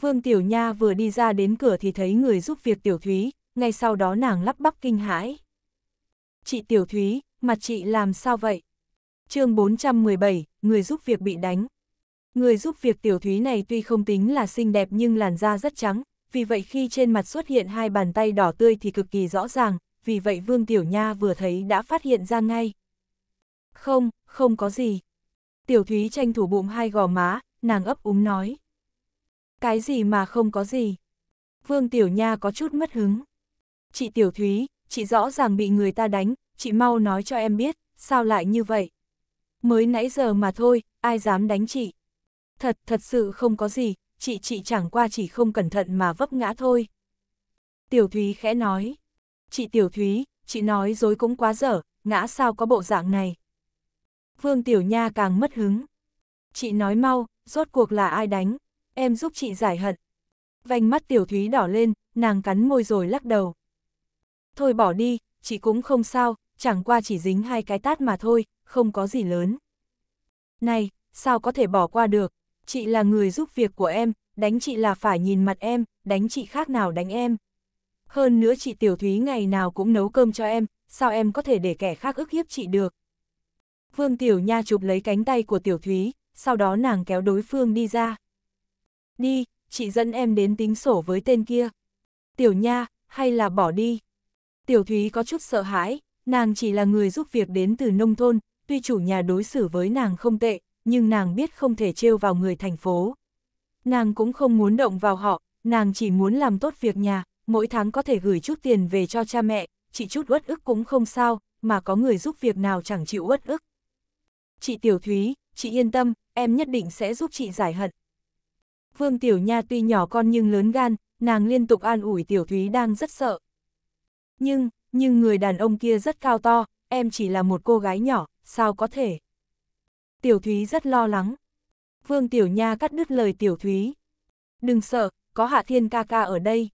Speaker 1: Vương Tiểu Nha vừa đi ra đến cửa thì thấy người giúp việc Tiểu Thúy, ngay sau đó nàng lắp bắp kinh hãi. Chị Tiểu Thúy, mặt chị làm sao vậy? chương 417, người giúp việc bị đánh. Người giúp việc tiểu thúy này tuy không tính là xinh đẹp nhưng làn da rất trắng, vì vậy khi trên mặt xuất hiện hai bàn tay đỏ tươi thì cực kỳ rõ ràng, vì vậy Vương Tiểu Nha vừa thấy đã phát hiện ra ngay. Không, không có gì. Tiểu thúy tranh thủ bụng hai gò má, nàng ấp úng nói. Cái gì mà không có gì? Vương Tiểu Nha có chút mất hứng. Chị Tiểu Thúy, chị rõ ràng bị người ta đánh, chị mau nói cho em biết, sao lại như vậy? Mới nãy giờ mà thôi, ai dám đánh chị. Thật, thật sự không có gì, chị chị chẳng qua chỉ không cẩn thận mà vấp ngã thôi. Tiểu Thúy khẽ nói. Chị Tiểu Thúy, chị nói dối cũng quá dở, ngã sao có bộ dạng này. Vương Tiểu Nha càng mất hứng. Chị nói mau, rốt cuộc là ai đánh, em giúp chị giải hận. Vành mắt Tiểu Thúy đỏ lên, nàng cắn môi rồi lắc đầu. Thôi bỏ đi, chị cũng không sao, chẳng qua chỉ dính hai cái tát mà thôi, không có gì lớn. Này, sao có thể bỏ qua được, chị là người giúp việc của em, đánh chị là phải nhìn mặt em, đánh chị khác nào đánh em. Hơn nữa chị Tiểu Thúy ngày nào cũng nấu cơm cho em, sao em có thể để kẻ khác ức hiếp chị được. Vương Tiểu Nha chụp lấy cánh tay của Tiểu Thúy, sau đó nàng kéo đối phương đi ra. Đi, chị dẫn em đến tính sổ với tên kia. Tiểu Nha, hay là bỏ đi. Tiểu Thúy có chút sợ hãi, nàng chỉ là người giúp việc đến từ nông thôn, tuy chủ nhà đối xử với nàng không tệ, nhưng nàng biết không thể trêu vào người thành phố. Nàng cũng không muốn động vào họ, nàng chỉ muốn làm tốt việc nhà, mỗi tháng có thể gửi chút tiền về cho cha mẹ, chị chút uất ức cũng không sao, mà có người giúp việc nào chẳng chịu uất ức. Chị Tiểu Thúy, chị yên tâm, em nhất định sẽ giúp chị giải hận. Vương Tiểu Nha tuy nhỏ con nhưng lớn gan, nàng liên tục an ủi Tiểu Thúy đang rất sợ. Nhưng, nhưng người đàn ông kia rất cao to, em chỉ là một cô gái nhỏ, sao có thể? Tiểu Thúy rất lo lắng. Vương Tiểu Nha cắt đứt lời Tiểu Thúy. Đừng sợ, có Hạ Thiên ca ca ở đây.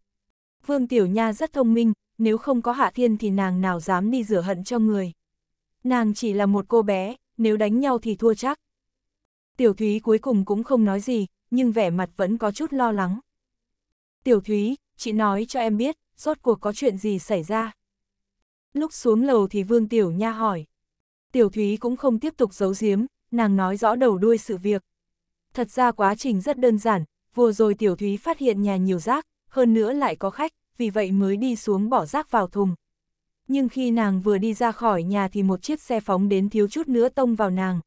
Speaker 1: Vương Tiểu Nha rất thông minh, nếu không có Hạ Thiên thì nàng nào dám đi rửa hận cho người. Nàng chỉ là một cô bé, nếu đánh nhau thì thua chắc. Tiểu Thúy cuối cùng cũng không nói gì, nhưng vẻ mặt vẫn có chút lo lắng. Tiểu Thúy, chị nói cho em biết, rốt cuộc có chuyện gì xảy ra. Lúc xuống lầu thì Vương Tiểu Nha hỏi. Tiểu Thúy cũng không tiếp tục giấu giếm, nàng nói rõ đầu đuôi sự việc. Thật ra quá trình rất đơn giản, vừa rồi Tiểu Thúy phát hiện nhà nhiều rác, hơn nữa lại có khách, vì vậy mới đi xuống bỏ rác vào thùng. Nhưng khi nàng vừa đi ra khỏi nhà thì một chiếc xe phóng đến thiếu chút nữa tông vào nàng.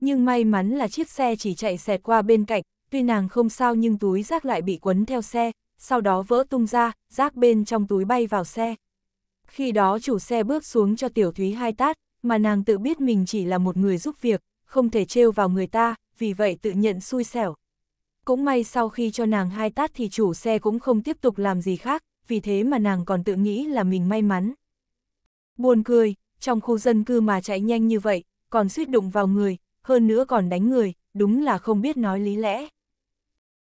Speaker 1: Nhưng may mắn là chiếc xe chỉ chạy xẹt qua bên cạnh, tuy nàng không sao nhưng túi rác lại bị quấn theo xe, sau đó vỡ tung ra, rác bên trong túi bay vào xe. Khi đó chủ xe bước xuống cho Tiểu Thúy hai tát, mà nàng tự biết mình chỉ là một người giúp việc, không thể trêu vào người ta, vì vậy tự nhận xui xẻo. Cũng may sau khi cho nàng hai tát thì chủ xe cũng không tiếp tục làm gì khác, vì thế mà nàng còn tự nghĩ là mình may mắn. Buồn cười, trong khu dân cư mà chạy nhanh như vậy, còn suýt đụng vào người, hơn nữa còn đánh người, đúng là không biết nói lý lẽ.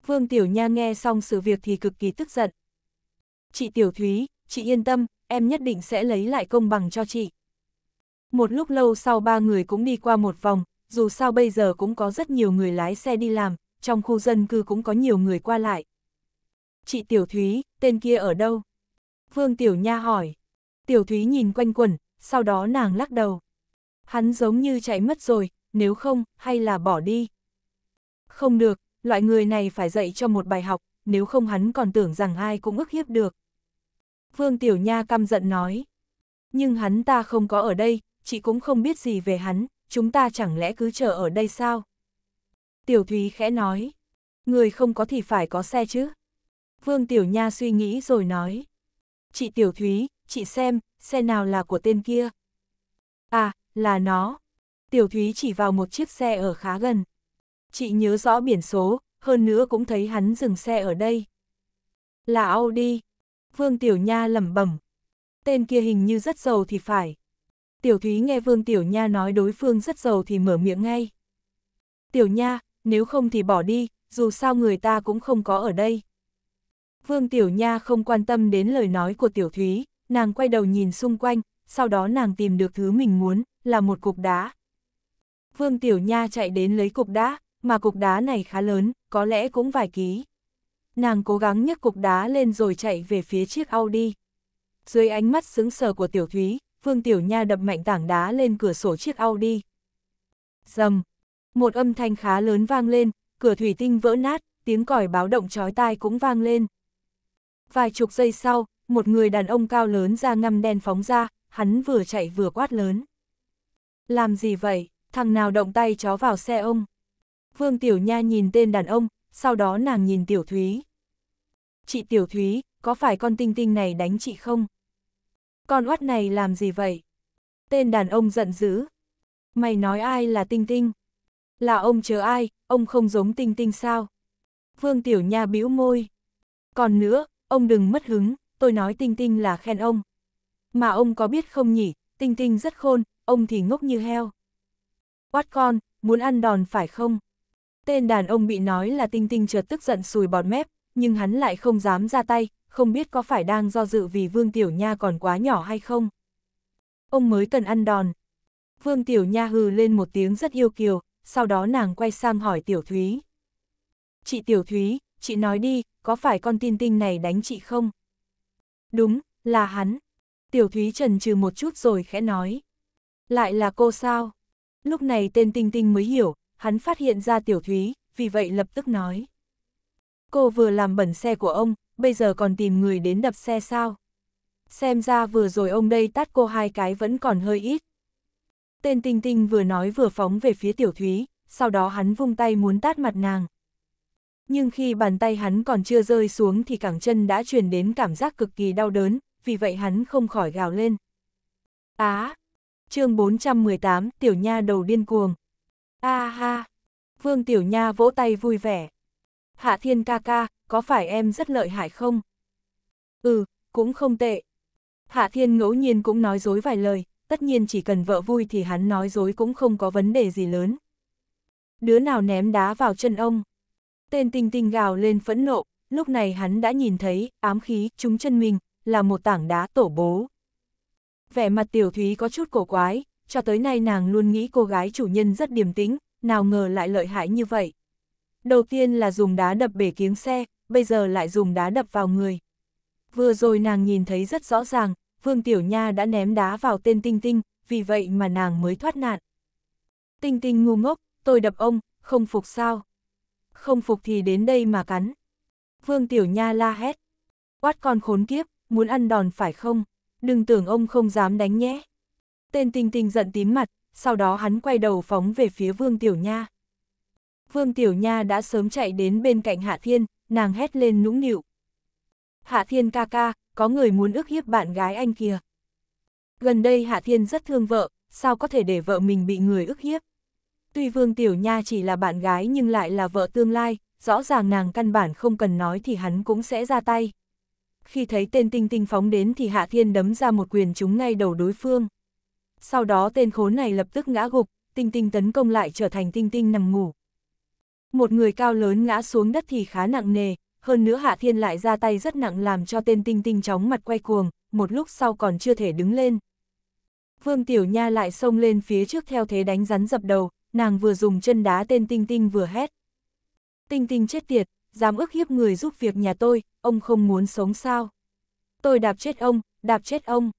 Speaker 1: Vương Tiểu Nha nghe xong sự việc thì cực kỳ tức giận. Chị Tiểu Thúy, chị yên tâm, em nhất định sẽ lấy lại công bằng cho chị. Một lúc lâu sau ba người cũng đi qua một vòng, dù sao bây giờ cũng có rất nhiều người lái xe đi làm, trong khu dân cư cũng có nhiều người qua lại. Chị Tiểu Thúy, tên kia ở đâu? Vương Tiểu Nha hỏi. Tiểu Thúy nhìn quanh quẩn, sau đó nàng lắc đầu. Hắn giống như chạy mất rồi, nếu không, hay là bỏ đi. Không được, loại người này phải dạy cho một bài học, nếu không hắn còn tưởng rằng ai cũng ức hiếp được. Vương Tiểu Nha căm giận nói. Nhưng hắn ta không có ở đây, chị cũng không biết gì về hắn, chúng ta chẳng lẽ cứ chờ ở đây sao? Tiểu Thúy khẽ nói, người không có thì phải có xe chứ. Vương Tiểu Nha suy nghĩ rồi nói, chị Tiểu Thúy, chị xem, xe nào là của tên kia? À, là nó. Tiểu Thúy chỉ vào một chiếc xe ở khá gần. Chị nhớ rõ biển số, hơn nữa cũng thấy hắn dừng xe ở đây. Là Audi. Vương Tiểu Nha lẩm bẩm. Tên kia hình như rất giàu thì phải. Tiểu Thúy nghe Vương Tiểu Nha nói đối phương rất giàu thì mở miệng ngay. Tiểu Nha, nếu không thì bỏ đi, dù sao người ta cũng không có ở đây. Vương Tiểu Nha không quan tâm đến lời nói của Tiểu Thúy, nàng quay đầu nhìn xung quanh, sau đó nàng tìm được thứ mình muốn, là một cục đá. Vương Tiểu Nha chạy đến lấy cục đá, mà cục đá này khá lớn, có lẽ cũng vài ký. Nàng cố gắng nhấc cục đá lên rồi chạy về phía chiếc Audi. Dưới ánh mắt sững sờ của Tiểu Thúy, Phương Tiểu Nha đập mạnh tảng đá lên cửa sổ chiếc Audi. Dầm! Một âm thanh khá lớn vang lên, cửa thủy tinh vỡ nát, tiếng còi báo động chói tai cũng vang lên. Vài chục giây sau, một người đàn ông cao lớn da ngăm đen phóng ra, hắn vừa chạy vừa quát lớn. Làm gì vậy, thằng nào động tay chó vào xe ông? Phương Tiểu Nha nhìn tên đàn ông, sau đó nàng nhìn Tiểu Thúy. Chị Tiểu Thúy, có phải con tinh tinh này đánh chị không? Con oát này làm gì vậy? Tên đàn ông giận dữ. Mày nói ai là Tinh Tinh? Là ông chớ ai, ông không giống Tinh Tinh sao? Vương Tiểu Nha bĩu môi. Còn nữa, ông đừng mất hứng, tôi nói Tinh Tinh là khen ông. Mà ông có biết không nhỉ, Tinh Tinh rất khôn, ông thì ngốc như heo. Oát con, muốn ăn đòn phải không? Tên đàn ông bị nói là Tinh Tinh chợt tức giận sùi bọt mép, nhưng hắn lại không dám ra tay, không biết có phải đang do dự vì Vương Tiểu Nha còn quá nhỏ hay không. Ông mới cần ăn đòn. Vương Tiểu Nha hừ lên một tiếng rất yêu kiều, sau đó nàng quay sang hỏi Tiểu Thúy. Chị Tiểu Thúy, chị nói đi, có phải con tin tinh này đánh chị không? Đúng, là hắn. Tiểu Thúy trần trừ một chút rồi khẽ nói. Lại là cô sao? Lúc này tên tinh tinh mới hiểu, hắn phát hiện ra Tiểu Thúy, vì vậy lập tức nói. Cô vừa làm bẩn xe của ông, bây giờ còn tìm người đến đập xe sao? Xem ra vừa rồi ông đây tát cô hai cái vẫn còn hơi ít. Tên Tinh Tinh vừa nói vừa phóng về phía Tiểu Thúy, sau đó hắn vung tay muốn tát mặt nàng. Nhưng khi bàn tay hắn còn chưa rơi xuống thì cẳng chân đã truyền đến cảm giác cực kỳ đau đớn, vì vậy hắn không khỏi gào lên. Á! À, chương 418, Tiểu Nha đầu điên cuồng. A ha! Vương Tiểu Nha vỗ tay vui vẻ, Hạ Thiên ca ca, có phải em rất lợi hại không? Ừ, cũng không tệ. Hạ Thiên ngẫu nhiên cũng nói dối vài lời, tất nhiên chỉ cần vợ vui thì hắn nói dối cũng không có vấn đề gì lớn. Đứa nào ném đá vào chân ông? Tên tinh tinh gào lên phẫn nộ, lúc này hắn đã nhìn thấy ám khí trúng chân mình, là một tảng đá tổ bố. Vẻ mặt tiểu thúy có chút cổ quái, cho tới nay nàng luôn nghĩ cô gái chủ nhân rất điềm tĩnh, nào ngờ lại lợi hại như vậy. Đầu tiên là dùng đá đập bể kiếng xe, bây giờ lại dùng đá đập vào người. Vừa rồi nàng nhìn thấy rất rõ ràng, Vương Tiểu Nha đã ném đá vào tên Tinh Tinh, vì vậy mà nàng mới thoát nạn. Tinh Tinh ngu ngốc, tôi đập ông, không phục sao? Không phục thì đến đây mà cắn. Vương Tiểu Nha la hét. Quát con khốn kiếp, muốn ăn đòn phải không? Đừng tưởng ông không dám đánh nhé. Tên Tinh Tinh giận tím mặt, sau đó hắn quay đầu phóng về phía Vương Tiểu Nha. Vương Tiểu Nha đã sớm chạy đến bên cạnh Hạ Thiên, nàng hét lên nũng nịu. Hạ Thiên ca ca, có người muốn ước hiếp bạn gái anh kia. Gần đây Hạ Thiên rất thương vợ, sao có thể để vợ mình bị người ức hiếp. Tuy Vương Tiểu Nha chỉ là bạn gái nhưng lại là vợ tương lai, rõ ràng nàng căn bản không cần nói thì hắn cũng sẽ ra tay. Khi thấy tên Tinh Tinh phóng đến thì Hạ Thiên đấm ra một quyền trúng ngay đầu đối phương. Sau đó tên khốn này lập tức ngã gục, Tinh Tinh tấn công lại trở thành Tinh Tinh nằm ngủ. Một người cao lớn ngã xuống đất thì khá nặng nề, hơn nữa Hạ Thiên lại ra tay rất nặng làm cho tên Tinh Tinh chóng mặt quay cuồng, một lúc sau còn chưa thể đứng lên. Vương Tiểu Nha lại xông lên phía trước theo thế đánh rắn dập đầu, nàng vừa dùng chân đá tên Tinh Tinh vừa hét. Tinh Tinh chết tiệt, dám ước hiếp người giúp việc nhà tôi, ông không muốn sống sao. Tôi đạp chết ông, đạp chết ông.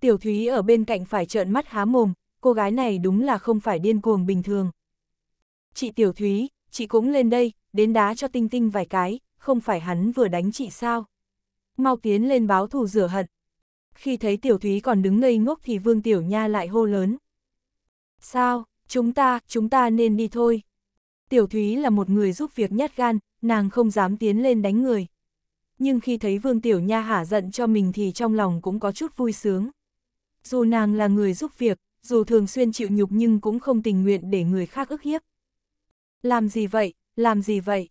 Speaker 1: Tiểu Thúy ở bên cạnh phải trợn mắt há mồm, cô gái này đúng là không phải điên cuồng bình thường. Chị Tiểu Thúy, chị cũng lên đây, đến đá cho Tinh Tinh vài cái, không phải hắn vừa đánh chị sao. Mau tiến lên báo thù rửa hận. Khi thấy Tiểu Thúy còn đứng ngây ngốc thì Vương Tiểu Nha lại hô lớn. Sao, chúng ta, chúng ta nên đi thôi. Tiểu Thúy là một người giúp việc nhát gan, nàng không dám tiến lên đánh người. Nhưng khi thấy Vương Tiểu Nha hả giận cho mình thì trong lòng cũng có chút vui sướng. Dù nàng là người giúp việc, dù thường xuyên chịu nhục nhưng cũng không tình nguyện để người khác ức hiếp. Làm gì vậy, làm gì vậy?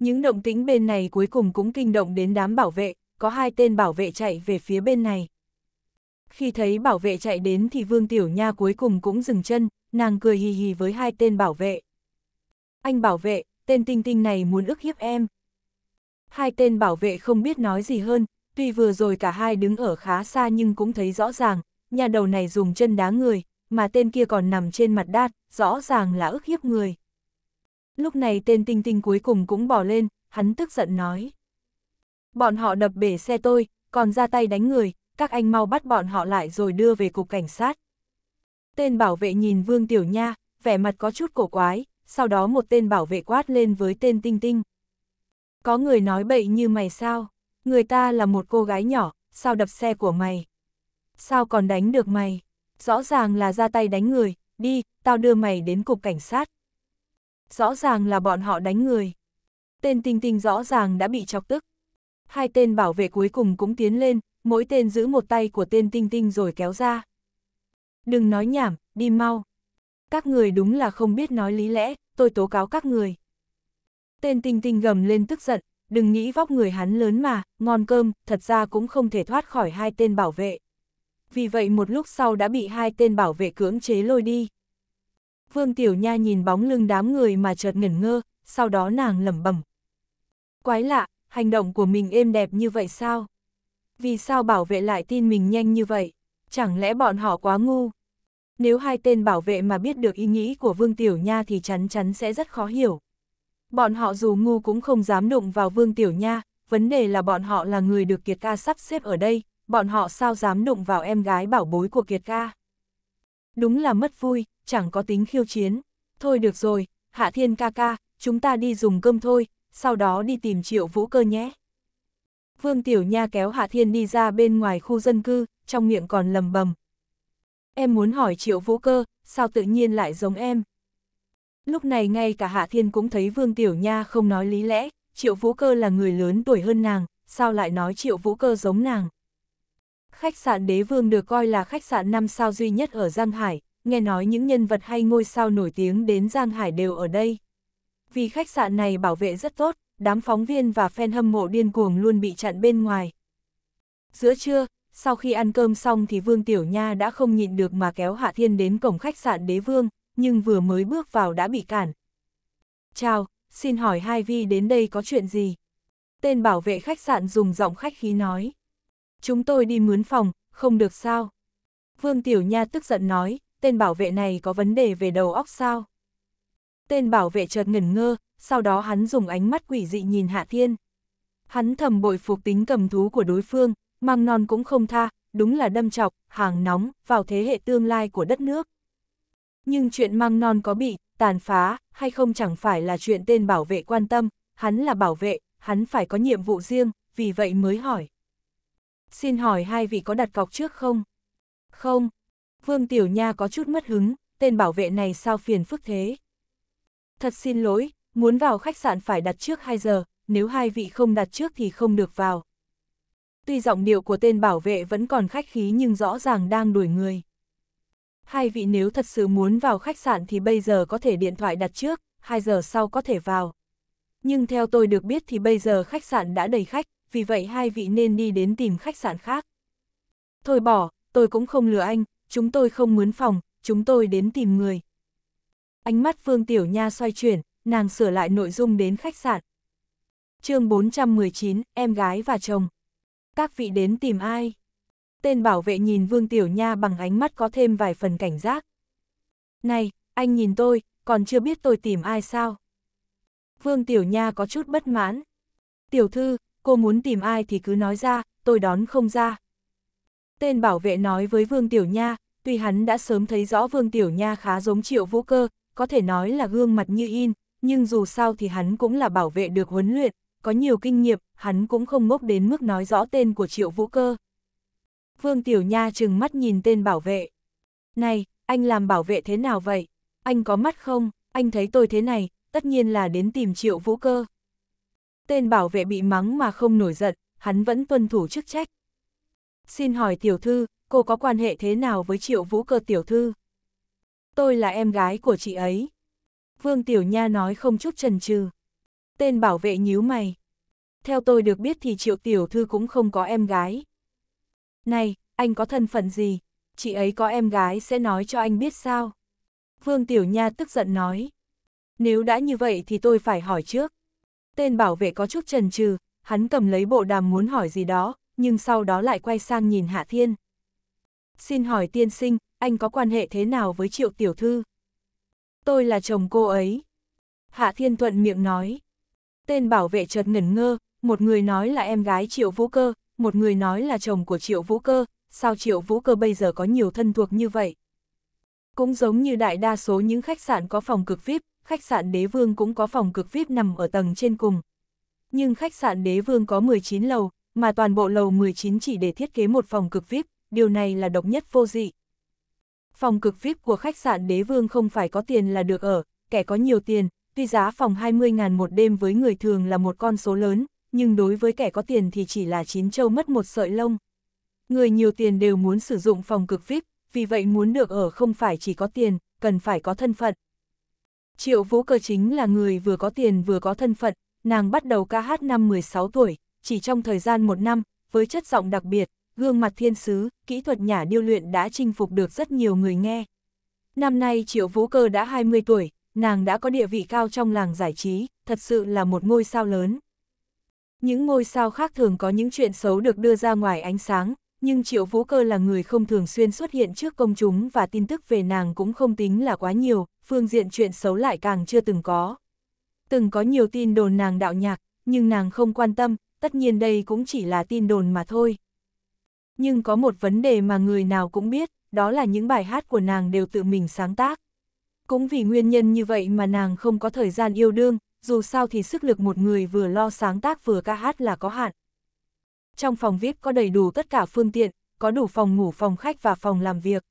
Speaker 1: Những động tính bên này cuối cùng cũng kinh động đến đám bảo vệ, có hai tên bảo vệ chạy về phía bên này. Khi thấy bảo vệ chạy đến thì Vương Tiểu Nha cuối cùng cũng dừng chân, nàng cười hì hì với hai tên bảo vệ. Anh bảo vệ, tên tinh tinh này muốn ức hiếp em. Hai tên bảo vệ không biết nói gì hơn, tuy vừa rồi cả hai đứng ở khá xa nhưng cũng thấy rõ ràng, nhà đầu này dùng chân đá người, mà tên kia còn nằm trên mặt đát, rõ ràng là ức hiếp người lúc này tên tinh tinh cuối cùng cũng bỏ lên, hắn tức giận nói. Bọn họ đập bể xe tôi, còn ra tay đánh người, các anh mau bắt bọn họ lại rồi đưa về cục cảnh sát. Tên bảo vệ nhìn Vương Tiểu Nha, vẻ mặt có chút cổ quái, sau đó một tên bảo vệ quát lên với tên tinh tinh. Có người nói bậy như mày sao? Người ta là một cô gái nhỏ, sao đập xe của mày? Sao còn đánh được mày? Rõ ràng là ra tay đánh người, đi, tao đưa mày đến cục cảnh sát. Rõ ràng là bọn họ đánh người. Tên tinh tinh rõ ràng đã bị chọc tức. Hai tên bảo vệ cuối cùng cũng tiến lên, mỗi tên giữ một tay của tên tinh tinh rồi kéo ra. Đừng nói nhảm, đi mau. Các người đúng là không biết nói lý lẽ, tôi tố cáo các người. Tên tinh tinh gầm lên tức giận, đừng nghĩ vóc người hắn lớn mà, ngon cơm, thật ra cũng không thể thoát khỏi hai tên bảo vệ. Vì vậy một lúc sau đã bị hai tên bảo vệ cưỡng chế lôi đi. Vương Tiểu Nha nhìn bóng lưng đám người mà chợt ngẩn ngơ, sau đó nàng lẩm bẩm. Quái lạ, hành động của mình êm đẹp như vậy sao? Vì sao bảo vệ lại tin mình nhanh như vậy? Chẳng lẽ bọn họ quá ngu? Nếu hai tên bảo vệ mà biết được ý nghĩ của Vương Tiểu Nha thì chắn chắn sẽ rất khó hiểu. Bọn họ dù ngu cũng không dám đụng vào Vương Tiểu Nha, vấn đề là bọn họ là người được Kiệt ca sắp xếp ở đây, bọn họ sao dám đụng vào em gái bảo bối của Kiệt ca. Đúng là mất vui, chẳng có tính khiêu chiến. Thôi được rồi, Hạ Thiên ca ca, chúng ta đi dùng cơm thôi, sau đó đi tìm triệu vũ cơ nhé. Vương Tiểu Nha kéo Hạ Thiên đi ra bên ngoài khu dân cư, trong miệng còn lầm bầm. Em muốn hỏi triệu vũ cơ, sao tự nhiên lại giống em? Lúc này ngay cả Hạ Thiên cũng thấy Vương Tiểu Nha không nói lý lẽ, triệu vũ cơ là người lớn tuổi hơn nàng, sao lại nói triệu vũ cơ giống nàng? Khách sạn đế vương được coi là khách sạn năm sao duy nhất ở Giang Hải, nghe nói những nhân vật hay ngôi sao nổi tiếng đến Giang Hải đều ở đây. Vì khách sạn này bảo vệ rất tốt, đám phóng viên và fan hâm mộ điên cuồng luôn bị chặn bên ngoài. Giữa trưa, sau khi ăn cơm xong thì Vương Tiểu Nha đã không nhịn được mà kéo Hạ Thiên đến cổng khách sạn Đế Vương, nhưng vừa mới bước vào đã bị cản. Chào, xin hỏi hai vi đến đây có chuyện gì? Tên bảo vệ khách sạn dùng giọng khách khí nói. Chúng tôi đi mướn phòng, không được sao? Vương Tiểu Nha tức giận nói, tên bảo vệ này có vấn đề về đầu óc sao? Tên bảo vệ chợt ngẩn ngơ, sau đó hắn dùng ánh mắt quỷ dị nhìn Hạ Thiên. Hắn thầm bội phục tính cầm thú của đối phương, mang non cũng không tha, đúng là đâm chọc, hàng nóng, vào thế hệ tương lai của đất nước. Nhưng chuyện mang non có bị, tàn phá, hay không chẳng phải là chuyện tên bảo vệ quan tâm, hắn là bảo vệ, hắn phải có nhiệm vụ riêng, vì vậy mới hỏi. Xin hỏi hai vị có đặt cọc trước không? Không, Vương Tiểu Nha có chút mất hứng, tên bảo vệ này sao phiền phức thế. Thật xin lỗi, muốn vào khách sạn phải đặt trước 2 giờ, nếu hai vị không đặt trước thì không được vào. Tuy giọng điệu của tên bảo vệ vẫn còn khách khí nhưng rõ ràng đang đuổi người. Hai vị nếu thật sự muốn vào khách sạn thì bây giờ có thể điện thoại đặt trước, 2 giờ sau có thể vào. Nhưng theo tôi được biết thì bây giờ khách sạn đã đầy khách, vì vậy hai vị nên đi đến tìm khách sạn khác. Thôi bỏ, tôi cũng không lừa anh, chúng tôi không mướn phòng, chúng tôi đến tìm người. Ánh mắt Phương Tiểu Nha xoay chuyển, nàng sửa lại nội dung đến khách sạn. chương 419, em gái và chồng. Các vị đến tìm ai? Tên bảo vệ nhìn Vương Tiểu Nha bằng ánh mắt có thêm vài phần cảnh giác. Này, anh nhìn tôi, còn chưa biết tôi tìm ai sao? Vương Tiểu Nha có chút bất mãn. Tiểu thư, cô muốn tìm ai thì cứ nói ra, tôi đón không ra. Tên bảo vệ nói với Vương Tiểu Nha, tuy hắn đã sớm thấy rõ Vương Tiểu Nha khá giống triệu vũ cơ, có thể nói là gương mặt như in, nhưng dù sao thì hắn cũng là bảo vệ được huấn luyện, có nhiều kinh nghiệm, hắn cũng không ngốc đến mức nói rõ tên của triệu vũ cơ. Vương Tiểu Nha trừng mắt nhìn tên bảo vệ. Này, anh làm bảo vệ thế nào vậy? Anh có mắt không? Anh thấy tôi thế này, tất nhiên là đến tìm triệu vũ cơ. Tên bảo vệ bị mắng mà không nổi giận, hắn vẫn tuân thủ chức trách. Xin hỏi tiểu thư, cô có quan hệ thế nào với triệu vũ cơ tiểu thư? Tôi là em gái của chị ấy. Vương Tiểu Nha nói không chút trần trừ. Tên bảo vệ nhíu mày. Theo tôi được biết thì triệu tiểu thư cũng không có em gái. Này, anh có thân phận gì? Chị ấy có em gái sẽ nói cho anh biết sao? Vương Tiểu Nha tức giận nói. Nếu đã như vậy thì tôi phải hỏi trước. Tên bảo vệ có chút trần trừ, hắn cầm lấy bộ đàm muốn hỏi gì đó, nhưng sau đó lại quay sang nhìn Hạ Thiên. Xin hỏi tiên sinh, anh có quan hệ thế nào với triệu tiểu thư? Tôi là chồng cô ấy. Hạ Thiên thuận miệng nói. Tên bảo vệ chợt ngẩn ngơ, một người nói là em gái triệu vũ cơ, một người nói là chồng của triệu vũ cơ, sao triệu vũ cơ bây giờ có nhiều thân thuộc như vậy? Cũng giống như đại đa số những khách sạn có phòng cực VIP, khách sạn đế vương cũng có phòng cực VIP nằm ở tầng trên cùng. Nhưng khách sạn đế vương có 19 lầu, mà toàn bộ lầu 19 chỉ để thiết kế một phòng cực VIP, điều này là độc nhất vô dị. Phòng cực VIP của khách sạn đế vương không phải có tiền là được ở, kẻ có nhiều tiền, tuy giá phòng 20.000 một đêm với người thường là một con số lớn, nhưng đối với kẻ có tiền thì chỉ là chín châu mất một sợi lông. Người nhiều tiền đều muốn sử dụng phòng cực VIP, vì vậy muốn được ở không phải chỉ có tiền, cần phải có thân phận. Triệu Vũ Cơ chính là người vừa có tiền vừa có thân phận, nàng bắt đầu ca hát năm 16 tuổi, chỉ trong thời gian một năm, với chất giọng đặc biệt, gương mặt thiên sứ, kỹ thuật nhả điêu luyện đã chinh phục được rất nhiều người nghe. Năm nay Triệu Vũ Cơ đã 20 tuổi, nàng đã có địa vị cao trong làng giải trí, thật sự là một ngôi sao lớn. Những ngôi sao khác thường có những chuyện xấu được đưa ra ngoài ánh sáng, nhưng Triệu Vũ Cơ là người không thường xuyên xuất hiện trước công chúng và tin tức về nàng cũng không tính là quá nhiều, phương diện chuyện xấu lại càng chưa từng có. Từng có nhiều tin đồn nàng đạo nhạc, nhưng nàng không quan tâm, tất nhiên đây cũng chỉ là tin đồn mà thôi. Nhưng có một vấn đề mà người nào cũng biết, đó là những bài hát của nàng đều tự mình sáng tác. Cũng vì nguyên nhân như vậy mà nàng không có thời gian yêu đương, dù sao thì sức lực một người vừa lo sáng tác vừa ca hát là có hạn. Trong phòng VIP có đầy đủ tất cả phương tiện, có đủ phòng ngủ phòng khách và phòng làm việc.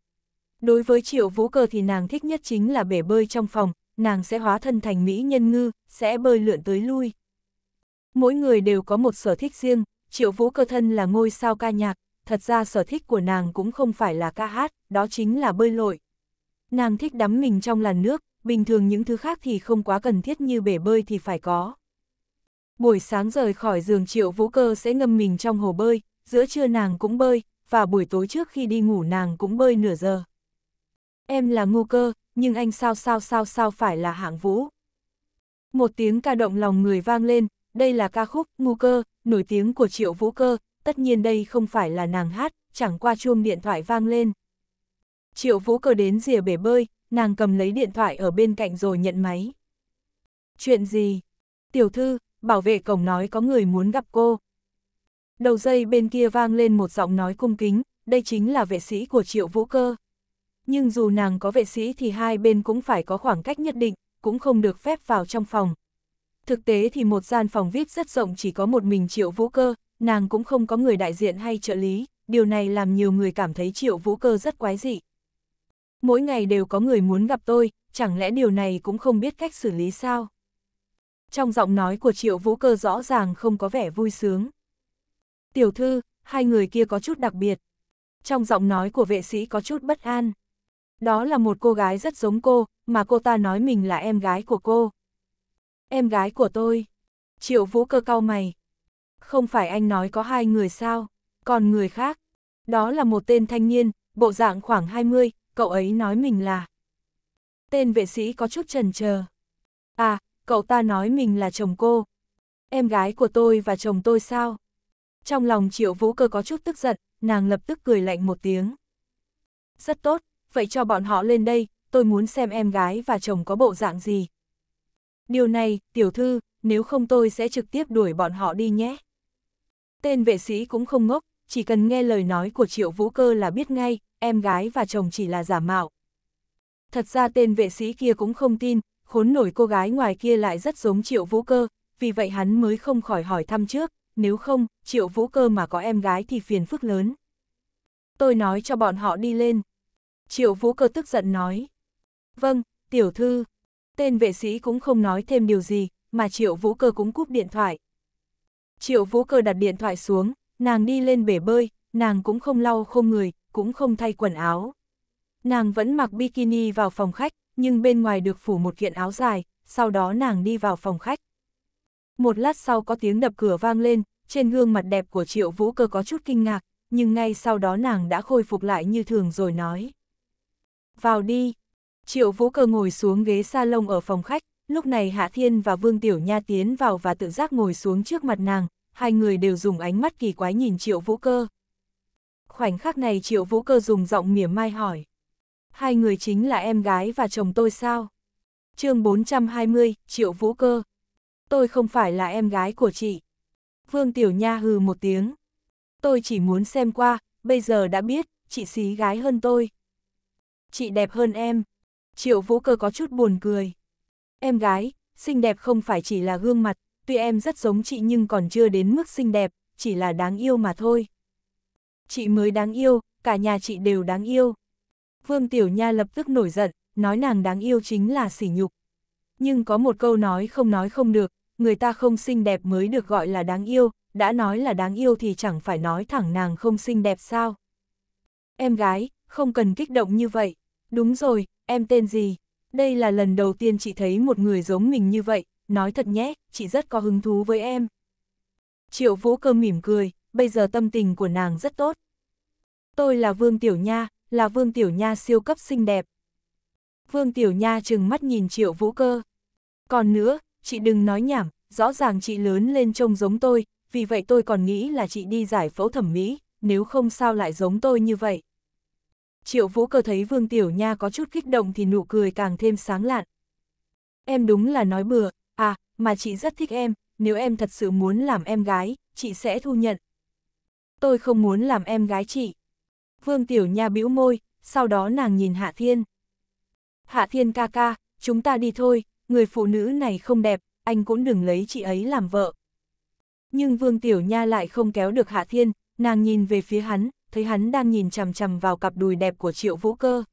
Speaker 1: Đối với Triệu Vũ Cơ thì nàng thích nhất chính là bể bơi trong phòng, nàng sẽ hóa thân thành mỹ nhân ngư, sẽ bơi lượn tới lui. Mỗi người đều có một sở thích riêng, Triệu Vũ cơ thân là ngôi sao ca nhạc, thật ra sở thích của nàng cũng không phải là ca hát, đó chính là bơi lội. Nàng thích đắm mình trong làn nước, bình thường những thứ khác thì không quá cần thiết như bể bơi thì phải có. Buổi sáng rời khỏi giường Triệu Vũ cơ sẽ ngâm mình trong hồ bơi, giữa trưa nàng cũng bơi, và buổi tối trước khi đi ngủ nàng cũng bơi nửa giờ. Em là ngu cơ, nhưng anh sao sao sao sao phải là hạng vũ. Một tiếng ca động lòng người vang lên, đây là ca khúc Ngu Cơ, nổi tiếng của Triệu Vũ Cơ, tất nhiên đây không phải là nàng hát, chẳng qua chuông điện thoại vang lên. Triệu Vũ Cơ đến rìa bể bơi, nàng cầm lấy điện thoại ở bên cạnh rồi nhận máy. Chuyện gì? Tiểu thư, bảo vệ cổng nói có người muốn gặp cô. Đầu dây bên kia vang lên một giọng nói cung kính, đây chính là vệ sĩ của Triệu Vũ Cơ. Nhưng dù nàng có vệ sĩ thì hai bên cũng phải có khoảng cách nhất định, cũng không được phép vào trong phòng, Thực tế thì một gian phòng VIP rất rộng chỉ có một mình Triệu Vũ Cơ, nàng cũng không có người đại diện hay trợ lý, điều này làm nhiều người cảm thấy Triệu Vũ Cơ rất quái dị. Mỗi ngày đều có người muốn gặp tôi, chẳng lẽ điều này cũng không biết cách xử lý sao? Trong giọng nói của Triệu Vũ Cơ rõ ràng không có vẻ vui sướng. Tiểu thư, hai người kia có chút đặc biệt. Trong giọng nói của vệ sĩ có chút bất an. Đó là một cô gái rất giống cô, mà cô ta nói mình là em gái của cô. Em gái của tôi. Triệu Vũ cơ cau mày. Không phải anh nói có hai người sao, còn người khác. Đó là một tên thanh niên, bộ dạng khoảng 20, cậu ấy nói mình là. Tên vệ sĩ có chút trần chờ. À, cậu ta nói mình là chồng cô. Em gái của tôi và chồng tôi sao? Trong lòng triệu vũ cơ có chút tức giận, nàng lập tức cười lạnh một tiếng. Rất tốt, vậy cho bọn họ lên đây, tôi muốn xem em gái và chồng có bộ dạng gì. Điều này, tiểu thư, nếu không tôi sẽ trực tiếp đuổi bọn họ đi nhé. Tên vệ sĩ cũng không ngốc, chỉ cần nghe lời nói của triệu vũ cơ là biết ngay, em gái và chồng chỉ là giả mạo. Thật ra tên vệ sĩ kia cũng không tin, khốn nổi cô gái ngoài kia lại rất giống triệu vũ cơ, vì vậy hắn mới không khỏi hỏi thăm trước, nếu không, triệu vũ cơ mà có em gái thì phiền phức lớn. Tôi nói cho bọn họ đi lên. Triệu vũ cơ tức giận nói. Vâng, tiểu thư. Tên vệ sĩ cũng không nói thêm điều gì, mà Triệu Vũ Cơ cũng cúp điện thoại. Triệu Vũ Cơ đặt điện thoại xuống, nàng đi lên bể bơi, nàng cũng không lau khô người, cũng không thay quần áo. Nàng vẫn mặc bikini vào phòng khách, nhưng bên ngoài được phủ một kiện áo dài, sau đó nàng đi vào phòng khách. Một lát sau có tiếng đập cửa vang lên, trên gương mặt đẹp của Triệu Vũ Cơ có chút kinh ngạc, nhưng ngay sau đó nàng đã khôi phục lại như thường rồi nói. Vào đi, Triệu Vũ Cơ ngồi xuống ghế salon ở phòng khách, lúc này Hạ Thiên và Vương Tiểu Nha tiến vào và tự giác ngồi xuống trước mặt nàng, hai người đều dùng ánh mắt kỳ quái nhìn Triệu Vũ Cơ. Khoảnh khắc này Triệu Vũ Cơ dùng giọng mỉa mai hỏi. Hai người chính là em gái và chồng tôi sao? chương 420, Triệu Vũ Cơ. Tôi không phải là em gái của chị. Vương Tiểu Nha hừ một tiếng. Tôi chỉ muốn xem qua, bây giờ đã biết, chị xí gái hơn tôi. Chị đẹp hơn em, Triệu Vũ Cơ có chút buồn cười. Em gái, xinh đẹp không phải chỉ là gương mặt, tuy em rất giống chị nhưng còn chưa đến mức xinh đẹp, chỉ là đáng yêu mà thôi. Chị mới đáng yêu, cả nhà chị đều đáng yêu. Vương Tiểu Nha lập tức nổi giận, nói nàng đáng yêu chính là sỉ nhục. Nhưng có một câu nói không nói không được, người ta không xinh đẹp mới được gọi là đáng yêu, đã nói là đáng yêu thì chẳng phải nói thẳng nàng không xinh đẹp sao. Em gái, không cần kích động như vậy. Đúng rồi, em tên gì? Đây là lần đầu tiên chị thấy một người giống mình như vậy, nói thật nhé, chị rất có hứng thú với em. Triệu Vũ Cơ mỉm cười, bây giờ tâm tình của nàng rất tốt. Tôi là Vương Tiểu Nha, là Vương Tiểu Nha siêu cấp xinh đẹp. Vương Tiểu Nha trừng mắt nhìn Triệu Vũ Cơ. Còn nữa, chị đừng nói nhảm, rõ ràng chị lớn lên trông giống tôi, vì vậy tôi còn nghĩ là chị đi giải phẫu thẩm mỹ, nếu không sao lại giống tôi như vậy triệu vũ cơ thấy Vương Tiểu Nha có chút kích động thì nụ cười càng thêm sáng lạn. Em đúng là nói bừa, à, mà chị rất thích em, nếu em thật sự muốn làm em gái, chị sẽ thu nhận. Tôi không muốn làm em gái chị. Vương Tiểu Nha bĩu môi, sau đó nàng nhìn Hạ Thiên. Hạ Thiên ca ca, chúng ta đi thôi, người phụ nữ này không đẹp, anh cũng đừng lấy chị ấy làm vợ. Nhưng Vương Tiểu Nha lại không kéo được Hạ Thiên, nàng nhìn về phía hắn, thấy hắn đang nhìn chằm chằm vào cặp đùi đẹp của triệu vũ cơ.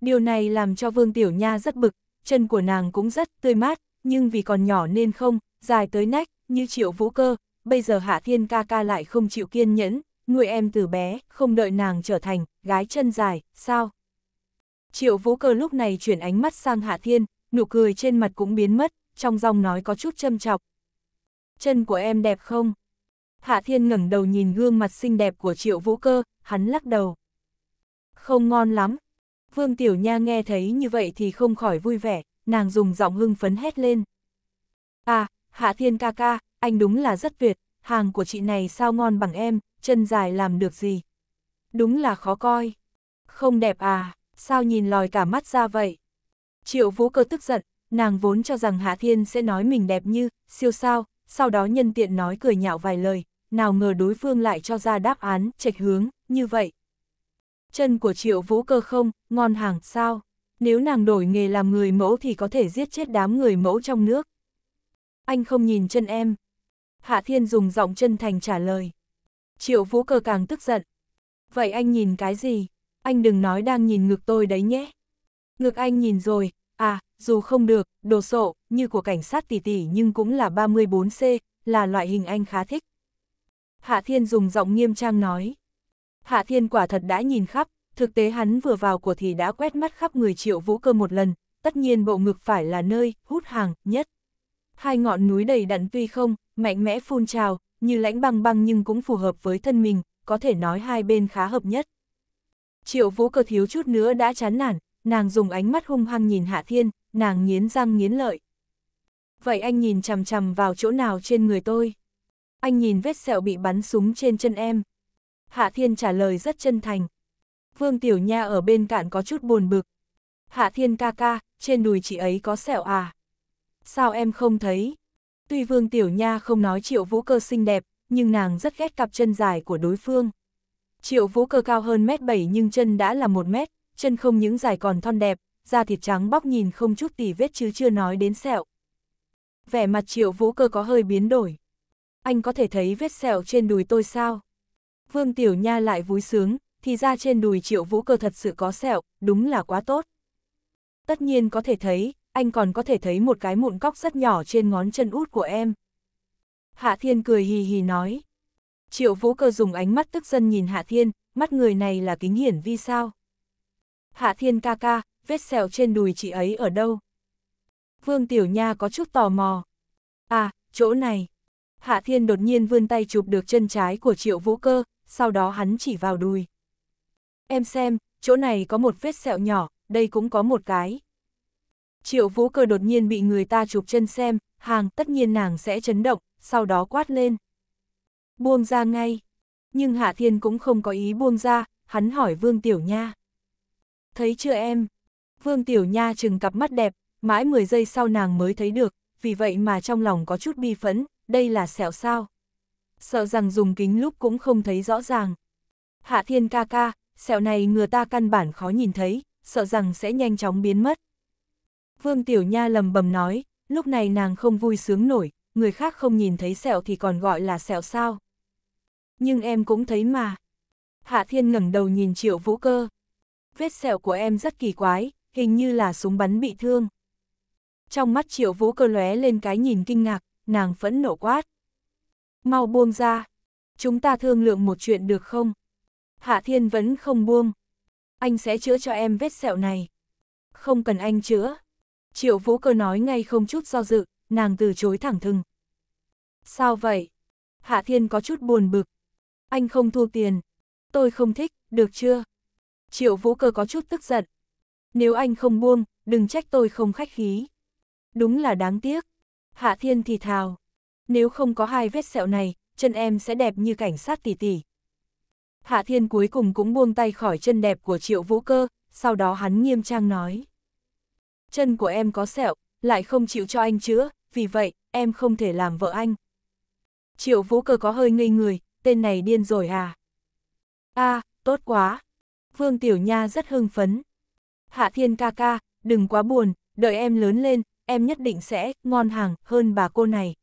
Speaker 1: Điều này làm cho Vương Tiểu Nha rất bực, chân của nàng cũng rất tươi mát, nhưng vì còn nhỏ nên không, dài tới nách, như triệu vũ cơ, bây giờ Hạ Thiên ca ca lại không chịu kiên nhẫn, nuôi em từ bé, không đợi nàng trở thành, gái chân dài, sao? Triệu vũ cơ lúc này chuyển ánh mắt sang Hạ Thiên, nụ cười trên mặt cũng biến mất, trong giọng nói có chút châm chọc. Chân của em đẹp không? Hạ Thiên ngẩng đầu nhìn gương mặt xinh đẹp của Triệu Vũ Cơ, hắn lắc đầu. Không ngon lắm. Vương Tiểu Nha nghe thấy như vậy thì không khỏi vui vẻ, nàng dùng giọng hưng phấn hét lên. À, Hạ Thiên ca ca, anh đúng là rất tuyệt, hàng của chị này sao ngon bằng em, chân dài làm được gì. Đúng là khó coi. Không đẹp à, sao nhìn lòi cả mắt ra vậy? Triệu Vũ Cơ tức giận, nàng vốn cho rằng Hạ Thiên sẽ nói mình đẹp như, siêu sao, sau đó nhân tiện nói cười nhạo vài lời, nào ngờ đối phương lại cho ra đáp án, trạch hướng, như vậy. Chân của triệu vũ cơ không, ngon hàng, sao? Nếu nàng đổi nghề làm người mẫu thì có thể giết chết đám người mẫu trong nước. Anh không nhìn chân em. Hạ Thiên dùng giọng chân thành trả lời. Triệu vũ cơ càng tức giận. Vậy anh nhìn cái gì? Anh đừng nói đang nhìn ngực tôi đấy nhé. Ngực anh nhìn rồi, à, dù không được, đồ sộ, như của cảnh sát tỷ tỷ nhưng cũng là 34C, là loại hình anh khá thích. Hạ Thiên dùng giọng nghiêm trang nói. Hạ Thiên quả thật đã nhìn khắp, thực tế hắn vừa vào của thì đã quét mắt khắp người triệu vũ cơ một lần, tất nhiên bộ ngực phải là nơi hút hàng nhất. Hai ngọn núi đầy đặn tuy không, mạnh mẽ phun trào, như lãnh băng băng nhưng cũng phù hợp với thân mình, có thể nói hai bên khá hợp nhất. Triệu vũ cơ thiếu chút nữa đã chán nản, nàng dùng ánh mắt hung hăng nhìn Hạ Thiên, nàng nghiến răng nghiến lợi. Vậy anh nhìn chằm chằm vào chỗ nào trên người tôi? anh nhìn vết sẹo bị bắn súng trên chân em. Hạ Thiên trả lời rất chân thành. Vương Tiểu Nha ở bên cạnh có chút buồn bực. Hạ Thiên ca ca, trên đùi chị ấy có sẹo à? Sao em không thấy? Tuy Vương Tiểu Nha không nói triệu vũ cơ xinh đẹp, nhưng nàng rất ghét cặp chân dài của đối phương. Triệu vũ cơ cao hơn mét bảy nhưng chân đã là một mét, chân không những dài còn thon đẹp, da thịt trắng bóc nhìn không chút tỉ vết chứ chưa nói đến sẹo. Vẻ mặt triệu vũ cơ có hơi biến đổi anh có thể thấy vết sẹo trên đùi tôi sao? Vương Tiểu Nha lại vui sướng, thì ra trên đùi triệu vũ cơ thật sự có sẹo, đúng là quá tốt. Tất nhiên có thể thấy, anh còn có thể thấy một cái mụn cóc rất nhỏ trên ngón chân út của em. Hạ Thiên cười hì hì nói. Triệu vũ cơ dùng ánh mắt tức dân nhìn Hạ Thiên, mắt người này là kính hiển vi sao? Hạ Thiên ca ca, vết sẹo trên đùi chị ấy ở đâu? Vương Tiểu Nha có chút tò mò. À, chỗ này. Hạ Thiên đột nhiên vươn tay chụp được chân trái của Triệu Vũ Cơ, sau đó hắn chỉ vào đùi. Em xem, chỗ này có một vết sẹo nhỏ, đây cũng có một cái. Triệu Vũ Cơ đột nhiên bị người ta chụp chân xem, hàng tất nhiên nàng sẽ chấn động, sau đó quát lên. Buông ra ngay. Nhưng Hạ Thiên cũng không có ý buông ra, hắn hỏi Vương Tiểu Nha. Thấy chưa em? Vương Tiểu Nha trừng cặp mắt đẹp, mãi 10 giây sau nàng mới thấy được, vì vậy mà trong lòng có chút bi phẫn, đây là sẹo sao? Sợ rằng dùng kính lúc cũng không thấy rõ ràng. Hạ thiên ca ca, sẹo này ngừa ta căn bản khó nhìn thấy, sợ rằng sẽ nhanh chóng biến mất. Vương Tiểu Nha lầm bầm nói, lúc này nàng không vui sướng nổi, người khác không nhìn thấy sẹo thì còn gọi là sẹo sao. Nhưng em cũng thấy mà. Hạ Thiên ngẩng đầu nhìn Triệu Vũ Cơ. Vết sẹo của em rất kỳ quái, hình như là súng bắn bị thương. Trong mắt Triệu Vũ Cơ lóe lên cái nhìn kinh ngạc, nàng phẫn nộ quát. Mau buông ra, chúng ta thương lượng một chuyện được không? Hạ Thiên vẫn không buông. Anh sẽ chữa cho em vết sẹo này. Không cần anh chữa. Triệu Vũ Cơ nói ngay không chút do dự, nàng từ chối thẳng thừng. Sao vậy? Hạ Thiên có chút buồn bực. Anh không thu tiền. Tôi không thích, được chưa? Triệu Vũ Cơ có chút tức giận. Nếu anh không buông, đừng trách tôi không khách khí. Đúng là đáng tiếc. Hạ Thiên thì thào. Nếu không có hai vết sẹo này, chân em sẽ đẹp như cảnh sát tỷ tỷ. Hạ Thiên cuối cùng cũng buông tay khỏi chân đẹp của Triệu Vũ Cơ, sau đó hắn nghiêm trang nói. Chân của em có sẹo, lại không chịu cho anh chữa, vì vậy, em không thể làm vợ anh. Triệu Vũ Cơ có hơi ngây người, tên này điên rồi à? a à, tốt quá. Vương Tiểu Nha rất hưng phấn. Hạ Thiên ca ca, đừng quá buồn, đợi em lớn lên, em nhất định sẽ, ngon hàng, hơn bà cô này.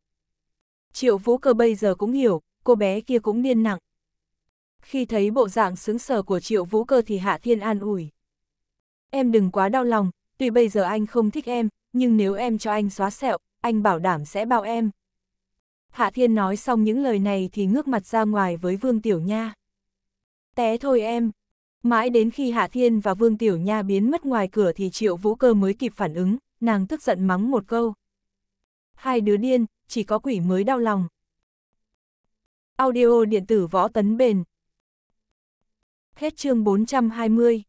Speaker 1: Triệu vũ cơ bây giờ cũng hiểu, cô bé kia cũng điên nặng. Khi thấy bộ dạng sướng sở của triệu vũ cơ thì Hạ Thiên an ủi. Em đừng quá đau lòng, tuy bây giờ anh không thích em, nhưng nếu em cho anh xóa sẹo, anh bảo đảm sẽ bao em. Hạ Thiên nói xong những lời này thì ngước mặt ra ngoài với Vương Tiểu Nha. Té thôi em. Mãi đến khi Hạ Thiên và Vương Tiểu Nha biến mất ngoài cửa thì Triệu Vũ Cơ mới kịp phản ứng nàng tức giận mắng một câu. Hai đứa điên, chỉ có quỷ mới đau lòng. Audio điện tử võ tấn bền. Hết chương 420